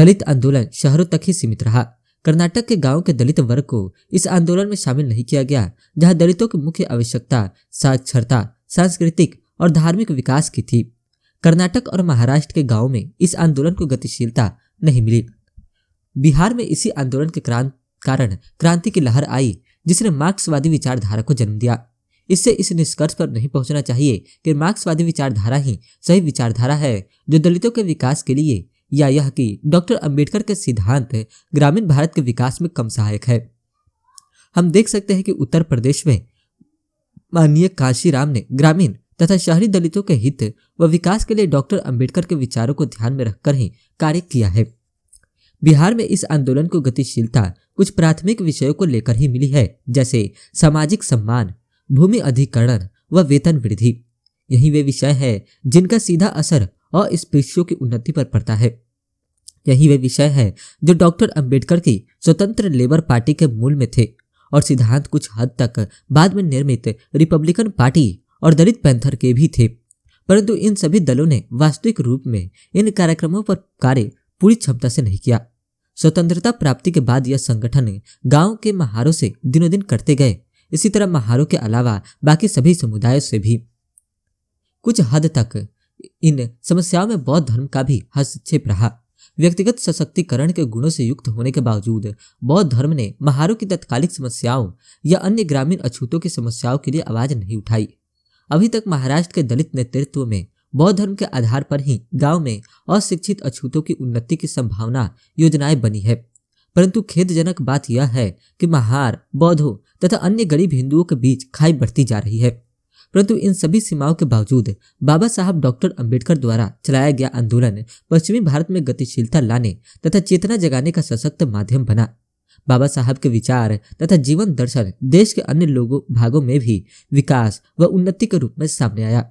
दलित आंदोलन शहरों तक ही सीमित रहा कर्नाटक के गांव के दलित वर्ग को इस आंदोलन में शामिल नहीं किया गया जहां दलितों की मुख्य आवश्यकता साक्षरता सांस्कृतिक और धार्मिक विकास की थी कर्नाटक और महाराष्ट्र के गांव में इस आंदोलन को गतिशीलता नहीं मिली बिहार में इसी आंदोलन के कारण क्रांति की लहर आई जिसने मार्क्सवादी विचारधारा को जन्म दिया इससे इस निष्कर्ष पर नहीं पहुंचना चाहिए कि मार्क्सवादी विचारधारा ही सही विचारधारा है जो दलितों के विकास के लिए या यह कि डॉक्टर अंबेडकर के सिद्धांत ग्रामीण भारत के विकास में कम सहायक है हम देख सकते हैं कि उत्तर प्रदेश में माननीय काशीराम ने ग्रामीण तथा शहरी दलितों के हित व विकास के लिए डॉक्टर अंबेडकर के विचारों को ध्यान में रखकर ही कार्य किया है बिहार में इस आंदोलन को गतिशीलता कुछ प्राथमिक विषयों को लेकर ही मिली है जैसे सामाजिक सम्मान भूमि अधिकरण व वेतन वृद्धि यही वे विषय है जिनका सीधा असर अस्पृश्यों की उन्नति पर पड़ता है यही वे विषय है जो डॉक्टर अंबेडकर की स्वतंत्र लेबर पार्टी के मूल में थे और सिद्धांत कुछ हद तक बाद में निर्मित रिपब्लिकन पार्टी और दलित पैंथर के भी थे परंतु इन सभी दलों ने वास्तविक रूप में इन कार्यक्रमों पर कार्य पूरी क्षमता से नहीं किया स्वतंत्रता प्राप्ति के बाद यह संगठन गांव के महारों से दिनों दिन करते गए इसी तरह महारों के अलावा बाकी सभी समुदायों से भी कुछ हद तक इन समस्याओं में बौद्ध धर्म का भी हस्तक्षेप रहा व्यक्तिगत सशक्तिकरण के गुणों से युक्त होने के बावजूद बौद्ध धर्म ने महारों की तत्कालिक समस्याओं या अन्य ग्रामीण अछूतों की समस्याओं के लिए आवाज नहीं उठाई अभी तक महाराष्ट्र के दलित नेतृत्व में बौद्ध धर्म के आधार पर ही गांव में अशिक्षित अछूतों की उन्नति की संभावना योजनाएं बनी है परंतु खेदजनक बात यह है कि महार बौद्धों तथा अन्य गरीब हिंदुओं के बीच खाई बढ़ती जा रही है परंतु इन सभी सीमाओं के बावजूद बाबा साहब डॉक्टर अंबेडकर द्वारा चलाया गया आंदोलन पश्चिमी भारत में गतिशीलता लाने तथा चेतना जगाने का सशक्त माध्यम बना बाबा साहब के विचार तथा जीवन दर्शन देश के अन्य लोगों भागों में भी विकास व उन्नति के रूप में सामने आया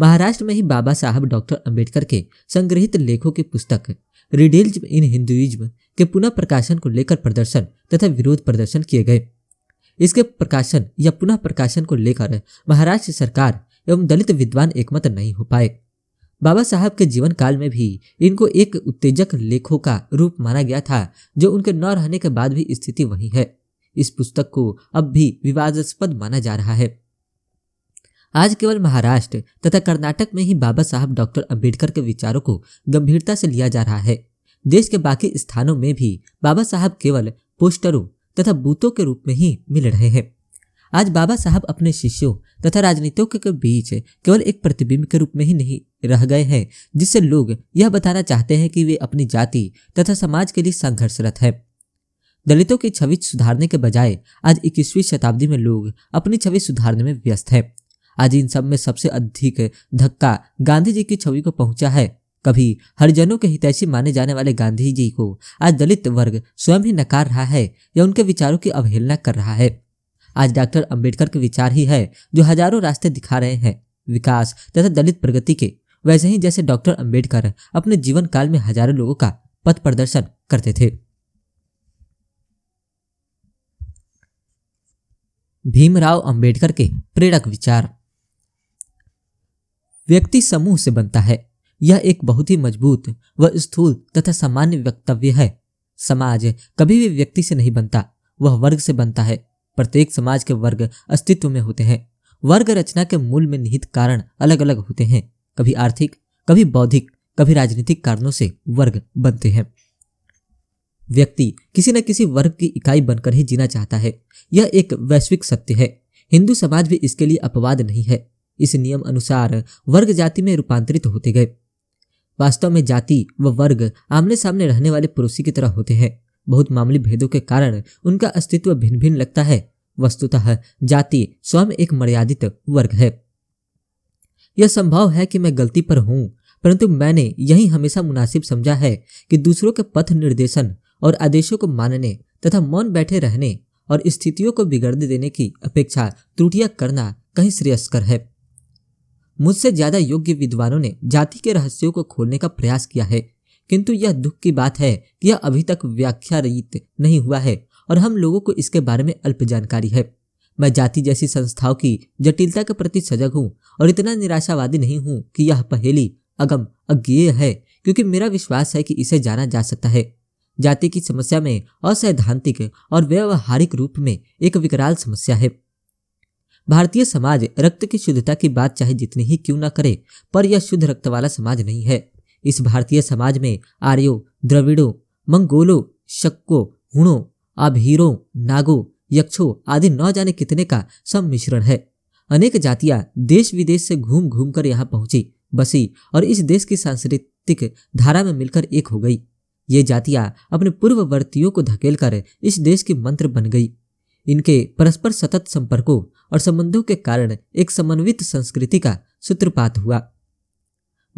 महाराष्ट्र में ही बाबा साहब डॉक्टर अंबेडकर के संग्रहित लेखों की पुस्तक रिडेल्ज इन हिंदुइज्म के पुनः प्रकाशन को लेकर प्रदर्शन तथा विरोध प्रदर्शन किए गए इसके प्रकाशन या पुनः प्रकाशन को लेकर महाराष्ट्र सरकार एवं दलित विद्वान एकमत नहीं हो पाए बाबा साहब के जीवन काल में भी इनको एक उत्तेजक लेखों का रूप माना गया था जो उनके न रहने के बाद भी स्थिति वही है इस पुस्तक को अब भी विवादास्पद माना जा रहा है आज केवल महाराष्ट्र तथा कर्नाटक में ही बाबा साहब डॉक्टर अम्बेडकर के विचारों को गंभीरता से लिया जा रहा है देश के बाकी स्थानों में भी बाबा साहब केवल पोस्टरों तथा बूथों के रूप में ही मिल रहे हैं आज बाबा साहब अपने शिष्यों तथा राजनीतियों के बीच केवल एक प्रतिबिंब के रूप में ही नहीं रह गए हैं जिससे लोग यह बताना चाहते हैं कि वे अपनी जाति तथा समाज के लिए संघर्षरत हैं दलितों की छवि सुधारने के बजाय आज इक्कीसवीं शताब्दी में लोग अपनी छवि सुधारने में व्यस्त हैं आज इन सब में सबसे अधिक धक्का गांधी जी की छवि को पहुंचा है कभी हरिजनों के हितैषी माने जाने वाले गांधी जी को आज दलित वर्ग स्वयं ही नकार रहा है या उनके विचारों की अवहेलना कर रहा है आज डॉक्टर अंबेडकर के विचार ही है जो हजारों रास्ते दिखा रहे हैं विकास तथा दलित प्रगति के वैसे ही जैसे डॉक्टर अंबेडकर अपने जीवन काल में हजारों लोगों का पथ प्रदर्शन करते थे भीमराव अंबेडकर के प्रेरक विचार व्यक्ति समूह से बनता है यह एक बहुत ही मजबूत व स्थूल तथा सामान्य वक्तव्य है समाज कभी भी व्यक्ति से नहीं बनता वह वर्ग से बनता है प्रत्येक समाज के वर्ग अस्तित्व में होते हैं वर्ग रचना के मूल में निहित कारण अलग अलग होते हैं कभी आर्थिक कभी बौद्धिक कभी राजनीतिक कारणों से वर्ग बनते हैं व्यक्ति किसी न किसी वर्ग की इकाई बनकर ही जीना चाहता है यह एक वैश्विक सत्य है हिंदू समाज भी इसके लिए अपवाद नहीं है इस नियम अनुसार वर्ग जाति में रूपांतरित होते गए वास्तव में जाति व वर्ग आमने सामने रहने वाले पुरुषी की तरह होते हैं बहुत मामूली भेदों के कारण उनका अस्तित्व भिन्न भिन्न लगता है वस्तुतः जाति स्वयं एक मर्यादित वर्ग है यह संभव है कि मैं गलती पर हूं परंतु मैंने यही हमेशा मुनासिब समझा है कि दूसरों के पथ निर्देशन और आदेशों को मानने तथा मौन बैठे रहने और स्थितियों को बिगड़ देने की अपेक्षा त्रुटियां करना कहीं श्रेयस्कर है मुझसे ज्यादा योग्य विद्वानों ने जाति के रहस्यों को खोलने का प्रयास किया है किंतु यह दुख की बात है कि यह अभी तक व्याख्या रहित नहीं हुआ है और हम लोगों को इसके बारे में अल्प जानकारी है मैं जाति जैसी संस्थाओं की जटिलता के प्रति सजग हूँ और इतना निराशावादी नहीं हूँ कि यह पहेली अगम अज्ञेय है क्योंकि मेरा विश्वास है कि इसे जाना जा सकता है जाति की समस्या में असैद्धांतिक और, और व्यवहारिक रूप में एक विकराल समस्या है भारतीय समाज रक्त की शुद्धता की बात चाहे जितनी ही क्यों ना करे पर यह शुद्ध रक्त वाला समाज नहीं है इस भारतीय समाज में आर्यो द्रविड़ो मंगोलो शक्को हुणों अभीरो नागो यक्षो आदि न जाने कितने का सम्मिश्रण है अनेक जातियां देश विदेश से घूम घूम कर यहाँ पहुंची बसी और इस देश की सांस्कृतिक धारा में मिलकर एक हो गई ये जातियां अपने पूर्ववर्तियों को धकेल कर इस देश की मंत्र बन गई इनके परस्पर सतत संपर्कों और संबंधों के कारण एक समन्वित संस्कृति का सूत्रपात हुआ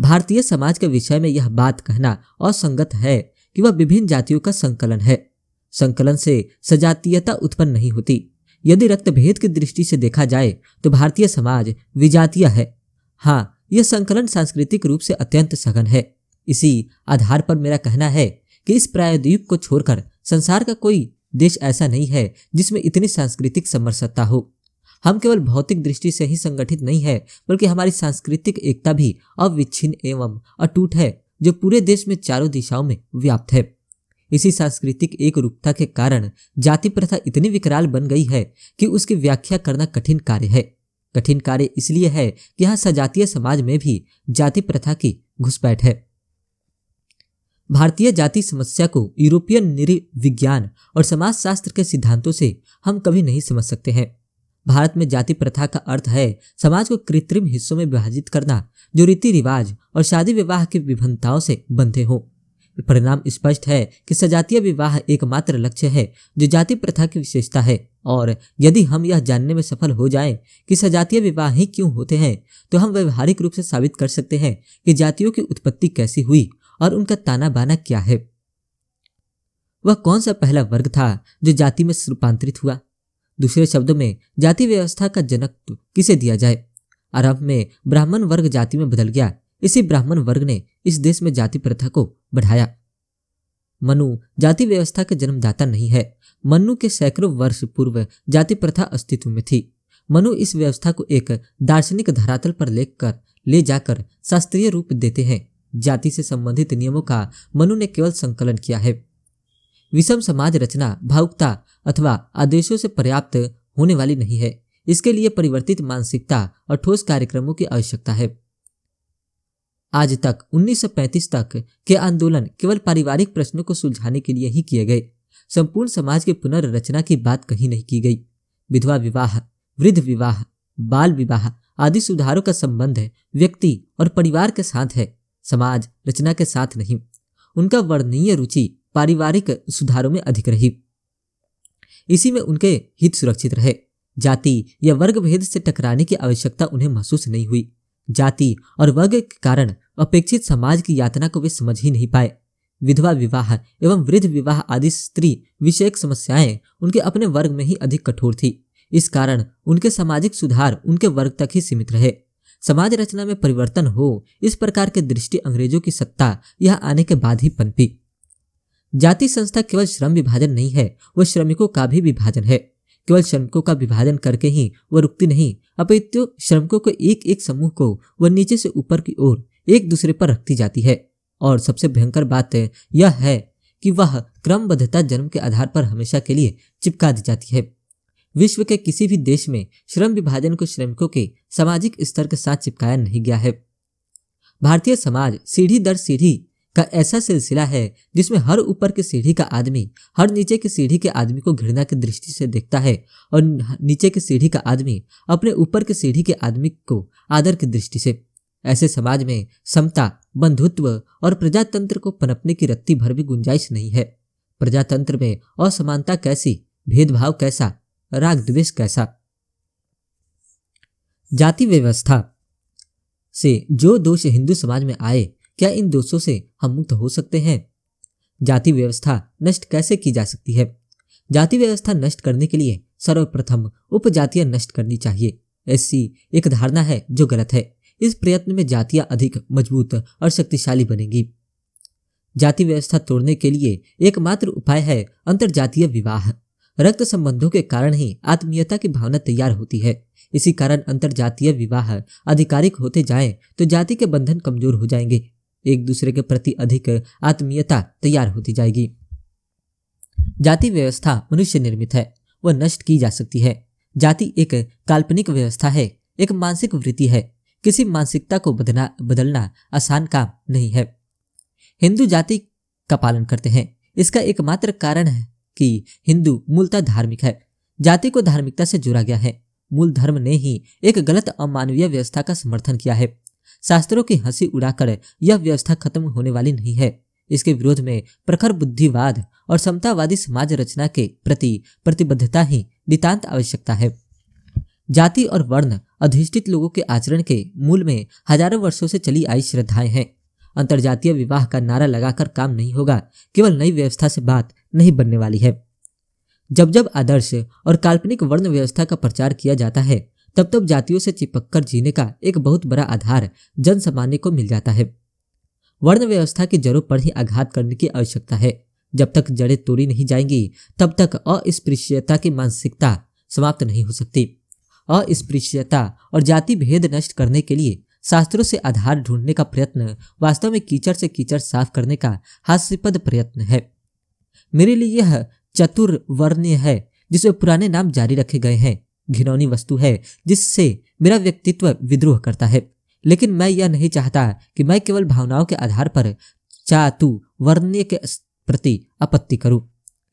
भारतीय समाज के विषय में यह बात कहना असंगत है कि वह विभिन्न जातियों का संकलन है संकलन से सजातीयता उत्पन्न नहीं होती यदि रक्तभेद की दृष्टि से देखा जाए तो भारतीय समाज विजातीय है हाँ यह संकलन सांस्कृतिक रूप से अत्यंत सघन है इसी आधार पर मेरा कहना है कि इस प्रायद्वीप को छोड़कर संसार का कोई देश ऐसा नहीं है जिसमें इतनी सांस्कृतिक समरसता हो हम केवल भौतिक दृष्टि से ही संगठित नहीं है बल्कि हमारी सांस्कृतिक एकता भी अविच्छिन्न एवं अटूट है जो पूरे देश में चारों दिशाओं में व्याप्त है इसी सांस्कृतिक एक रूपता के कारण जाति प्रथा इतनी विकराल बन गई है कि उसकी व्याख्या करना कठिन कार्य है कठिन कार्य इसलिए है कि यहाँ सजातीय समाज में भी जाति प्रथा की घुसपैठ है भारतीय जाति समस्या को यूरोपियन निर्विज्ञान और समाजशास्त्र के सिद्धांतों से हम कभी नहीं समझ सकते हैं भारत में जाति प्रथा का अर्थ है समाज को कृत्रिम हिस्सों में विभाजित करना जो रीति रिवाज और शादी विवाह की विभिन्नताओं से बंधे हों परिणाम स्पष्ट है कि सजातीय विवाह एकमात्र लक्ष्य है जो जाति प्रथा की विशेषता है और यदि हम यह जानने में सफल हो जाएं कि सजातीय विवाह ही क्यों होते हैं तो हम व्यवहारिक रूप से साबित कर सकते हैं कि जातियों की उत्पत्ति कैसी हुई और उनका ताना बाना क्या है वह कौन सा पहला वर्ग था जो जाति में रूपांतरित हुआ दूसरे शब्दों में जाति व्यवस्था का जनक तो किसे दिया जाए अरब में ब्राह्मण वर्ग जाति में बदल गया इसी ब्राह्मण वर्ग ने इस देश में जाति प्रथा को बढ़ाया मनु जाति व्यवस्था के जन्मदाता नहीं है मनु के सैकड़ों वर्ष पूर्व जाति प्रथा अस्तित्व में थी मनु इस व्यवस्था को एक दार्शनिक धरातल पर लेकर ले जाकर शास्त्रीय रूप देते हैं जाति से संबंधित नियमों का मनु ने केवल संकलन किया है विषम समाज रचना भावुकता अथवा आदेशों से पर्याप्त होने वाली नहीं है इसके लिए परिवर्तित मानसिकता और ठोस कार्यक्रमों की आवश्यकता है आज तक 1935 तक के आंदोलन केवल पारिवारिक प्रश्नों को सुलझाने के लिए ही किए गए संपूर्ण समाज की पुनर्रचना की बात कहीं नहीं की गई विधवा विवाह वृद्ध विवाह बाल विवाह आदि सुधारों का संबंध व्यक्ति और परिवार के साथ है समाज रचना के साथ नहीं उनका वर्णनीय रुचि पारिवारिक सुधारों में अधिक रही इसी में उनके हित सुरक्षित रहे जाति या वर्ग भेद से टकराने की आवश्यकता उन्हें महसूस नहीं हुई जाति और वर्ग के कारण अपेक्षित समाज की यातना को वे समझ ही नहीं पाए विधवा विवाह एवं वृद्ध विवाह आदि स्त्री विषयक समस्याएं उनके अपने वर्ग में ही अधिक कठोर थी इस कारण उनके सामाजिक सुधार उनके वर्ग तक ही सीमित रहे समाज रचना में परिवर्तन हो इस प्रकार के दृष्टि अंग्रेजों की सत्ता यह आने के बाद ही पनपी जाति संस्था केवल श्रम विभाजन नहीं है वह श्रमिकों का भी विभाजन है केवल श्रमिकों का विभाजन करके ही वह रुकती नहीं अपितु श्रमिकों को एक एक समूह को वह नीचे से ऊपर की ओर एक दूसरे पर रखती जाती है और सबसे भयंकर बात यह है कि वह क्रमबद्धता जन्म के आधार पर हमेशा के लिए चिपका दी जाती है विश्व के किसी भी देश में श्रम विभाजन को श्रमिकों के सामाजिक स्तर के साथ चिपकाया नहीं गया है भारतीय समाज सीढ़ी दर सीढ़ी का ऐसा सिलसिला है जिसमें हर ऊपर की सीढ़ी का आदमी हर नीचे की सीढ़ी के आदमी को घृणा की दृष्टि से देखता है और नीचे की सीढ़ी का आदमी अपने ऊपर की सीढ़ी के आदमी को आदर की दृष्टि से ऐसे समाज में समता बंधुत्व और प्रजातंत्र को पनपने की रत्ती भर भी गुंजाइश नहीं है प्रजातंत्र में असमानता कैसी भेदभाव कैसा राग द्वेष कैसा जाति व्यवस्था से जो दोष हिंदू समाज में आए क्या इन दोषों से हम मुक्त हो सकते हैं जाति व्यवस्था नष्ट कैसे की जा सकती है जाति व्यवस्था नष्ट करने के लिए सर्वप्रथम उपजातियां नष्ट करनी चाहिए ऐसी एक धारणा है जो गलत है इस प्रयत्न में जातियां अधिक मजबूत और शक्तिशाली बनेंगी जाति व्यवस्था तोड़ने के लिए एकमात्र उपाय है अंतर जातीय विवाह रक्त संबंधों के कारण ही आत्मीयता की भावना तैयार होती है इसी कारण अंतर जातीय विवाह आधिकारिक होते जाएं तो जाति के बंधन कमजोर हो जाएंगे एक दूसरे के प्रति अधिक आत्मीयता तैयार होती जाएगी जाति व्यवस्था मनुष्य निर्मित है वह नष्ट की जा सकती है जाति एक काल्पनिक व्यवस्था है एक मानसिक वृत्ति है किसी मानसिकता को बदना बदलना आसान काम नहीं है हिंदू जाति का पालन करते हैं इसका एकमात्र कारण है कि हिंदू मूलतः धार्मिक है जाति को धार्मिकता से जोड़ा गया है मूल धर्म ने ही एक गलत अमानवीय व्यवस्था का समर्थन किया है शास्त्रों की हंसी उड़ाकर यह व्यवस्था खत्म होने वाली नहीं है इसके विरोध में प्रखर बुद्धिवाद और समतावादी समाज रचना के प्रति प्रतिबद्धता ही नितांत आवश्यकता है जाति और वर्ण अधिष्ठित लोगों के आचरण के मूल में हजारों वर्षों से चली आई श्रद्धाएं हैं अंतरजातीय विवाह का नारा लगाकर काम नहीं होगा केवल नई व्यवस्था से बात नहीं बनने वाली है जब जब आदर्श और काल्पनिक वर्ण व्यवस्था का प्रचार किया जाता है तब तब जातियों से चिपककर जीने का एक बहुत बड़ा आधार जन सामान्य को मिल जाता है वर्ण व्यवस्था की जड़ों पर ही आघात करने की आवश्यकता है जब तक जड़ें तोड़ी नहीं जाएंगी तब तक अस्पृश्यता की मानसिकता समाप्त नहीं हो सकती अस्पृश्यता और जाति भेद नष्ट करने के लिए शास्त्रों से आधार ढूंढने का प्रयत्न वास्तव में कीचड़ से कीचड़ साफ करने का हास्यपद प्रयत्न है मेरे लिए यह चतुर्वर्ण्य है जिसमें पुराने नाम जारी रखे गए हैं घिनौनी वस्तु है जिससे मेरा व्यक्तित्व विद्रोह करता है लेकिन मैं यह नहीं चाहता कि मैं केवल भावनाओं के आधार पर चातु वर्ण्य के प्रति आपत्ति करूं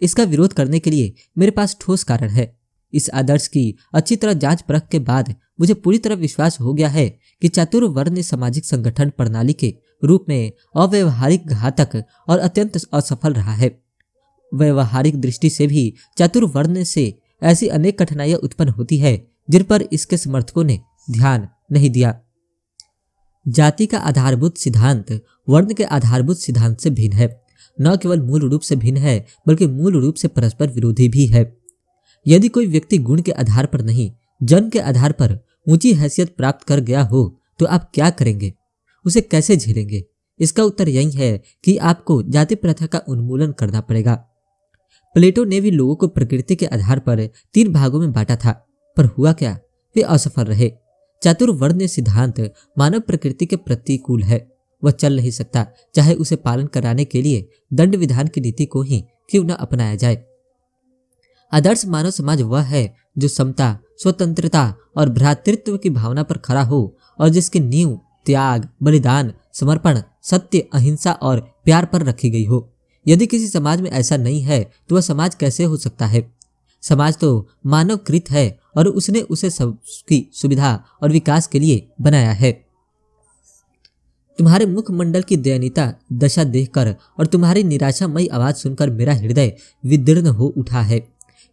इसका विरोध करने के लिए मेरे पास ठोस कारण है इस आदर्श की अच्छी तरह जांच परख के बाद मुझे पूरी तरह विश्वास हो गया है कि चातुर्वर्ण्य सामाजिक संगठन प्रणाली के रूप में अव्यवहारिक घातक और अत्यंत असफल रहा है व्यवहारिक दृष्टि से भी चातुर्वर्ण से ऐसी अनेक कठिनाइयां उत्पन्न होती है जिन पर इसके समर्थकों ने ध्यान नहीं दिया जाति का आधारभूत सिद्धांत वर्ण के आधारभूत सिद्धांत से भिन्न है न केवल मूल रूप से भिन्न है बल्कि मूल रूप से परस्पर विरोधी भी है यदि कोई व्यक्ति गुण के आधार पर नहीं जन्म के आधार पर ऊंची हैसियत प्राप्त कर गया हो तो आप क्या करेंगे उसे कैसे झेलेंगे इसका उत्तर यही है कि आपको जाति प्रथा का उन्मूलन करना पड़ेगा प्लेटो ने भी लोगों को प्रकृति के आधार पर तीन भागों में बांटा था पर हुआ क्या वे असफल रहे चातुर्वर्ण सिद्धांत मानव प्रकृति के प्रतिकूल है वह चल नहीं सकता चाहे उसे पालन कराने के लिए दंड विधान की नीति को ही क्यों न अपनाया जाए आदर्श मानव समाज वह है जो समता स्वतंत्रता और भ्रातृत्व की भावना पर खड़ा हो और जिसकी नींव त्याग बलिदान समर्पण सत्य अहिंसा और प्यार पर रखी गई हो यदि किसी समाज में ऐसा नहीं है तो वह समाज कैसे हो सकता है समाज तो मानव कृत है और उसने उसे सबकी सुविधा और विकास के लिए बनाया है तुम्हारे मुखमंडल की दयनीयता दशा देखकर और तुम्हारी निराशामयी आवाज सुनकर मेरा हृदय विदीर्ण हो उठा है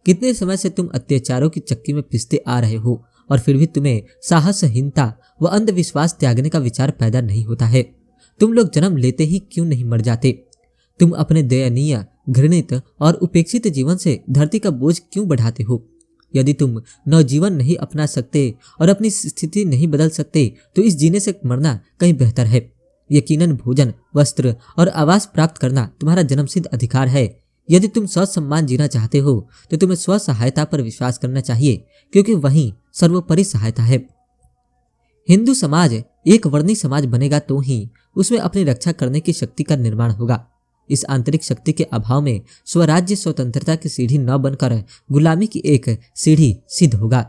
कितने समय से तुम अत्याचारों की चक्की में पिसते आ रहे हो और फिर भी तुम्हें साहसहीनता व अंधविश्वास त्यागने का विचार पैदा नहीं होता है तुम लोग जन्म लेते ही क्यों नहीं मर जाते तुम अपने दयनीय घृणित और उपेक्षित जीवन से धरती का बोझ क्यों बढ़ाते हो यदि तुम नवजीवन नहीं अपना सकते और अपनी स्थिति नहीं बदल सकते तो इस जीने से मरना कहीं बेहतर है यकीनन भोजन वस्त्र और आवास प्राप्त करना तुम्हारा जन्मसिद्ध अधिकार है यदि तुम स्व सम्मान जीना चाहते हो तो तुम्हें स्व सहायता पर विश्वास करना चाहिए क्योंकि वही सर्वोपरि सहायता है हिंदू समाज एक वर्णी समाज बनेगा तो ही उसमें अपनी रक्षा करने की शक्ति का निर्माण होगा इस आंतरिक शक्ति के अभाव में स्वराज्य स्वतंत्रता की सीढ़ी न बनकर गुलामी की एक सीढ़ी सिद्ध होगा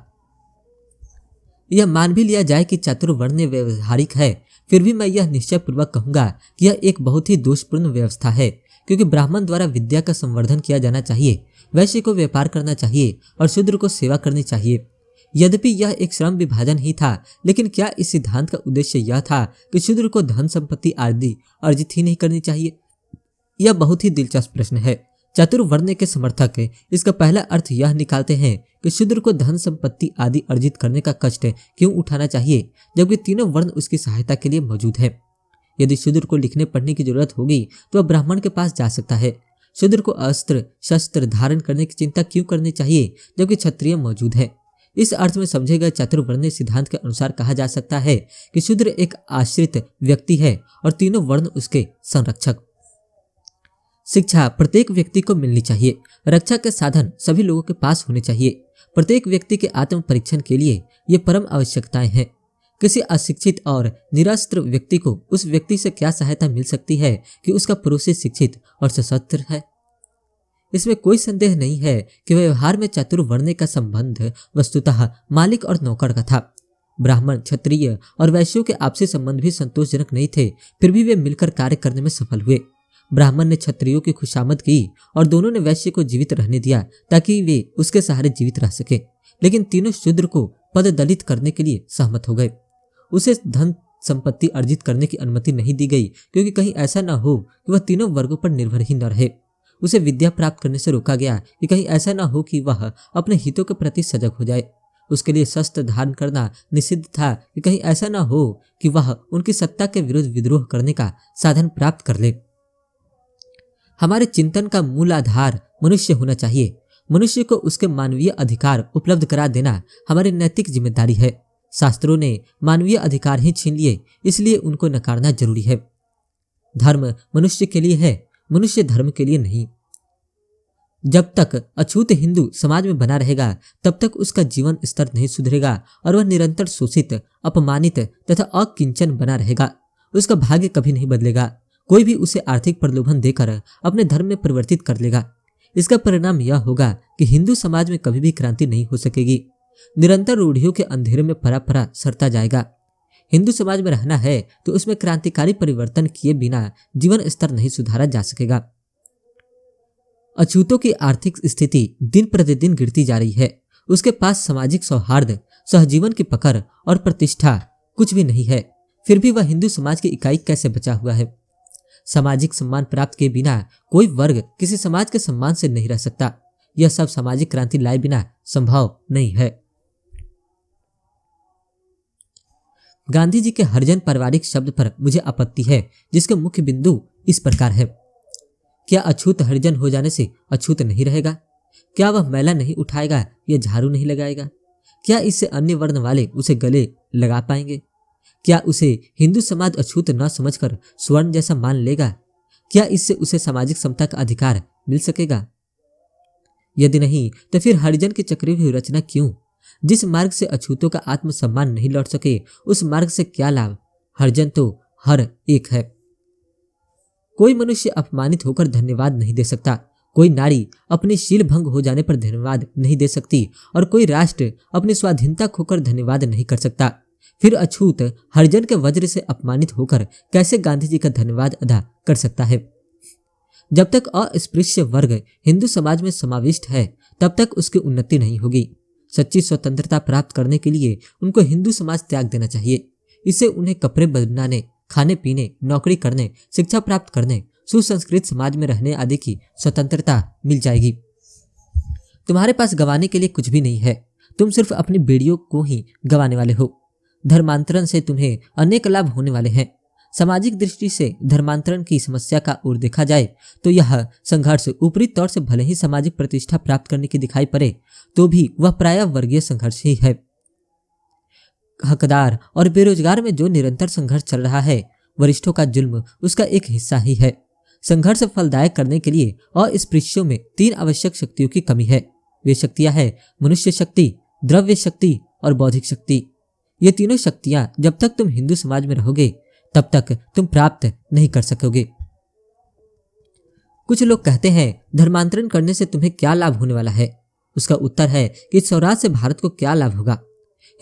यह मान भी लिया जाए कि चातुर्वर्ण्य व्यवहारिक है फिर भी मैं यह निश्चय पूर्वक कहूंगा कि यह एक बहुत ही दोषपूर्ण व्यवस्था है क्योंकि ब्राह्मण द्वारा विद्या का संवर्धन किया जाना चाहिए वैश्य को व्यापार करना चाहिए और शूद्र को सेवा करनी चाहिए यद्यपि यह एक श्रम विभाजन ही था लेकिन क्या इस सिद्धांत का उद्देश्य यह था कि शूद्र को धन संपत्ति आदि अर्जित ही नहीं करनी चाहिए यह बहुत ही दिलचस्प प्रश्न है चतुर्वर्ण के समर्थक इसका पहला अर्थ यह निकालते हैं कि शूद्र को धन संपत्ति आदि अर्जित करने का कष्ट क्यों उठाना चाहिए जबकि तीनों वर्ण उसकी सहायता के लिए मौजूद है यदि शूद्र को लिखने पढ़ने की जरूरत होगी तो वह ब्राह्मण के पास जा सकता है शूद्र को अस्त्र शस्त्र धारण करने की चिंता क्यों करनी चाहिए जबकि क्षत्रिय मौजूद है इस अर्थ में समझे गए चतुर्वर्ण सिद्धांत के अनुसार कहा जा सकता है कि शूद्र एक आश्रित व्यक्ति है और तीनों वर्ण उसके संरक्षक शिक्षा प्रत्येक व्यक्ति को मिलनी चाहिए रक्षा के साधन सभी लोगों के पास होने चाहिए प्रत्येक व्यक्ति के आत्म परीक्षण के लिए ये परम आवश्यकताएं हैं किसी अशिक्षित और निराश्र व्यक्ति को उस व्यक्ति से क्या सहायता मिल सकती है कि उसका पड़ोसी शिक्षित और सशस्त्र है इसमें कोई संदेह नहीं है कि व्यवहार में चतुर वर्ण का संबंध वस्तुतः मालिक और नौकर का था ब्राह्मण क्षत्रिय और वैश्यों के आपसी संबंध भी संतोषजनक नहीं थे फिर भी वे मिलकर कार्य करने में सफल हुए ब्राह्मण ने क्षत्रियो की खुशामद की और दोनों ने वैश्य को जीवित रहने दिया ताकि वे उसके सहारे जीवित रह सके लेकिन तीनों शूद्र को पद दलित करने के लिए सहमत हो गए उसे धन संपत्ति अर्जित करने की अनुमति नहीं दी गई क्योंकि कहीं ऐसा न हो कि वह तीनों वर्गों पर निर्भर ही न रहे उसे विद्या प्राप्त करने से रोका गया कि कहीं ऐसा न हो कि वह अपने हितों के प्रति सजग हो जाए उसके लिए शस्त्र धारण करना निषिद्ध था कि कहीं ऐसा न हो कि वह उनकी सत्ता के विरुद्ध विद्रोह करने का साधन प्राप्त कर ले हमारे चिंतन का मूल आधार मनुष्य होना चाहिए मनुष्य को उसके मानवीय अधिकार उपलब्ध करा देना हमारी नैतिक जिम्मेदारी है शास्त्रों ने मानवीय अधिकार ही छीन लिए इसलिए उनको नकारना जरूरी है धर्म मनुष्य के लिए है मनुष्य धर्म के लिए नहीं जब तक अछूत हिंदू समाज में बना रहेगा तब तक उसका जीवन स्तर नहीं सुधरेगा और वह निरंतर शोषित अपमानित तथा अकिंचन बना रहेगा उसका भाग्य कभी नहीं बदलेगा कोई भी उसे आर्थिक प्रलोभन देकर अपने धर्म में परिवर्तित कर लेगा इसका परिणाम यह होगा कि हिंदू समाज में कभी भी क्रांति नहीं हो सकेगी निरंतर रूढ़ियों के अंधेरे में फरा फरा सरता जाएगा हिंदू समाज में रहना है तो उसमें क्रांतिकारी परिवर्तन किए बिना जीवन स्तर नहीं सुधारा जा सकेगा अछूतों की आर्थिक स्थिति दिन प्रतिदिन गिरती जा रही है उसके पास सामाजिक सौहार्द सहजीवन की पकड़ और प्रतिष्ठा कुछ भी नहीं है फिर भी वह हिंदू समाज की इकाई कैसे बचा हुआ है सामाजिक सम्मान प्राप्त किए बिना कोई वर्ग किसी समाज के सम्मान से नहीं रह सकता यह सब सामाजिक क्रांति लाए बिना संभव नहीं है गांधी जी के हरिजन पारिवारिक शब्द पर मुझे आपत्ति है जिसके मुख्य बिंदु इस प्रकार है क्या अछूत हरिजन हो जाने से अछूत नहीं रहेगा क्या वह मैला नहीं उठाएगा या झाड़ू नहीं लगाएगा क्या इससे अन्य वर्ण वाले उसे गले लगा पाएंगे क्या उसे हिंदू समाज अछूत न समझकर स्वर्ण जैसा मान लेगा क्या इससे उसे सामाजिक समता का अधिकार मिल सकेगा यदि नहीं तो फिर हरिजन की चक्रव्यूह रचना क्यों जिस मार्ग से अछूतों का आत्मसम्मान नहीं लौट सके उस मार्ग से क्या लाभ हरिजन तो हर एक है कोई मनुष्य अपमानित होकर धन्यवाद नहीं दे सकता कोई नारी अपने शील भंग हो जाने पर धन्यवाद नहीं दे सकती और कोई राष्ट्र अपनी स्वाधीनता खोकर धन्यवाद नहीं कर सकता फिर अछूत हरिजन के वज्र से अपमानित होकर कैसे गांधी जी का धन्यवाद अदा कर सकता है जब तक अस्पृश्य वर्ग हिंदू समाज में समाविष्ट है तब तक उसकी उन्नति नहीं होगी सच्ची स्वतंत्रता प्राप्त करने के लिए उनको हिंदू समाज त्याग देना चाहिए इससे उन्हें कपड़े बनाने खाने पीने नौकरी करने शिक्षा प्राप्त करने सुसंस्कृत समाज में रहने आदि की स्वतंत्रता मिल जाएगी तुम्हारे पास गवाने के लिए कुछ भी नहीं है तुम सिर्फ अपनी बेड़ियों को ही गवाने वाले हो धर्मांतरण से तुम्हें अनेक लाभ होने वाले हैं सामाजिक दृष्टि से धर्मांतरण की समस्या का ओर देखा जाए तो यह संघर्ष ऊपरी तौर से भले ही सामाजिक प्रतिष्ठा प्राप्त करने की दिखाई पड़े तो भी वह प्राय वर्गीय संघर्ष ही है हकदार और बेरोजगार में जो निरंतर संघर्ष चल रहा है वरिष्ठों का जुल्म उसका एक हिस्सा ही है संघर्ष फलदायक करने के लिए और में तीन आवश्यक शक्तियों की कमी है वे शक्तियां हैं मनुष्य शक्ति द्रव्य शक्ति और बौद्धिक शक्ति ये तीनों शक्तियां जब तक तुम हिंदू समाज में रहोगे तब तक तुम प्राप्त नहीं कर सकोगे कुछ लोग कहते हैं धर्मांतरण करने से तुम्हें क्या लाभ होने वाला है उसका उत्तर है कि स्वराज से भारत को क्या लाभ होगा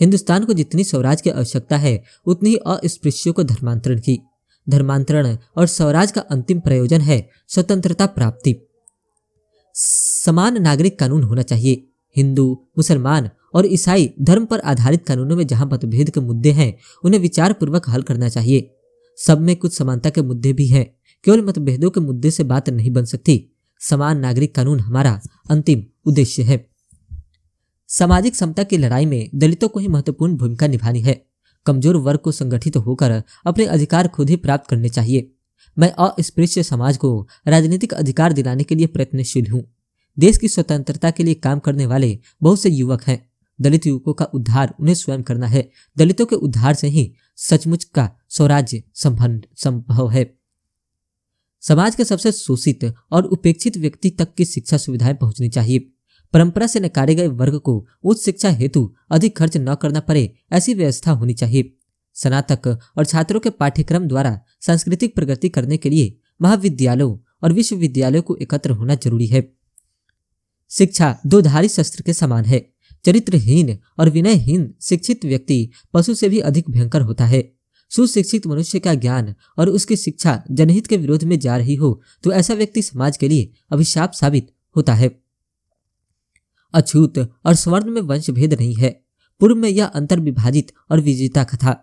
हिंदुस्तान को जितनी स्वराज की आवश्यकता है उतनी ही अस्पृश्यों को धर्मांतरण की धर्मांतरण और स्वराज का अंतिम प्रयोजन है स्वतंत्रता प्राप्ति समान नागरिक कानून होना चाहिए हिंदू मुसलमान और ईसाई धर्म पर आधारित कानूनों में जहां मतभेद के मुद्दे हैं उन्हें विचार पूर्वक हल करना चाहिए सब में कुछ समानता के मुद्दे भी हैं केवल मतभेदों के मुद्दे से बात नहीं बन सकती समान नागरिक कानून हमारा अंतिम उद्देश्य है सामाजिक समता की लड़ाई में दलितों को ही महत्वपूर्ण भूमिका निभानी है कमजोर वर्ग को संगठित होकर अपने अधिकार खुद ही प्राप्त करने चाहिए मैं अस्पृश्य समाज को राजनीतिक अधिकार दिलाने के लिए प्रयत्नशील हूँ देश की स्वतंत्रता के लिए काम करने वाले बहुत से युवक हैं दलित युवकों का उद्धार उन्हें स्वयं करना है दलितों के उद्धार से ही सचमुच का स्वराज्य संभव है समाज के सबसे शोषित और उपेक्षित व्यक्ति तक की शिक्षा सुविधाएं पहुंचनी चाहिए परंपरा से नकारे गए वर्ग को उच्च शिक्षा हेतु अधिक खर्च न करना पड़े ऐसी व्यवस्था होनी चाहिए स्नातक और छात्रों के पाठ्यक्रम द्वारा सांस्कृतिक प्रगति करने के लिए महाविद्यालयों और विश्वविद्यालयों को एकत्र होना जरूरी है शिक्षा दो धारी शस्त्र के समान है चरित्रहीन और विनयहीन शिक्षित व्यक्ति पशु से भी अधिक भयंकर होता है सुशिक्षित मनुष्य का ज्ञान और उसकी शिक्षा जनहित के विरोध में जा रही हो तो ऐसा व्यक्ति समाज के लिए अभिशाप साबित होता है अछूत और स्वर्ण में वंशभेद नहीं है पूर्व में यह अंतर विभाजित और विजेता कथा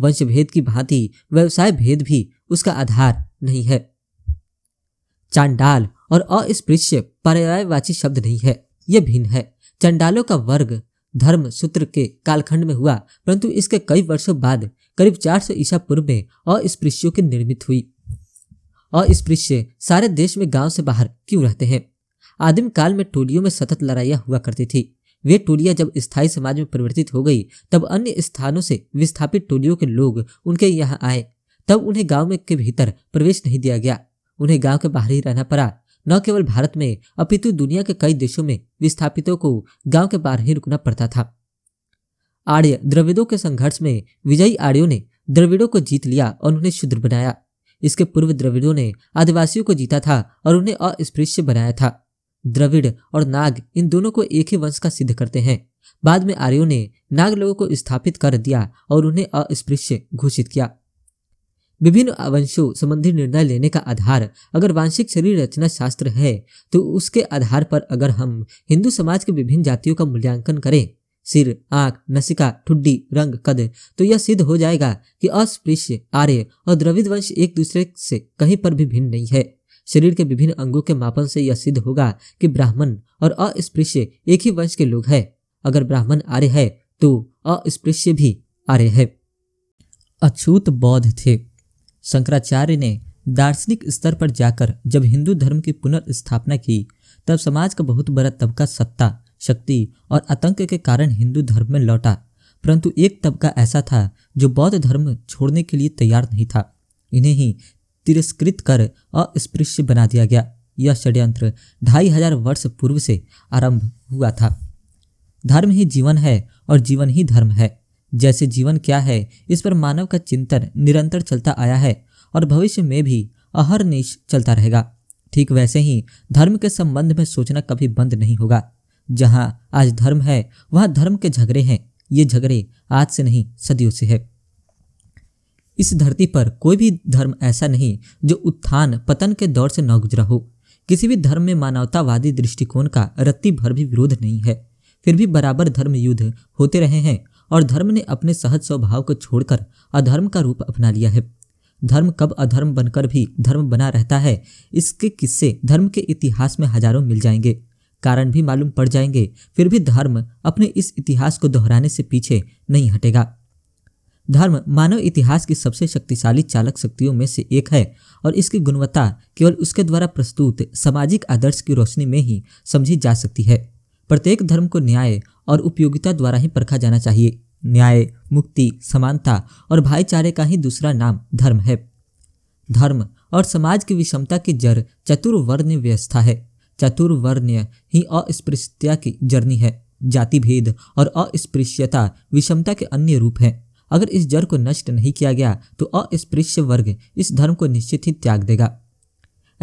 वंशभेद की भांति व्यवसाय भेद भी उसका आधार नहीं है चांडाल और अस्पृश्य पर्यायवाची शब्द नहीं है यह भिन्न है चंडालों का वर्ग धर्म सूत्र के कालखंड में हुआ परंतु इसके कई वर्षों बाद करीब 400 ईसा पूर्व में अस्पृश्यों की निर्मित हुई अस्पृश्य सारे देश में गांव से बाहर क्यों रहते हैं आदिम काल में टोलियों में सतत लड़ाइया हुआ करती थी वे टोलियां जब स्थायी समाज में परिवर्तित हो गई तब अन्य स्थानों से विस्थापित टोलियों के लोग उनके यहाँ आए तब उन्हें गांव में के भीतर प्रवेश नहीं दिया गया उन्हें गांव के बाहर ही रहना पड़ा न केवल भारत में अपितु दुनिया के कई देशों में विस्थापितों को गांव के बाहर ही रुकना पड़ता था आर्य द्रविड़ों के संघर्ष में विजयी आर्यों ने द्रविड़ों को जीत लिया और उन्हें शूद्र बनाया इसके पूर्व द्रविड़ों ने आदिवासियों को जीता था और उन्हें अस्पृश्य बनाया था द्रविड़ और नाग इन दोनों को एक ही वंश का सिद्ध करते हैं बाद में आर्यों ने नाग लोगों को स्थापित कर दिया और उन्हें अस्पृश्य घोषित किया विभिन्न वंशों संबंधी निर्णय लेने का आधार अगर वांशिक शरीर रचना शास्त्र है तो उसके आधार पर अगर हम हिंदू समाज के विभिन्न जातियों का मूल्यांकन करें सिर आंख नसिका ठुड्डी रंग कद तो यह सिद्ध हो जाएगा कि अस्पृश्य आर्य और द्रविड वंश एक दूसरे से कहीं पर भी भिन्न नहीं है शरीर के विभिन्न अंगों के मापन से यह सिद्ध होगा कि ब्राह्मण और अस्पृश्य एक ही वंश के लोग हैं अगर ब्राह्मण आर्य है तो अस्पृश्य भी आर्य है अछूत बौद्ध थे शंकराचार्य ने दार्शनिक स्तर पर जाकर जब हिंदू धर्म की पुनर्स्थापना की तब समाज का बहुत बड़ा तबका सत्ता शक्ति और आतंक के कारण हिंदू धर्म में लौटा परंतु एक तबका ऐसा था जो बौद्ध धर्म छोड़ने के लिए तैयार नहीं था इन्हें ही तिरस्कृत कर अस्पृश्य बना दिया गया यह षड्यंत्र ढाई हजार वर्ष पूर्व से आरंभ हुआ था धर्म ही जीवन है और जीवन ही धर्म है जैसे जीवन क्या है इस पर मानव का चिंतन निरंतर चलता आया है और भविष्य में भी अहरनिश चलता रहेगा ठीक वैसे ही धर्म के संबंध में सोचना कभी बंद नहीं होगा जहां आज धर्म है वहां धर्म के झगड़े हैं ये झगड़े आज से नहीं सदियों से है इस धरती पर कोई भी धर्म ऐसा नहीं जो उत्थान पतन के दौर से न गुजरा हो किसी भी धर्म में मानवतावादी दृष्टिकोण का रत्ती भर भी विरोध नहीं है फिर भी बराबर धर्म युद्ध होते रहे हैं और धर्म ने अपने सहज स्वभाव को छोड़कर अधर्म का रूप अपना लिया है धर्म कब अधर्म बनकर भी धर्म बना रहता है इसके किस्से धर्म के इतिहास में हजारों मिल जाएंगे कारण भी मालूम पड़ जाएंगे फिर भी धर्म अपने इस इतिहास को दोहराने से पीछे नहीं हटेगा धर्म मानव इतिहास की सबसे शक्तिशाली चालक शक्तियों में से एक है और इसकी गुणवत्ता केवल उसके द्वारा प्रस्तुत सामाजिक आदर्श की रोशनी में ही समझी जा सकती है प्रत्येक धर्म को न्याय और उपयोगिता द्वारा ही परखा जाना चाहिए न्याय मुक्ति समानता और भाईचारे का ही दूसरा नाम धर्म है धर्म और समाज की विषमता की जड़ चतुर्वर्ण्य व्यवस्था है चतुर्वर्ण्य ही अस्पृश्यता की जर्नी है जाति भेद और अस्पृश्यता विषमता के अन्य रूप हैं अगर इस जड़ को नष्ट नहीं किया गया तो अस्पृश्य वर्ग इस धर्म को निश्चित ही त्याग देगा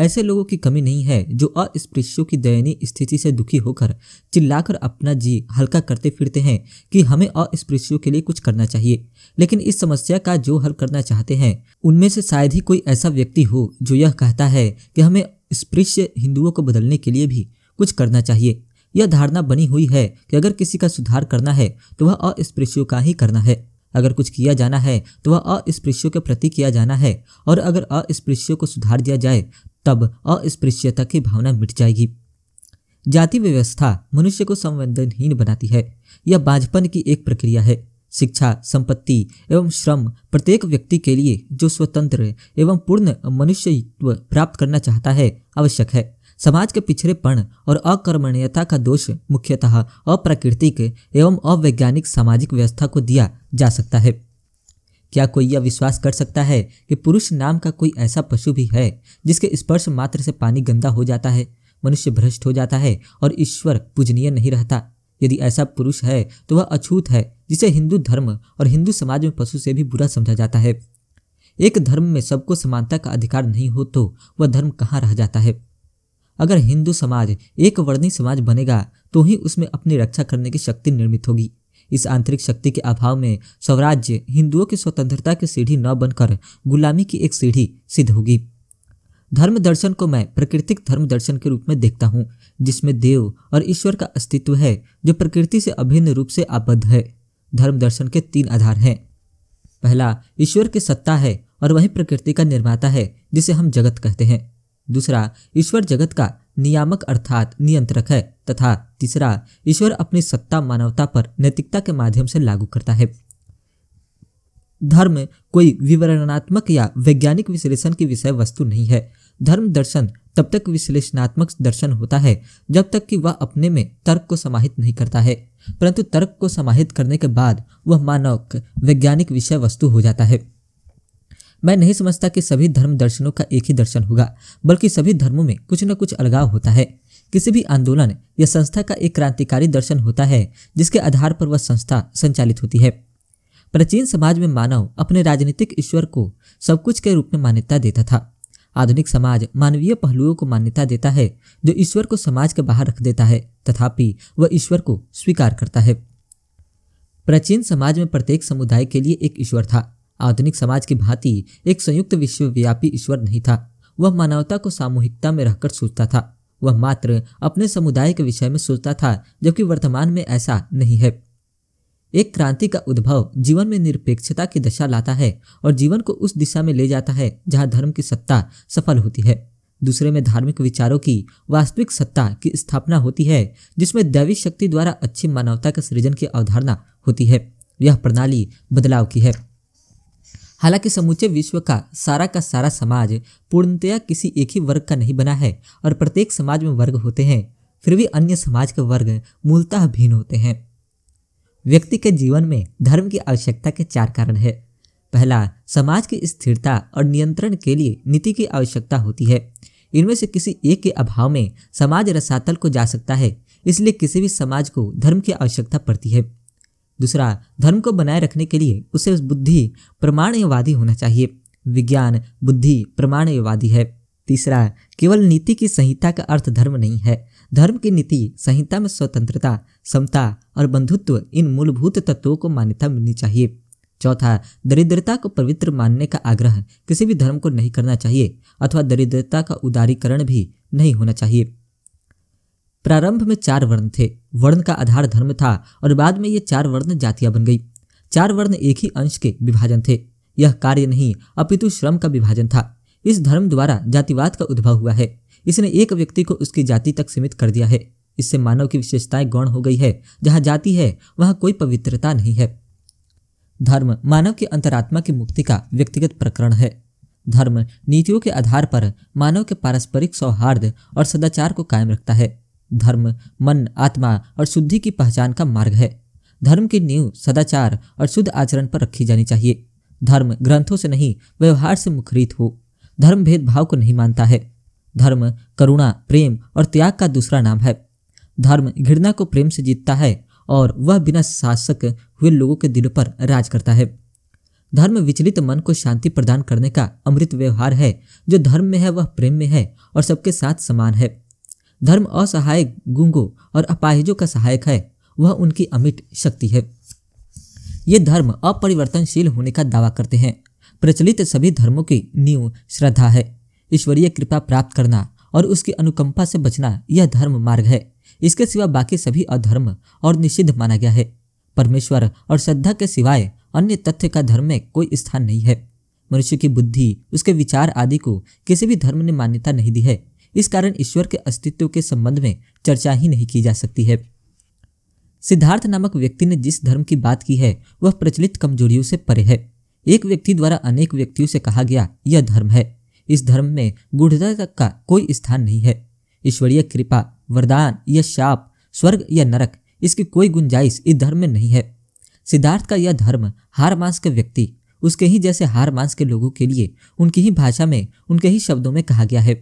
ऐसे लोगों की कमी नहीं है जो अस्पृश्यों की दयनीय स्थिति से दुखी होकर चिल्लाकर अपना जी हल्का करते फिरते हैं कि हमें अस्पृश्यों के लिए कुछ करना चाहिए लेकिन इस समस्या का जो हल करना चाहते हैं उनमें से शायद ही कोई ऐसा व्यक्ति हो जो यह कहता है कि हमें स्पृश्य हिंदुओं को बदलने के लिए भी कुछ करना चाहिए यह धारणा बनी हुई है कि अगर किसी का सुधार करना है तो वह अस्पृश्यों का ही करना है अगर कुछ किया जाना है तो वह अस्पृश्यों के प्रति किया जाना है और अगर अस्पृश्यों को सुधार दिया जाए तब अस्पृश्यता की भावना मिट जाएगी जाति व्यवस्था मनुष्य को संवेदनहीन बनाती है यह बाजपन की एक प्रक्रिया है शिक्षा संपत्ति एवं श्रम प्रत्येक व्यक्ति के लिए जो स्वतंत्र एवं पूर्ण मनुष्यत्व प्राप्त करना चाहता है आवश्यक है समाज के पिछड़ेपण और अकर्मण्यता का दोष मुख्यतः अप्राकृतिक एवं अवैज्ञानिक सामाजिक व्यवस्था को दिया जा सकता है क्या कोई यह विश्वास कर सकता है कि पुरुष नाम का कोई ऐसा पशु भी है जिसके स्पर्श मात्र से पानी गंदा हो जाता है मनुष्य भ्रष्ट हो जाता है और ईश्वर पूजनीय नहीं रहता यदि ऐसा पुरुष है तो वह अछूत है जिसे हिंदू धर्म और हिंदू समाज में पशु से भी बुरा समझा जाता है एक धर्म में सबको समानता का अधिकार नहीं हो तो वह धर्म कहाँ रह जाता है अगर हिंदू समाज एक वर्णी समाज बनेगा तो ही उसमें अपनी रक्षा करने की शक्ति निर्मित होगी इस आंतरिक शक्ति के अभाव में स्वराज्य हिंदुओं की स्वतंत्रता की सीढ़ी न बनकर गुलामी की एक सीढ़ी सिद्ध होगी धर्म दर्शन को मैं प्राकृतिक धर्म दर्शन के रूप में देखता हूँ जिसमें देव और ईश्वर का अस्तित्व है जो प्रकृति से अभिन्न रूप से आबद्ध है धर्म दर्शन के तीन आधार हैं पहला ईश्वर की सत्ता है और वही प्रकृति का निर्माता है जिसे हम जगत कहते हैं दूसरा ईश्वर जगत का नियामक अर्थात नियंत्रक है तथा तीसरा ईश्वर अपनी सत्ता मानवता पर नैतिकता के माध्यम से लागू करता है धर्म कोई विवरणात्मक या वैज्ञानिक विश्लेषण की विषय वस्तु नहीं है धर्म दर्शन तब तक विश्लेषणात्मक दर्शन होता है जब तक कि वह अपने में तर्क को समाहित नहीं करता है परंतु तर्क को समाहित करने के बाद वह मानव वैज्ञानिक विषय वस्तु हो जाता है मैं नहीं समझता कि सभी धर्म दर्शनों का एक ही दर्शन होगा बल्कि सभी धर्मों में कुछ न कुछ अलगाव होता है किसी भी आंदोलन या संस्था का एक क्रांतिकारी दर्शन होता है जिसके आधार पर वह संस्था संचालित होती है प्राचीन समाज में मानव अपने राजनीतिक ईश्वर को सब कुछ के रूप में मान्यता देता था आधुनिक समाज मानवीय पहलुओं को मान्यता देता है जो ईश्वर को समाज के बाहर रख देता है तथापि वह ईश्वर को स्वीकार करता है प्राचीन समाज में प्रत्येक समुदाय के लिए एक ईश्वर था आधुनिक समाज की भांति एक संयुक्त विश्वव्यापी ईश्वर नहीं था वह मानवता को सामूहिकता में रहकर सोचता था वह मात्र अपने समुदाय के विषय में सोचता था जबकि वर्तमान में ऐसा नहीं है एक क्रांति का उद्भव जीवन में निरपेक्षता की दशा लाता है और जीवन को उस दिशा में ले जाता है जहां धर्म की सत्ता सफल होती है दूसरे में धार्मिक विचारों की वास्तविक सत्ता की स्थापना होती है जिसमें दैवी शक्ति द्वारा अच्छी मानवता के सृजन की अवधारणा होती है यह प्रणाली बदलाव की है हालांकि समूचे विश्व का सारा का सारा समाज पूर्णतया किसी एक ही वर्ग का नहीं बना है और प्रत्येक समाज में वर्ग होते हैं फिर भी अन्य समाज के वर्ग मूलतः भिन्न होते हैं व्यक्ति के जीवन में धर्म की आवश्यकता के चार कारण है पहला समाज की स्थिरता और नियंत्रण के लिए नीति की आवश्यकता होती है इनमें से किसी एक के अभाव में समाज रसातल को जा सकता है इसलिए किसी भी समाज को धर्म की आवश्यकता पड़ती है दूसरा धर्म को बनाए रखने के लिए उसे बुद्धि प्रमाणवादी होना चाहिए विज्ञान बुद्धि प्रमाणवादी है तीसरा केवल नीति की संहिता का अर्थ धर्म नहीं है धर्म की नीति संहिता में स्वतंत्रता समता और बंधुत्व इन मूलभूत तत्वों को मान्यता मिलनी चाहिए चौथा दरिद्रता को पवित्र मानने का आग्रह किसी भी धर्म को नहीं करना चाहिए अथवा दरिद्रता का उदारीकरण भी नहीं होना चाहिए प्रारंभ में चार वर्ण थे वर्ण का आधार धर्म था और बाद में ये चार वर्ण जातियां बन गई चार वर्ण एक ही अंश के विभाजन थे यह कार्य नहीं अपितु श्रम का विभाजन था इस धर्म द्वारा जातिवाद का उद्भव हुआ है इसने एक व्यक्ति को उसकी जाति तक सीमित कर दिया है इससे मानव की विशेषताएं गौण हो गई है जहाँ जाति है वहाँ कोई पवित्रता नहीं है धर्म मानव के अंतरात्मा की मुक्ति का व्यक्तिगत प्रकरण है धर्म नीतियों के आधार पर मानव के पारस्परिक सौहार्द और सदाचार को कायम रखता है धर्म मन आत्मा और शुद्धि की पहचान का मार्ग है धर्म की नींव सदाचार और शुद्ध आचरण पर रखी जानी चाहिए धर्म ग्रंथों से नहीं व्यवहार से मुखरित हो धर्म भेदभाव को नहीं मानता है धर्म करुणा प्रेम और त्याग का दूसरा नाम है धर्म घृणा को प्रेम से जीतता है और वह बिना शासक हुए लोगों के दिलों पर राज करता है धर्म विचलित मन को शांति प्रदान करने का अमृत व्यवहार है जो धर्म में है वह प्रेम में है और सबके साथ समान है धर्म असहाय गुंगों और अपाहिजों का सहायक है वह उनकी अमिट शक्ति है ये धर्म अपरिवर्तनशील होने का दावा करते हैं प्रचलित सभी धर्मों की नींव श्रद्धा है ईश्वरीय कृपा प्राप्त करना और उसकी अनुकंपा से बचना यह धर्म मार्ग है इसके सिवा बाकी सभी अधर्म और निषिद्ध माना गया है परमेश्वर और श्रद्धा के सिवाय अन्य तथ्य का धर्म में कोई स्थान नहीं है मनुष्य की बुद्धि उसके विचार आदि को किसी भी धर्म ने मान्यता नहीं दी है इस कारण ईश्वर के अस्तित्व के संबंध में चर्चा ही नहीं की जा सकती है सिद्धार्थ नामक व्यक्ति ने जिस धर्म की बात की है वह प्रचलित कमजोरियों से परे है एक व्यक्ति द्वारा अनेक व्यक्तियों से कहा गया यह धर्म है इस धर्म में गुढ़ता का कोई स्थान नहीं है ईश्वरीय कृपा वरदान या शाप स्वर्ग या नरक इसकी कोई गुंजाइश इस धर्म में नहीं है सिद्धार्थ का यह धर्म हार मांस के व्यक्ति उसके ही जैसे हार मांस के लोगों के लिए उनकी ही भाषा में उनके ही शब्दों में कहा गया है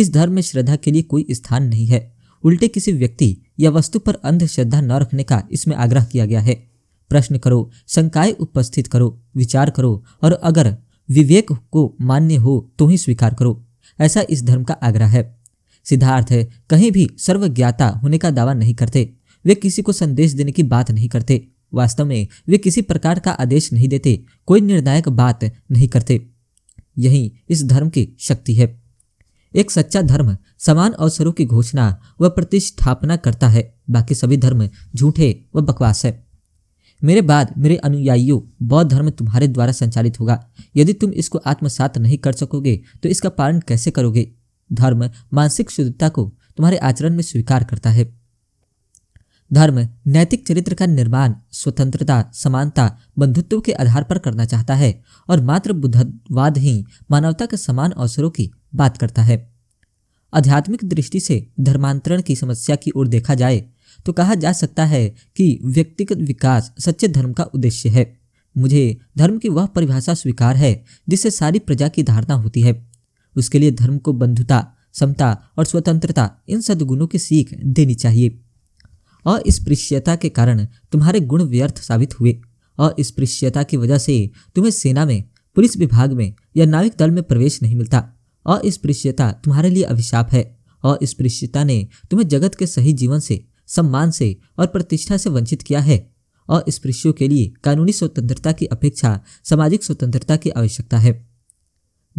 इस धर्म में श्रद्धा के लिए कोई स्थान नहीं है उल्टे किसी व्यक्ति या वस्तु पर अंधश्रद्धा न रखने का इसमें आग्रह किया गया है प्रश्न करो शंकाय उपस्थित करो विचार करो और अगर विवेक को मान्य हो तो ही स्वीकार करो ऐसा इस धर्म का आग्रह है सिद्धार्थ है कहीं भी सर्वज्ञाता होने का दावा नहीं करते वे किसी को संदेश देने की बात नहीं करते वास्तव में वे किसी प्रकार का आदेश नहीं देते कोई निर्णायक बात नहीं करते यही इस धर्म की शक्ति है एक सच्चा धर्म समान अवसरों की घोषणा व प्रतिष्ठापना करता है बाकी सभी धर्म झूठे व बकवास है मेरे बाद मेरे अनुयायियों बौद्ध धर्म तुम्हारे द्वारा संचालित होगा यदि तुम इसको आत्मसात नहीं कर सकोगे तो इसका पालन कैसे करोगे धर्म मानसिक शुद्धता को तुम्हारे आचरण में स्वीकार करता है धर्म नैतिक चरित्र का निर्माण स्वतंत्रता समानता बंधुत्व के आधार पर करना चाहता है और मात्र बुद्धवाद ही मानवता के समान अवसरों की बात करता है आध्यात्मिक दृष्टि से धर्मांतरण की समस्या की ओर देखा जाए तो कहा जा सकता है कि व्यक्तिगत विकास सच्चे धर्म का उद्देश्य है मुझे धर्म की वह परिभाषा स्वीकार है जिससे सारी प्रजा की धारणा होती है उसके लिए धर्म को बंधुता समता और स्वतंत्रता इन सद्गुणों की सीख देनी चाहिए अस्पृश्यता के कारण तुम्हारे गुण व्यर्थ साबित हुए अस्पृश्यता की वजह से तुम्हें सेना में पुलिस विभाग में या नाविक दल में प्रवेश नहीं मिलता अस्पृश्यता तुम्हारे लिए अभिशाप है अस्पृश्यता ने तुम्हें जगत के सही जीवन से सम्मान से और प्रतिष्ठा से वंचित किया है अस्पृश्यों के लिए कानूनी स्वतंत्रता की अपेक्षा सामाजिक स्वतंत्रता की आवश्यकता है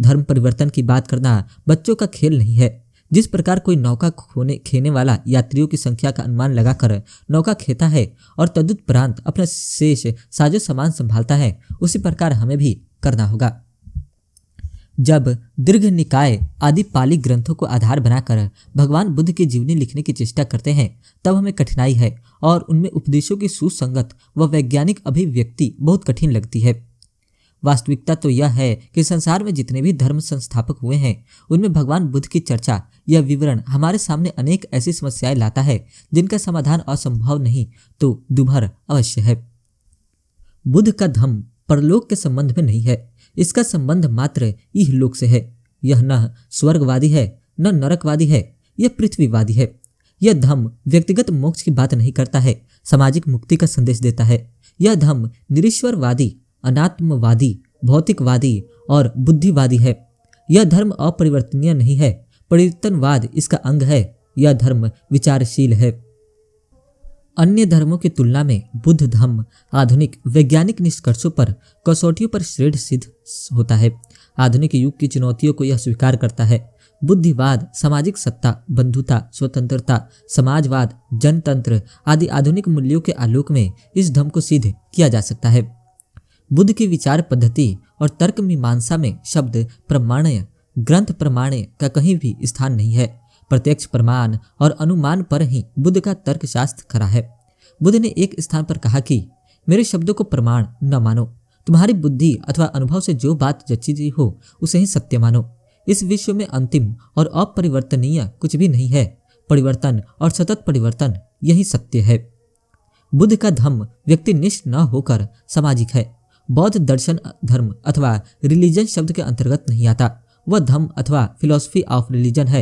धर्म परिवर्तन की बात करना बच्चों का खेल नहीं है जिस प्रकार कोई नौका खोने खेने वाला यात्रियों की संख्या का अनुमान लगाकर नौका खेता है और तदुपरांत अपना शेष साजो सामान संभालता है उसी प्रकार हमें भी करना होगा जब दीर्घ निकाय आदि पाली ग्रंथों को आधार बनाकर भगवान बुद्ध की जीवनी लिखने की चेष्टा करते हैं तब हमें कठिनाई है और उनमें उपदेशों की सुसंगत व वैज्ञानिक अभिव्यक्ति बहुत कठिन लगती है वास्तविकता तो यह है कि संसार में जितने भी धर्म संस्थापक हुए हैं उनमें भगवान बुद्ध की चर्चा यह विवरण हमारे सामने अनेक ऐसी समस्याएं लाता है जिनका समाधान असंभव नहीं तो दुभर अवश्य है बुद्ध का धम परलोक के संबंध में नहीं है इसका संबंध मात्र इह लोक से है यह न स्वर्गवादी है न नरकवादी है यह पृथ्वीवादी है यह धम व्यक्तिगत मोक्ष की बात नहीं करता है सामाजिक मुक्ति का संदेश देता है यह धम निरीश्वरवादी अनात्मवादी भौतिकवादी और बुद्धिवादी है यह धर्म अपरिवर्तनीय नहीं है परिवर्तनवाद इसका अंग है यह धर्म विचारशील है अन्य धर्मों की तुलना में बुद्ध धर्म आधुनिक वैज्ञानिक निष्कर्षों पर कसौटियों पर श्रेष्ठ सिद्ध होता है आधुनिक युग की चुनौतियों को यह स्वीकार करता है बुद्धिवाद सामाजिक सत्ता बंधुता स्वतंत्रता समाजवाद जनतंत्र आदि आधुनिक मूल्यों के आलोक में इस धर्म को सिद्ध किया जा सकता है बुद्ध की विचार पद्धति और तर्क मीमांसा में शब्द प्रमाणय ग्रंथ प्रमाण का कहीं भी स्थान नहीं है प्रत्यक्ष प्रमाण और अनुमान पर ही बुद्ध का तर्कशास्त्र खड़ा है बुद्ध ने एक स्थान पर कहा कि मेरे शब्दों को प्रमाण न मानो तुम्हारी बुद्धि अथवा अनुभव से जो बात जची हो उसे ही सत्य मानो इस विश्व में अंतिम और अपरिवर्तनीय कुछ भी नहीं है परिवर्तन और सतत परिवर्तन यही सत्य है बुद्ध का धर्म व्यक्तिनिष्ठ न होकर सामाजिक है बौद्ध दर्शन धर्म अथवा रिलीजन शब्द के अंतर्गत नहीं आता वह धर्म अथवा फिलोसफी ऑफ रिलीजन है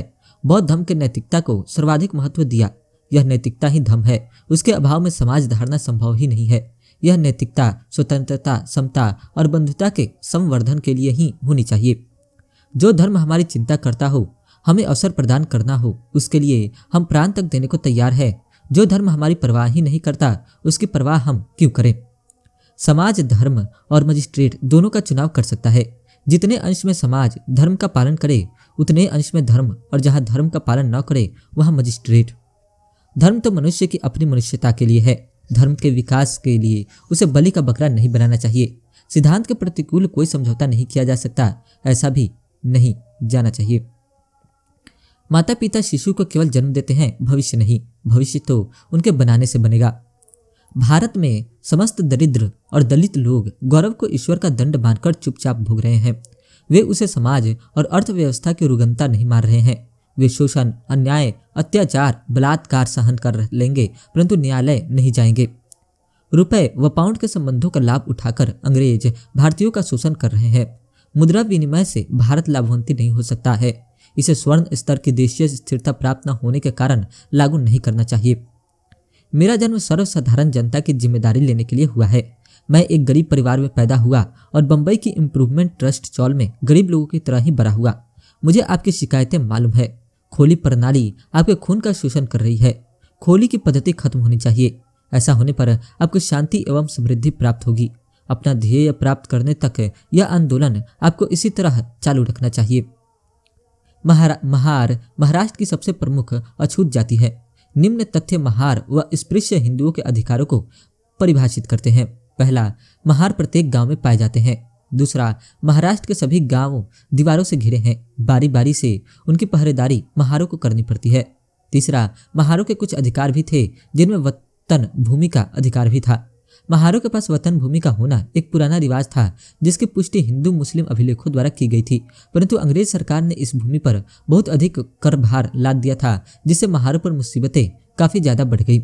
बौद्ध धर्म के नैतिकता को सर्वाधिक महत्व दिया यह नैतिकता ही धर्म है उसके अभाव में समाज धारणा संभव ही नहीं है यह नैतिकता स्वतंत्रता समता और बंधुता के संवर्धन के लिए ही होनी चाहिए जो धर्म हमारी चिंता करता हो हमें अवसर प्रदान करना हो उसके लिए हम प्राण तक देने को तैयार है जो धर्म हमारी परवाह ही नहीं करता उसकी परवाह हम क्यों करें समाज धर्म और मजिस्ट्रेट दोनों का चुनाव कर सकता है जितने अंश में समाज धर्म का पालन करे उतने अंश में धर्म और जहाँ धर्म का पालन न करे वहाँ मजिस्ट्रेट धर्म तो मनुष्य की अपनी मनुष्यता के लिए है धर्म के विकास के लिए उसे बलि का बकरा नहीं बनाना चाहिए सिद्धांत के प्रतिकूल कोई समझौता नहीं किया जा सकता ऐसा भी नहीं जाना चाहिए माता पिता शिशु को केवल जन्म देते हैं भविष्य नहीं भविष्य तो उनके बनाने से बनेगा भारत में समस्त दरिद्र और दलित लोग गौरव को ईश्वर का दंड मानकर चुपचाप भोग रहे हैं वे उसे समाज और अर्थव्यवस्था की रुगनता नहीं मार रहे हैं वे शोषण अन्याय अत्याचार बलात्कार सहन कर लेंगे परंतु न्यायालय नहीं जाएंगे रुपए व पाउंड के संबंधों का लाभ उठाकर अंग्रेज भारतीयों का शोषण कर रहे हैं मुद्रा विनिमय से भारत लाभवंती नहीं हो सकता है इसे स्वर्ण स्तर की देशीय स्थिरता प्राप्त न होने के कारण लागू नहीं करना चाहिए मेरा जन्म सर्वसाधारण जनता की जिम्मेदारी लेने के लिए हुआ है मैं एक गरीब परिवार में पैदा हुआ और बम्बई की इम्प्रूवमेंट ट्रस्ट चौल में गरीब लोगों की तरह ही बड़ा हुआ मुझे आपकी शिकायतें मालूम है खोली प्रणाली आपके खून का शोषण कर रही है खोली की पद्धति खत्म होनी चाहिए ऐसा होने पर आपको शांति एवं समृद्धि प्राप्त होगी अपना ध्येय प्राप्त करने तक यह आंदोलन आपको इसी तरह चालू रखना चाहिए महार महार महाराष्ट्र की सबसे प्रमुख अछूत जाति है निम्न तथ्य महार व स्पृश्य हिंदुओं के अधिकारों को परिभाषित करते हैं पहला महार प्रत्येक गांव में पाए जाते हैं दूसरा महाराष्ट्र के सभी गांव दीवारों से घिरे हैं बारी बारी से उनकी पहरेदारी महारों को करनी पड़ती है तीसरा महारों के कुछ अधिकार भी थे जिनमें वतन भूमि का अधिकार भी था महारों के पास वतन भूमि का होना एक पुराना रिवाज था जिसकी पुष्टि हिंदू मुस्लिम अभिलेखों द्वारा की गई थी परंतु अंग्रेज सरकार ने इस भूमि पर बहुत अधिक कर भार लाद दिया था जिससे महारों पर मुसीबतें काफी ज्यादा बढ़ गई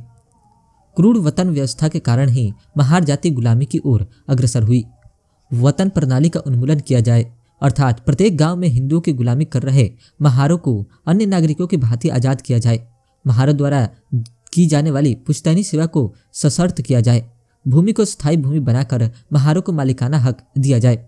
क्रूर वतन व्यवस्था के कारण ही महार जाति गुलामी की ओर अग्रसर हुई वतन प्रणाली का उन्मूलन किया जाए अर्थात प्रत्येक गांव में हिंदुओं की गुलामी कर रहे महारों को अन्य नागरिकों की भांति आजाद किया जाए महारों द्वारा की जाने वाली पुश्तैनी सेवा को सशर्त किया जाए भूमि को स्थायी भूमि बनाकर महारों को मालिकाना हक दिया जाए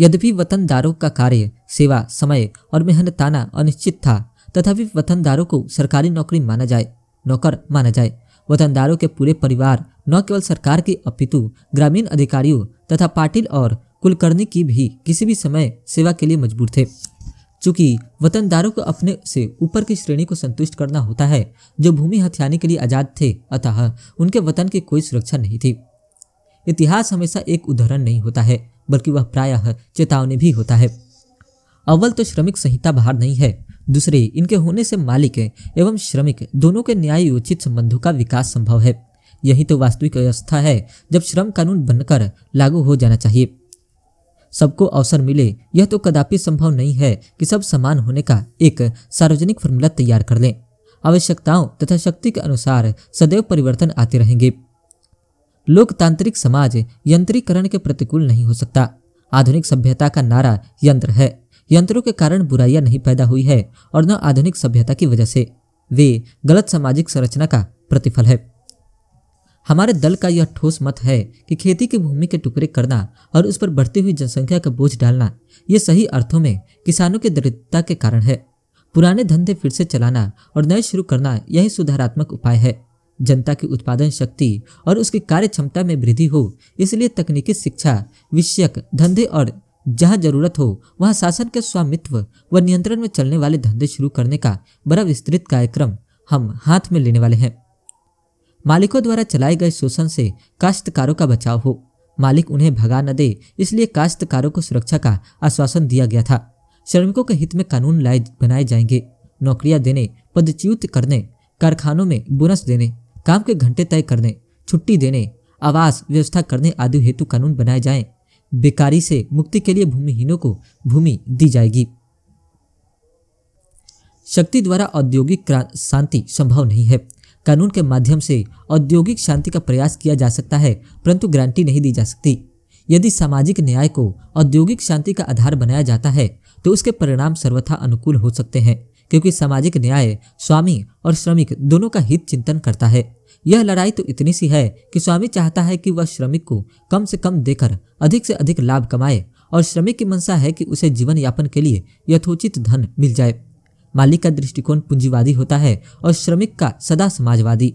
यद्यपि वतनदारों का कार्य सेवा समय और मेहनताना अनिश्चित था तथापि वतनदारों को सरकारी नौकरी माना जाए नौकर माना जाए वतनदारों के पूरे परिवार न केवल सरकार के अपितु ग्रामीण अधिकारियों तथा पाटिल और कुलकर्णी की भी किसी भी समय सेवा के लिए मजबूर थे चूंकि वतनदारों को अपने से ऊपर की श्रेणी को संतुष्ट करना होता है जो भूमि हथियाने के लिए आजाद थे अतः उनके वतन की कोई सुरक्षा नहीं थी इतिहास हमेशा एक उदाहरण नहीं होता है बल्कि वह प्रायः चेतावनी भी होता है अव्वल तो श्रमिक संहिता बाहर नहीं है दूसरे इनके होने से मालिक एवं श्रमिक दोनों के न्याय उचित संबंधों का विकास संभव है यही तो वास्तविक अवस्था है जब श्रम कानून बनकर लागू हो जाना चाहिए सबको अवसर मिले यह तो कदापि संभव नहीं है कि सब समान होने का एक सार्वजनिक फॉर्मूला तैयार कर लें आवश्यकताओं तथा शक्ति के अनुसार सदैव परिवर्तन आते रहेंगे लोकतांत्रिक समाज यंत्रीकरण के प्रतिकूल नहीं हो सकता आधुनिक सभ्यता का नारा यंत्र है यंत्रों के कारण बुराइयां नहीं पैदा हुई है और न आधुनिक सभ्यता की वजह से वे गलत सामाजिक संरचना का प्रतिफल है हमारे दल का यह ठोस मत है कि खेती की भूमि के टुकड़े करना और उस पर बढ़ती हुई जनसंख्या का बोझ डालना ये सही अर्थों में किसानों के दरिद्रता के कारण है पुराने धंधे फिर से चलाना और नए शुरू करना यही सुधारात्मक उपाय है जनता की उत्पादन शक्ति और उसकी कार्य क्षमता में वृद्धि हो इसलिए तकनीकी शिक्षा विषयक धंधे और जहाँ जरूरत हो वहाँ शासन के स्वामित्व व नियंत्रण में चलने वाले धंधे शुरू करने का बड़ा विस्तृत कार्यक्रम हम हाथ में लेने वाले हैं मालिकों द्वारा चलाए गए शोषण से काश्तकारों का बचाव हो मालिक उन्हें भगा न दे इसलिए काश्तकारों को सुरक्षा का आश्वासन दिया गया था श्रमिकों के हित में कानून लाए बनाए जाएंगे नौकरियां देने पदच्युत करने कारखानों में बोनस देने काम के घंटे तय करने छुट्टी देने आवास व्यवस्था करने आदि हेतु कानून बनाए जाए बेकारी से मुक्ति के लिए भूमिहीनों को भूमि दी जाएगी शक्ति द्वारा औद्योगिक शांति संभव नहीं है कानून के माध्यम से औद्योगिक शांति का प्रयास किया जा सकता है परंतु गारंटी नहीं दी जा सकती यदि सामाजिक न्याय को औद्योगिक शांति का आधार बनाया जाता है तो उसके परिणाम सर्वथा अनुकूल हो सकते हैं क्योंकि सामाजिक न्याय स्वामी और श्रमिक दोनों का हित चिंतन करता है यह लड़ाई तो इतनी सी है कि स्वामी चाहता है कि वह श्रमिक को कम से कम देकर अधिक से अधिक लाभ कमाए और श्रमिक की मंशा है कि उसे जीवन यापन के लिए यथोचित धन मिल जाए मालिक का दृष्टिकोण पूंजीवादी होता है और श्रमिक का सदा समाजवादी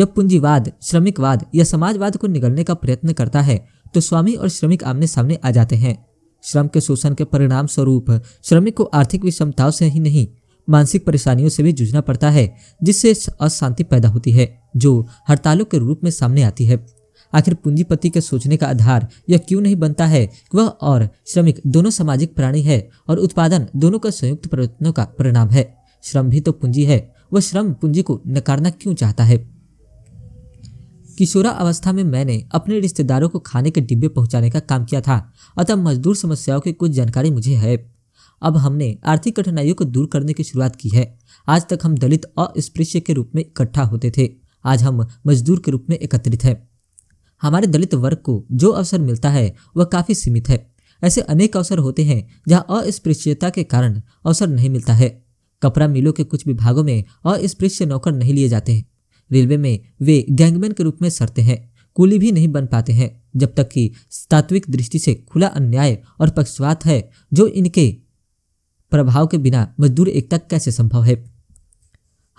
जब पूंजीवाद श्रमिकवाद या समाजवाद को निगलने का प्रयत्न करता है तो स्वामी और श्रमिक आमने सामने आ जाते हैं श्रम के शोषण के परिणाम स्वरूप श्रमिक को आर्थिक विषमताओं से ही नहीं मानसिक परेशानियों से भी जूझना पड़ता है जिससे अशांति पैदा होती है जो हड़तालों के रूप में सामने आती है आखिर पूंजीपति के सोचने का आधार यह क्यों नहीं बनता है कि वह और श्रमिक दोनों सामाजिक प्राणी है और उत्पादन दोनों का संयुक्त प्रयत्नों का परिणाम है श्रम भी तो पूंजी है वह श्रम पूंजी को नकारना क्यों चाहता है किशोरा अवस्था में मैंने अपने रिश्तेदारों को खाने के डिब्बे पहुंचाने का काम किया था अतः मजदूर समस्याओं की कुछ जानकारी मुझे है अब हमने आर्थिक कठिनाइयों को दूर करने की शुरुआत की है आज तक हम दलित अस्पृश्य के रूप में इकट्ठा होते थे आज हम मजदूर के रूप में एकत्रित हैं हमारे दलित वर्ग को जो अवसर मिलता है वह काफी सीमित है ऐसे अनेक अवसर होते हैं जहां अस्पृश्यता के कारण अवसर नहीं मिलता है कपड़ा मिलों के कुछ विभागों में अस्पृश्य नौकर नहीं लिए जाते हैं रेलवे में वे गैंगमैन के रूप में सरते हैं कुली भी नहीं बन पाते हैं जब तक कि तात्विक दृष्टि से खुला अन्याय और पक्षपात है जो इनके प्रभाव के बिना मजदूर एकता कैसे संभव है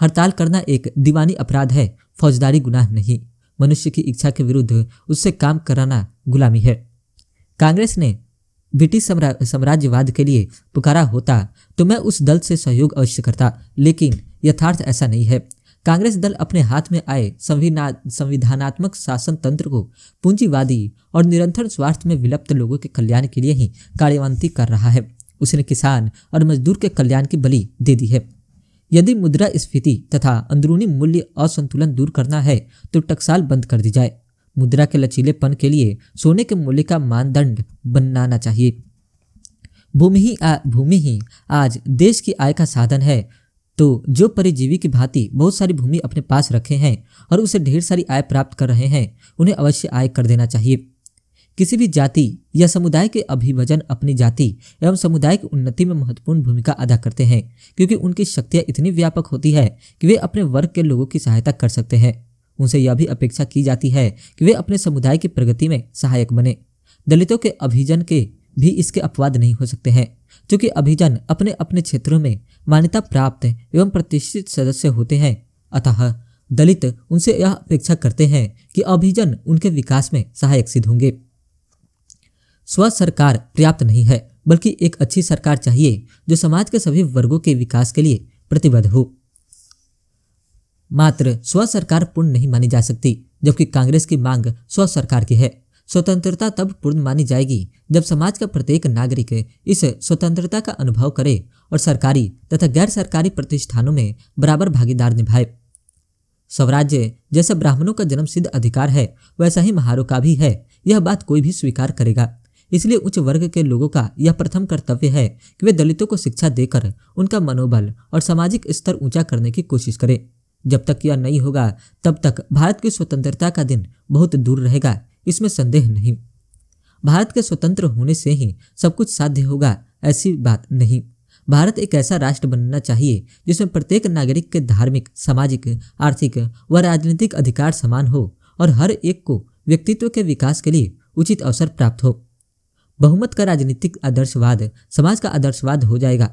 हड़ताल करना एक दीवानी अपराध है फौजदारी गुनाह नहीं मनुष्य की इच्छा के विरुद्ध उससे काम कराना गुलामी है कांग्रेस ने ब्रिटिश साम्राज्यवाद के लिए पुकारा होता तो मैं उस दल से सहयोग अवश्य करता लेकिन यथार्थ ऐसा नहीं है कांग्रेस दल अपने हाथ में आए संविधानात्मक शासन तंत्र को पूंजीवादी और निरंतर स्वार्थ में विलुप्त लोगों के कल्याण के लिए ही कार्यवंती कर रहा है उसने किसान और मजदूर के कल्याण की बलि दे दी है यदि मुद्रा स्फीति तथा अंदरूनी मूल्य असंतुलन दूर करना है तो टकसाल बंद कर दी जाए मुद्रा के लचीलेपन के लिए सोने के मूल्य का मानदंड बनाना चाहिए भूमि ही भूमि ही आज देश की आय का साधन है तो जो परिजीवी की भांति बहुत सारी भूमि अपने पास रखे हैं और उसे ढेर सारी आय प्राप्त कर रहे हैं उन्हें अवश्य आय कर देना चाहिए किसी भी जाति या समुदाय के अभिभजन अपनी जाति एवं समुदाय की उन्नति में महत्वपूर्ण भूमिका अदा करते हैं क्योंकि उनकी शक्तियाँ इतनी व्यापक होती है कि वे अपने वर्ग के लोगों की सहायता कर सकते हैं उनसे यह भी अपेक्षा की जाती है कि वे अपने समुदाय की प्रगति में सहायक बने दलितों के अभिजन के भी इसके अपवाद नहीं हो सकते हैं क्योंकि अभिजन अपने अपने क्षेत्रों में मान्यता प्राप्त एवं प्रतिष्ठित सदस्य होते हैं अतः दलित उनसे यह अपेक्षा करते हैं कि अभिजन उनके विकास में सहायक सिद्ध होंगे स्वस्थ सरकार पर्याप्त नहीं है बल्कि एक अच्छी सरकार चाहिए जो समाज के सभी वर्गों के विकास के लिए प्रतिबद्ध हो मात्र स्व सरकार पूर्ण नहीं मानी जा सकती जबकि कांग्रेस की मांग स्व सरकार की है स्वतंत्रता तब पूर्ण मानी जाएगी जब समाज का प्रत्येक नागरिक इस स्वतंत्रता का अनुभव करे और सरकारी तथा गैर सरकारी प्रतिष्ठानों में बराबर भागीदार निभाए स्वराज्य जैसा ब्राह्मणों का जन्म सिद्ध अधिकार है वैसा ही महारों का भी है यह बात कोई भी स्वीकार करेगा इसलिए उच्च वर्ग के लोगों का यह प्रथम कर्तव्य है कि वे दलितों को शिक्षा देकर उनका मनोबल और सामाजिक स्तर ऊंचा करने की कोशिश करें जब तक यह नहीं होगा तब तक भारत की स्वतंत्रता का दिन बहुत दूर रहेगा इसमें संदेह नहीं भारत के स्वतंत्र होने से ही सब कुछ साध्य होगा ऐसी बात नहीं भारत एक ऐसा राष्ट्र बनना चाहिए जिसमें प्रत्येक नागरिक के धार्मिक सामाजिक आर्थिक व राजनीतिक अधिकार समान हो और हर एक को व्यक्तित्व के विकास के लिए उचित अवसर प्राप्त हो बहुमत का राजनीतिक आदर्शवाद समाज का आदर्शवाद हो जाएगा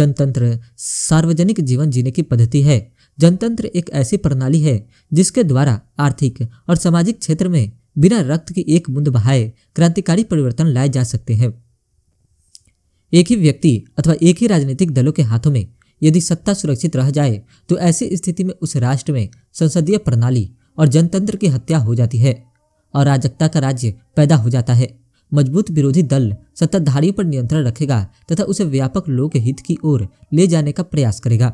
जनतंत्र सार्वजनिक जीवन जीने की पद्धति है जनतंत्र एक ऐसी प्रणाली है जिसके द्वारा आर्थिक और सामाजिक क्षेत्र में बिना रक्त की एक बूंद बहाए क्रांतिकारी परिवर्तन लाए जा सकते हैं एक ही व्यक्ति अथवा एक ही राजनीतिक दलों के हाथों में यदि सत्ता सुरक्षित रह जाए तो ऐसी स्थिति में उस राष्ट्र में संसदीय प्रणाली और जनतंत्र की हत्या हो जाती है और अराजकता का राज्य पैदा हो जाता है मजबूत विरोधी दल सत्ताधारियों पर नियंत्रण रखेगा तथा उसे व्यापक लोकहित की ओर ले जाने का प्रयास करेगा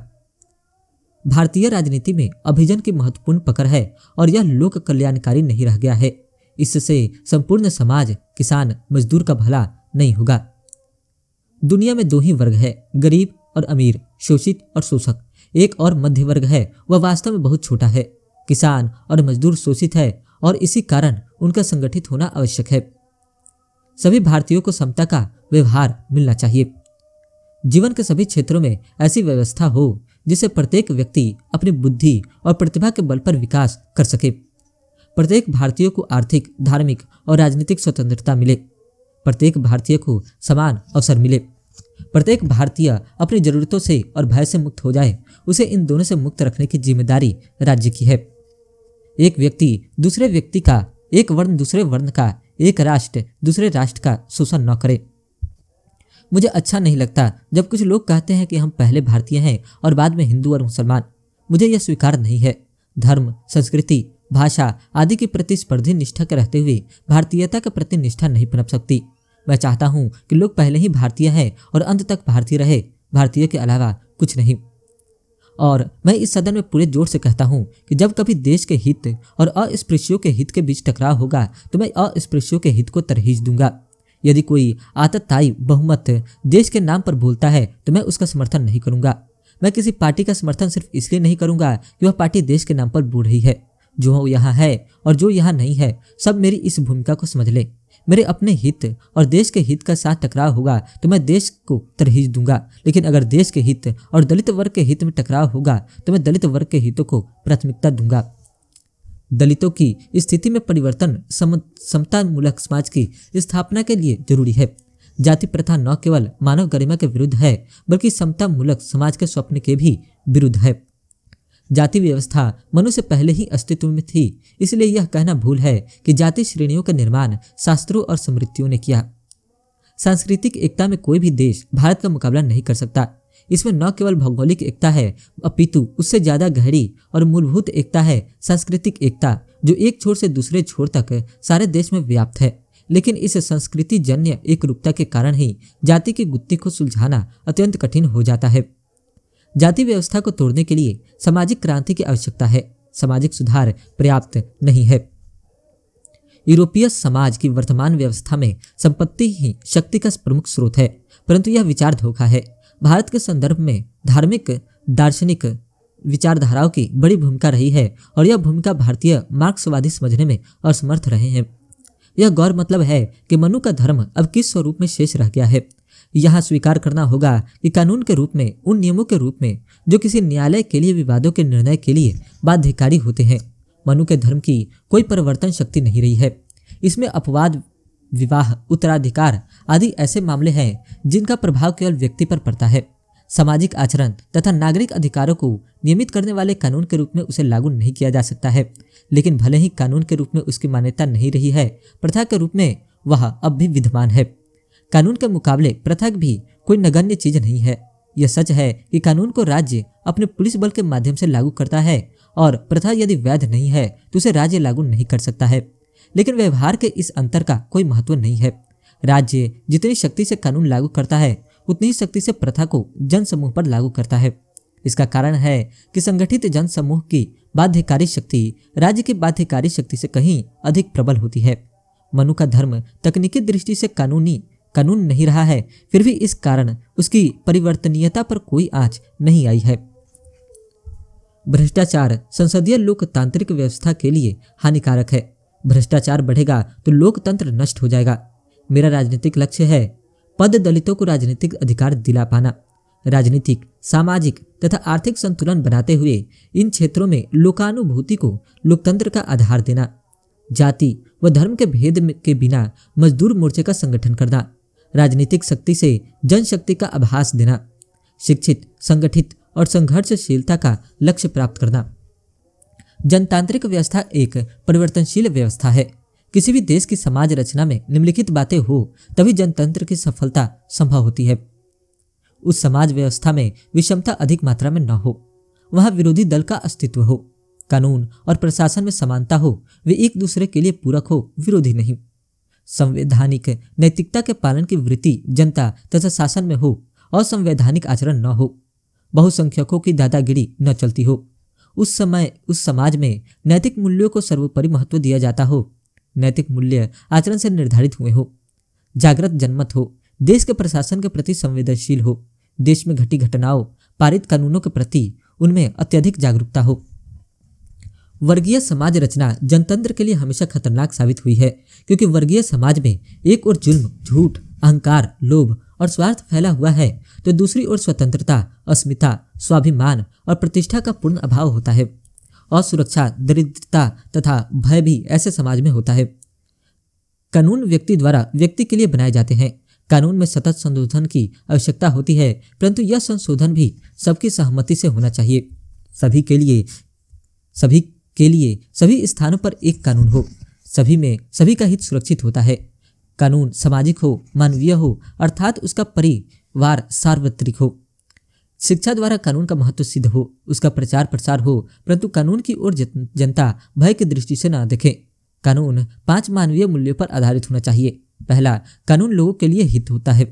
भारतीय राजनीति में अभिजन की महत्वपूर्ण पकड़ है और यह लोक कल्याणकारी नहीं रह गया है इससे संपूर्ण समाज किसान मजदूर का भला नहीं होगा दुनिया में दो ही वर्ग है गरीब और अमीर शोषित और शोषक एक और मध्य वर्ग है वह वास्तव में बहुत छोटा है किसान और मजदूर शोषित है और इसी कारण उनका संगठित होना आवश्यक है सभी भारतीयों को समता का व्यवहार मिलना चाहिए जीवन के सभी क्षेत्रों में ऐसी व्यवस्था हो जिसे प्रत्येक व्यक्ति अपनी बुद्धि और प्रतिभा के बल पर विकास कर सके प्रत्येक भारतीय को आर्थिक धार्मिक और राजनीतिक स्वतंत्रता मिले प्रत्येक भारतीय को समान अवसर मिले प्रत्येक भारतीय अपनी जरूरतों से और भय से मुक्त हो जाए उसे इन दोनों से मुक्त रखने की जिम्मेदारी राज्य की है एक व्यक्ति दूसरे व्यक्ति का एक वर्ण दूसरे वर्ण का एक राष्ट्र दूसरे राष्ट्र का शोषण न करे मुझे अच्छा नहीं लगता जब कुछ लोग कहते हैं कि हम पहले भारतीय हैं और बाद में हिंदू और मुसलमान मुझे यह स्वीकार नहीं है धर्म संस्कृति भाषा आदि की प्रतिस्पर्धी निष्ठा के रहते हुए भारतीयता के प्रति निष्ठा नहीं पनप सकती मैं चाहता हूँ कि लोग पहले ही भारतीय हैं और अंत तक भारतीय रहे भारतीय के अलावा कुछ नहीं और मैं इस सदन में पूरे जोर से कहता हूँ कि जब कभी देश के हित और अस्पृश्यों के हित के बीच टकराव होगा तो मैं अस्पृश्यों के हित को तरहीज दूंगा यदि कोई आतताई बहुमत देश के नाम पर बोलता है तो मैं उसका समर्थन नहीं करूंगा मैं किसी पार्टी का समर्थन सिर्फ इसलिए नहीं करूंगा कि वह पार्टी देश के नाम पर बोल रही है जो यहाँ है और जो यहाँ नहीं है सब मेरी इस भूमिका को समझ लें मेरे अपने हित और देश के हित का साथ टकराव होगा तो मैं देश को तरहीज दूंगा लेकिन अगर देश के हित और दलित वर्ग के हित में टकराव होगा तो मैं दलित वर्ग के हितों को प्राथमिकता दूंगा दलितों की स्थिति में परिवर्तन समतामूलक समाज की स्थापना के लिए जरूरी है जाति प्रथा न केवल मानव गरिमा के विरुद्ध है बल्कि समतामूलक समाज के स्वप्न के भी विरुद्ध है जाति व्यवस्था मनुष्य पहले ही अस्तित्व में थी इसलिए यह कहना भूल है कि जाति श्रेणियों का निर्माण शास्त्रों और समृतियों ने किया सांस्कृतिक एकता में कोई भी देश भारत का मुकाबला नहीं कर सकता इसमें न केवल भौगोलिक एकता है अपितु उससे ज्यादा गहरी और मूलभूत एकता है सांस्कृतिक एकता जो एक छोर से दूसरे छोर तक सारे देश में व्याप्त है लेकिन इस संस्कृति जन्य एक रूपता के कारण ही जाति की गुत्ती को सुलझाना अत्यंत कठिन हो जाता है जाति व्यवस्था को तोड़ने के लिए सामाजिक क्रांति की आवश्यकता है सामाजिक सुधार पर्याप्त नहीं है यूरोपीय समाज की वर्तमान व्यवस्था में संपत्ति ही शक्ति का प्रमुख स्रोत है परंतु यह विचार धोखा है भारत के संदर्भ में धार्मिक दार्शनिक विचारधाराओं की बड़ी भूमिका रही है और यह भूमिका भारतीय मार्क्सवादी समझने में असमर्थ रहे हैं यह गौर मतलब है कि मनु का धर्म अब किस स्वरूप में शेष रह गया है यहाँ स्वीकार करना होगा कि कानून के रूप में उन नियमों के रूप में जो किसी न्यायालय के लिए विवादों के निर्णय के लिए बाध्यकारी होते हैं मनु के धर्म की कोई परिवर्तन शक्ति नहीं रही है इसमें अपवाद विवाह उत्तराधिकार आदि ऐसे मामले हैं जिनका प्रभाव केवल व्यक्ति पर पड़ता है सामाजिक आचरण तथा नागरिक अधिकारों को नियमित करने वाले कानून के रूप में उसे लागू नहीं किया जा सकता है लेकिन भले ही कानून के रूप में उसकी मान्यता नहीं रही है प्रथा के रूप में वह अब भी विद्यमान है कानून के मुकाबले पृथक भी कोई नगण्य चीज नहीं है यह सच है कि कानून को राज्य अपने पुलिस बल के माध्यम से लागू करता है और प्रथा यदि वैध नहीं है तो उसे राज्य लागू नहीं कर सकता है लेकिन व्यवहार के इस अंतर का कोई महत्व नहीं है राज्य जितनी शक्ति से कानून लागू करता है उतनी ही शक्ति से प्रथा को जन समूह पर लागू करता है इसका कारण है कि संगठित जनसमूह की बाध्यकारी शक्ति राज्य की बाध्यकारी शक्ति से कहीं अधिक प्रबल होती है मनु का धर्म तकनीकी दृष्टि से कानूनी कानून नहीं रहा है फिर भी इस कारण उसकी परिवर्तनीयता पर कोई आँच नहीं आई है भ्रष्टाचार संसदीय लोकतांत्रिक व्यवस्था के लिए हानिकारक है भ्रष्टाचार बढ़ेगा तो लोकतंत्र नष्ट हो जाएगा मेरा राजनीतिक लक्ष्य है पद दलितों को राजनीतिक अधिकार दिला पाना राजनीतिक सामाजिक तथा आर्थिक संतुलन बनाते हुए इन क्षेत्रों में लोकानुभूति को लोकतंत्र का आधार देना जाति व धर्म के भेद के बिना मजदूर मोर्चे का संगठन करना राजनीतिक शक्ति से जनशक्ति का आभास देना शिक्षित संगठित और संघर्षशीलता का लक्ष्य प्राप्त करना जनतांत्रिक व्यवस्था एक परिवर्तनशील व्यवस्था है किसी भी देश की समाज रचना में निम्नलिखित बातें हो तभी जनतंत्र की सफलता संभव होती है उस समाज व्यवस्था में विषमता अधिक मात्रा में न हो वहां विरोधी दल का अस्तित्व हो कानून और प्रशासन में समानता हो वे एक दूसरे के लिए पूरक हो विरोधी नहीं संवैधानिक नैतिकता के पालन की वृत्ति जनता तथा शासन में हो असंवैधानिक आचरण न हो बहुसंख्यकों की दादागिरी न चलती हो उस समय उस समाज में नैतिक मूल्यों को सर्वोपरि महत्व दिया जाता हो नैतिक मूल्य आचरण से निर्धारित हुए हो जागृत जनमत हो देश के प्रशासन के प्रति संवेदनशील हो देश में घटी घटनाओं पारित कानूनों के प्रति उनमें अत्यधिक जागरूकता हो वर्गीय समाज रचना जनतंत्र के लिए हमेशा खतरनाक साबित हुई है क्योंकि वर्गीय समाज में एक और जुल्म झूठ अहंकार लोभ और स्वार्थ फैला हुआ है तो दूसरी ओर स्वतंत्रता अस्मिता स्वाभिमान और प्रतिष्ठा का पूर्ण अभाव होता है असुरक्षा दरिद्रता तथा भय भी ऐसे समाज में होता है कानून व्यक्ति द्वारा व्यक्ति के लिए बनाए जाते हैं कानून में सतत संशोधन की आवश्यकता होती है परंतु यह संशोधन भी सबकी सहमति से होना चाहिए सभी के लिए सभी के लिए सभी स्थानों पर एक कानून हो सभी में सभी का हित सुरक्षित होता है कानून सामाजिक हो मानवीय हो अर्थात उसका परिवार सार्वत्रिक हो शिक्षा द्वारा कानून का महत्व सिद्ध हो उसका प्रचार प्रसार हो परंतु कानून की ओर जनता भय की दृष्टि से ना देखे कानून पांच मानवीय मूल्यों पर आधारित होना चाहिए पहला कानून लोगों के लिए हित होता है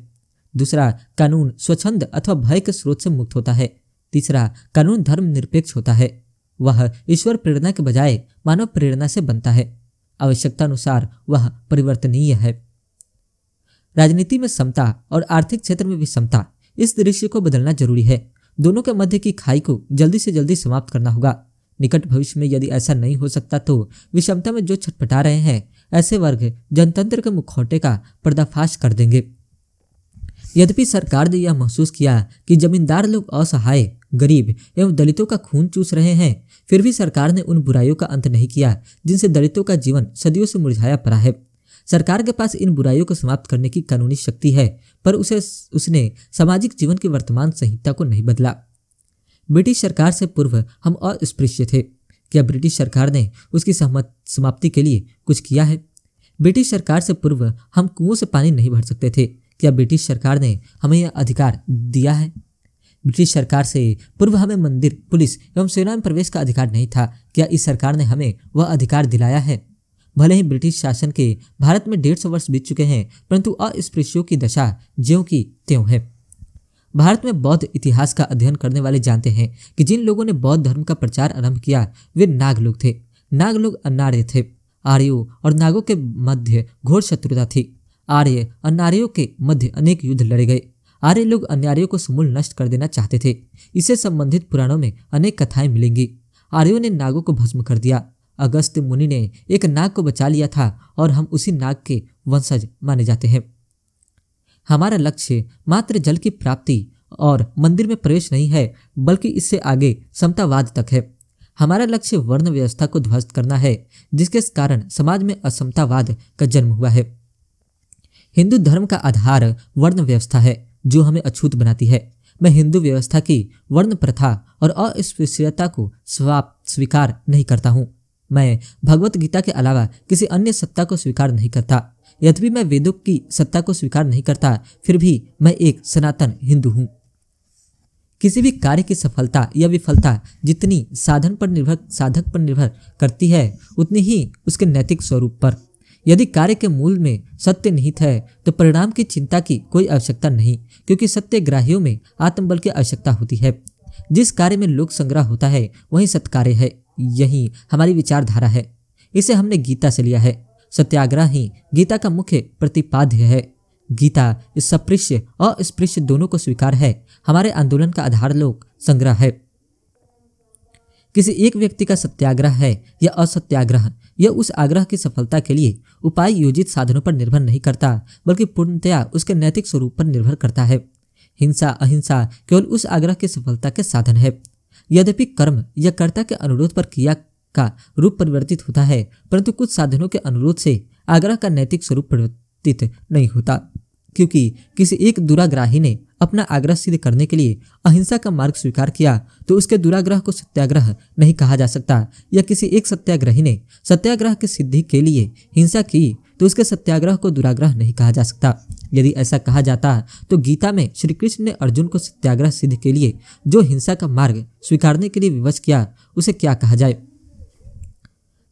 दूसरा कानून स्वच्छंद अथवा भय के स्रोत से मुक्त होता है तीसरा कानून धर्म निरपेक्ष होता है वह ईश्वर प्रेरणा के बजाय मानव प्रेरणा से बनता है आवश्यकता अनुसार वह परिवर्तनीय है राजनीति में समता और आर्थिक क्षेत्र में भी समता इस दृश्य को बदलना जरूरी है दोनों के मध्य की खाई को जल्दी से जल्दी समाप्त करना होगा निकट भविष्य में यदि ऐसा नहीं हो सकता तो विषमता में जो छटपटा रहे हैं ऐसे वर्ग जनतंत्र के मुखौटे का पर्दाफाश कर देंगे यद्यपि सरकार ने यह महसूस किया कि जमींदार लोग असहाय गरीब एवं दलितों का खून चूस रहे हैं फिर भी सरकार ने उन बुराइयों का अंत नहीं किया जिनसे दलितों का जीवन सदियों से मुरझाया पड़ा है सरकार के पास इन बुराइयों को समाप्त करने की कानूनी शक्ति है पर उसे उसने सामाजिक जीवन की वर्तमान संहिता को नहीं बदला ब्रिटिश सरकार से पूर्व हम अस्पृश्य थे क्या ब्रिटिश सरकार ने उसकी समाप्ति के लिए कुछ किया है ब्रिटिश सरकार से पूर्व हम कुओं से पानी नहीं भर सकते थे क्या ब्रिटिश सरकार ने हमें यह अधिकार दिया है ब्रिटिश सरकार से पूर्व हमें मंदिर पुलिस एवं सेना में प्रवेश का अधिकार नहीं था क्या इस सरकार ने हमें वह अधिकार दिलाया है भले ही ब्रिटिश शासन के भारत में डेढ़ सौ वर्ष बीत चुके हैं परंतु अस्पृश्यों की दशा ज्यों की त्यों है भारत में बौद्ध इतिहास का अध्ययन करने वाले जानते हैं कि जिन लोगों ने बौद्ध धर्म का प्रचार आरंभ किया वे नाग लोग थे नाग लोग अनार्य थे आर्यों और नागों के मध्य घोर शत्रुता थी आर्य अनार्यों के मध्य अनेक युद्ध लड़े गए आर्य लोग अन्यार्यों को समूल नष्ट कर देना चाहते थे इससे संबंधित पुराणों में अनेक कथाएं मिलेंगी आर्यों ने नागों को भस्म कर दिया अगस्त मुनि ने एक नाग को बचा लिया था और हम उसी नाग के वंशज माने जाते हैं हमारा लक्ष्य मात्र जल की प्राप्ति और मंदिर में प्रवेश नहीं है बल्कि इससे आगे समतावाद तक है हमारा लक्ष्य वर्ण व्यवस्था को ध्वस्त करना है जिसके कारण समाज में असमतावाद का जन्म हुआ है हिंदू धर्म का आधार वर्ण व्यवस्था है जो हमें अछूत बनाती है मैं हिंदू व्यवस्था की वर्ण प्रथा और अस्पृश्यता को स्वीकार नहीं करता हूँ मैं भगवत गीता के अलावा किसी अन्य सत्ता को स्वीकार नहीं करता यद्यपि मैं वेदों की सत्ता को स्वीकार नहीं करता फिर भी मैं एक सनातन हिंदू हूँ किसी भी कार्य की सफलता या विफलता जितनी साधन पर निर्भर साधक पर निर्भर करती है उतनी ही उसके नैतिक स्वरूप पर यदि कार्य के मूल में सत्य निहित है तो परिणाम की चिंता की कोई आवश्यकता नहीं क्योंकि ग्राहियों में आत्मबल की आवश्यकता होती है जिस कार्य में लोक संग्रह होता है वही सत्कार्य है यही हमारी विचारधारा है इसे हमने गीता से लिया है सत्याग्रह ही गीता का मुख्य प्रतिपाद्य है गीता सपृश्य और स्पृश्य दोनों को स्वीकार है हमारे आंदोलन का आधार लोक संग्रह है किसी एक व्यक्ति का सत्याग्रह है या असत्याग्रह यह उस आग्रह की सफलता के लिए उपाय योजित साधनों पर निर्भर नहीं करता बल्कि पूर्णतया उसके नैतिक स्वरूप पर निर्भर करता है हिंसा अहिंसा केवल उस आग्रह की सफलता के साधन है यद्यपि कर्म या कर्ता के अनुरोध पर किया का रूप परिवर्तित होता है परंतु कुछ साधनों के अनुरोध से आग्रह का नैतिक स्वरूप परिवर्तित नहीं होता क्योंकि किसी एक दुराग्राही ने अपना आग्रह सिद्ध करने के लिए अहिंसा का मार्ग स्वीकार किया तो उसके दुराग्रह को सत्याग्रह नहीं कहा जा सकता या किसी एक सत्याग्रही ने सत्याग्रह की सिद्धि के लिए हिंसा की तो उसके सत्याग्रह को दुराग्रह नहीं कहा जा सकता यदि ऐसा कहा जाता तो गीता में श्री कृष्ण ने अर्जुन को सत्याग्रह सिद्ध के लिए जो हिंसा का मार्ग स्वीकारने के लिए विवश किया उसे क्या कहा जाए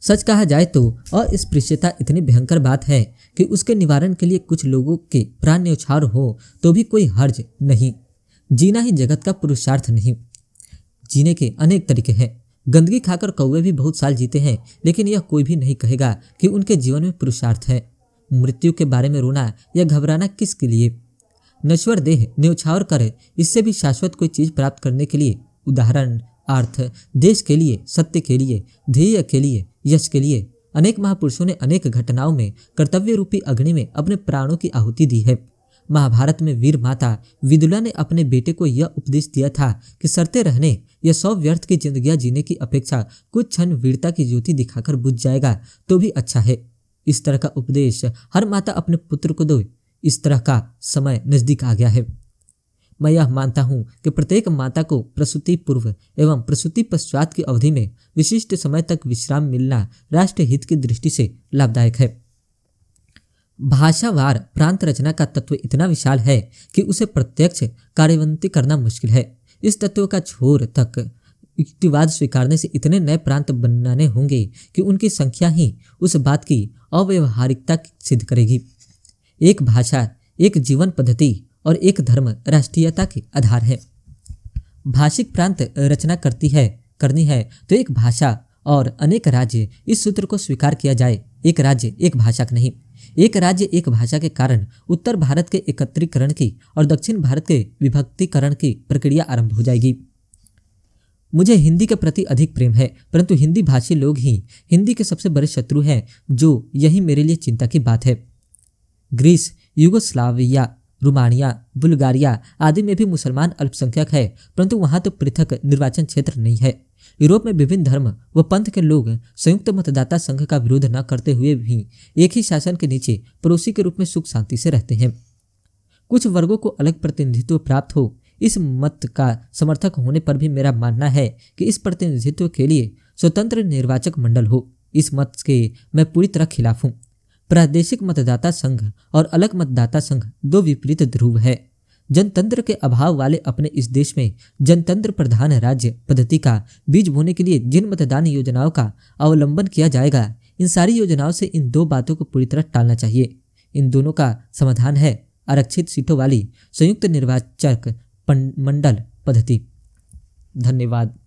सच कहा जाए तो अस्पृश्यता इतनी भयंकर बात है कि उसके निवारण के लिए कुछ लोगों के प्राण न्यौछार हो तो भी कोई हर्ज नहीं जीना ही जगत का पुरुषार्थ नहीं जीने के अनेक तरीके हैं गंदगी खाकर कौवे भी बहुत साल जीते हैं लेकिन यह कोई भी नहीं कहेगा कि उनके जीवन में पुरुषार्थ है मृत्यु के बारे में रोना या घबराना किसके लिए नश्वर देह न्यौछावर करे इससे भी शाश्वत कोई चीज प्राप्त करने के लिए उदाहरण अर्थ देश के लिए सत्य के लिए ध्येय के लिए यश के लिए अनेक महापुरुषों ने अनेक घटनाओं में कर्तव्य रूपी अग्नि में अपने प्राणों की आहुति दी है महाभारत में वीर माता विदुला ने अपने बेटे को यह उपदेश दिया था कि सरते रहने या सौ व्यर्थ की जिंदगी जीने की अपेक्षा कुछ क्षण वीरता की ज्योति दिखाकर बुझ जाएगा तो भी अच्छा है इस तरह का उपदेश हर माता अपने पुत्र को दो इस तरह का समय नजदीक आ गया है मैं यह मानता हूँ कि प्रत्येक माता को प्रसूति पूर्व एवं प्रसूति पश्चात की अवधि में विशिष्ट समय तक विश्राम मिलना राष्ट्र हित की दृष्टि से लाभदायक है भाषावार प्रांत रचना का तत्व इतना विशाल है कि उसे प्रत्यक्ष कार्यवंती करना मुश्किल है इस तत्व का छोर तक युक्तिवाद स्वीकारने से इतने नए प्रांत बनाने होंगे कि उनकी संख्या ही उस बात की अव्यवहारिकता सिद्ध करेगी एक भाषा एक जीवन पद्धति और एक धर्म राष्ट्रीयता के आधार है भाषिक प्रांत रचना करती है करनी है तो एक भाषा और अनेक राज्य इस सूत्र को स्वीकार किया जाए एक राज्य एक भाषा का नहीं एक राज्य एक भाषा के कारण उत्तर भारत के एकत्रीकरण की और दक्षिण भारत के विभक्तिकरण की प्रक्रिया आरंभ हो जाएगी मुझे हिंदी के प्रति अधिक प्रेम है परंतु हिंदी भाषी लोग ही हिंदी के सबसे बड़े शत्रु हैं जो यही मेरे लिए चिंता की बात है ग्रीस युगोस्लाविया रोमानिया बुल्गारिया आदि में भी मुसलमान अल्पसंख्यक है परंतु वहाँ तो पृथक निर्वाचन क्षेत्र नहीं है यूरोप में विभिन्न धर्म व पंथ के लोग संयुक्त मतदाता संघ का विरोध न करते हुए भी एक ही शासन के नीचे पड़ोसी के रूप में सुख शांति से रहते हैं कुछ वर्गों को अलग प्रतिनिधित्व प्राप्त हो इस मत का समर्थक होने पर भी मेरा मानना है कि इस प्रतिनिधित्व के लिए स्वतंत्र निर्वाचक मंडल हो इस मत के मैं पूरी तरह खिलाफ हूँ प्रादेशिक मतदाता संघ और अलग मतदाता संघ दो विपरीत ध्रुव है जनतंत्र के अभाव वाले अपने इस देश में जनतंत्र प्रधान राज्य पद्धति का बीज बोने के लिए जिन मतदान योजनाओं का अवलंबन किया जाएगा इन सारी योजनाओं से इन दो बातों को पूरी तरह टालना चाहिए इन दोनों का समाधान है आरक्षित सीटों वाली संयुक्त निर्वाचक मंडल पद्धति धन्यवाद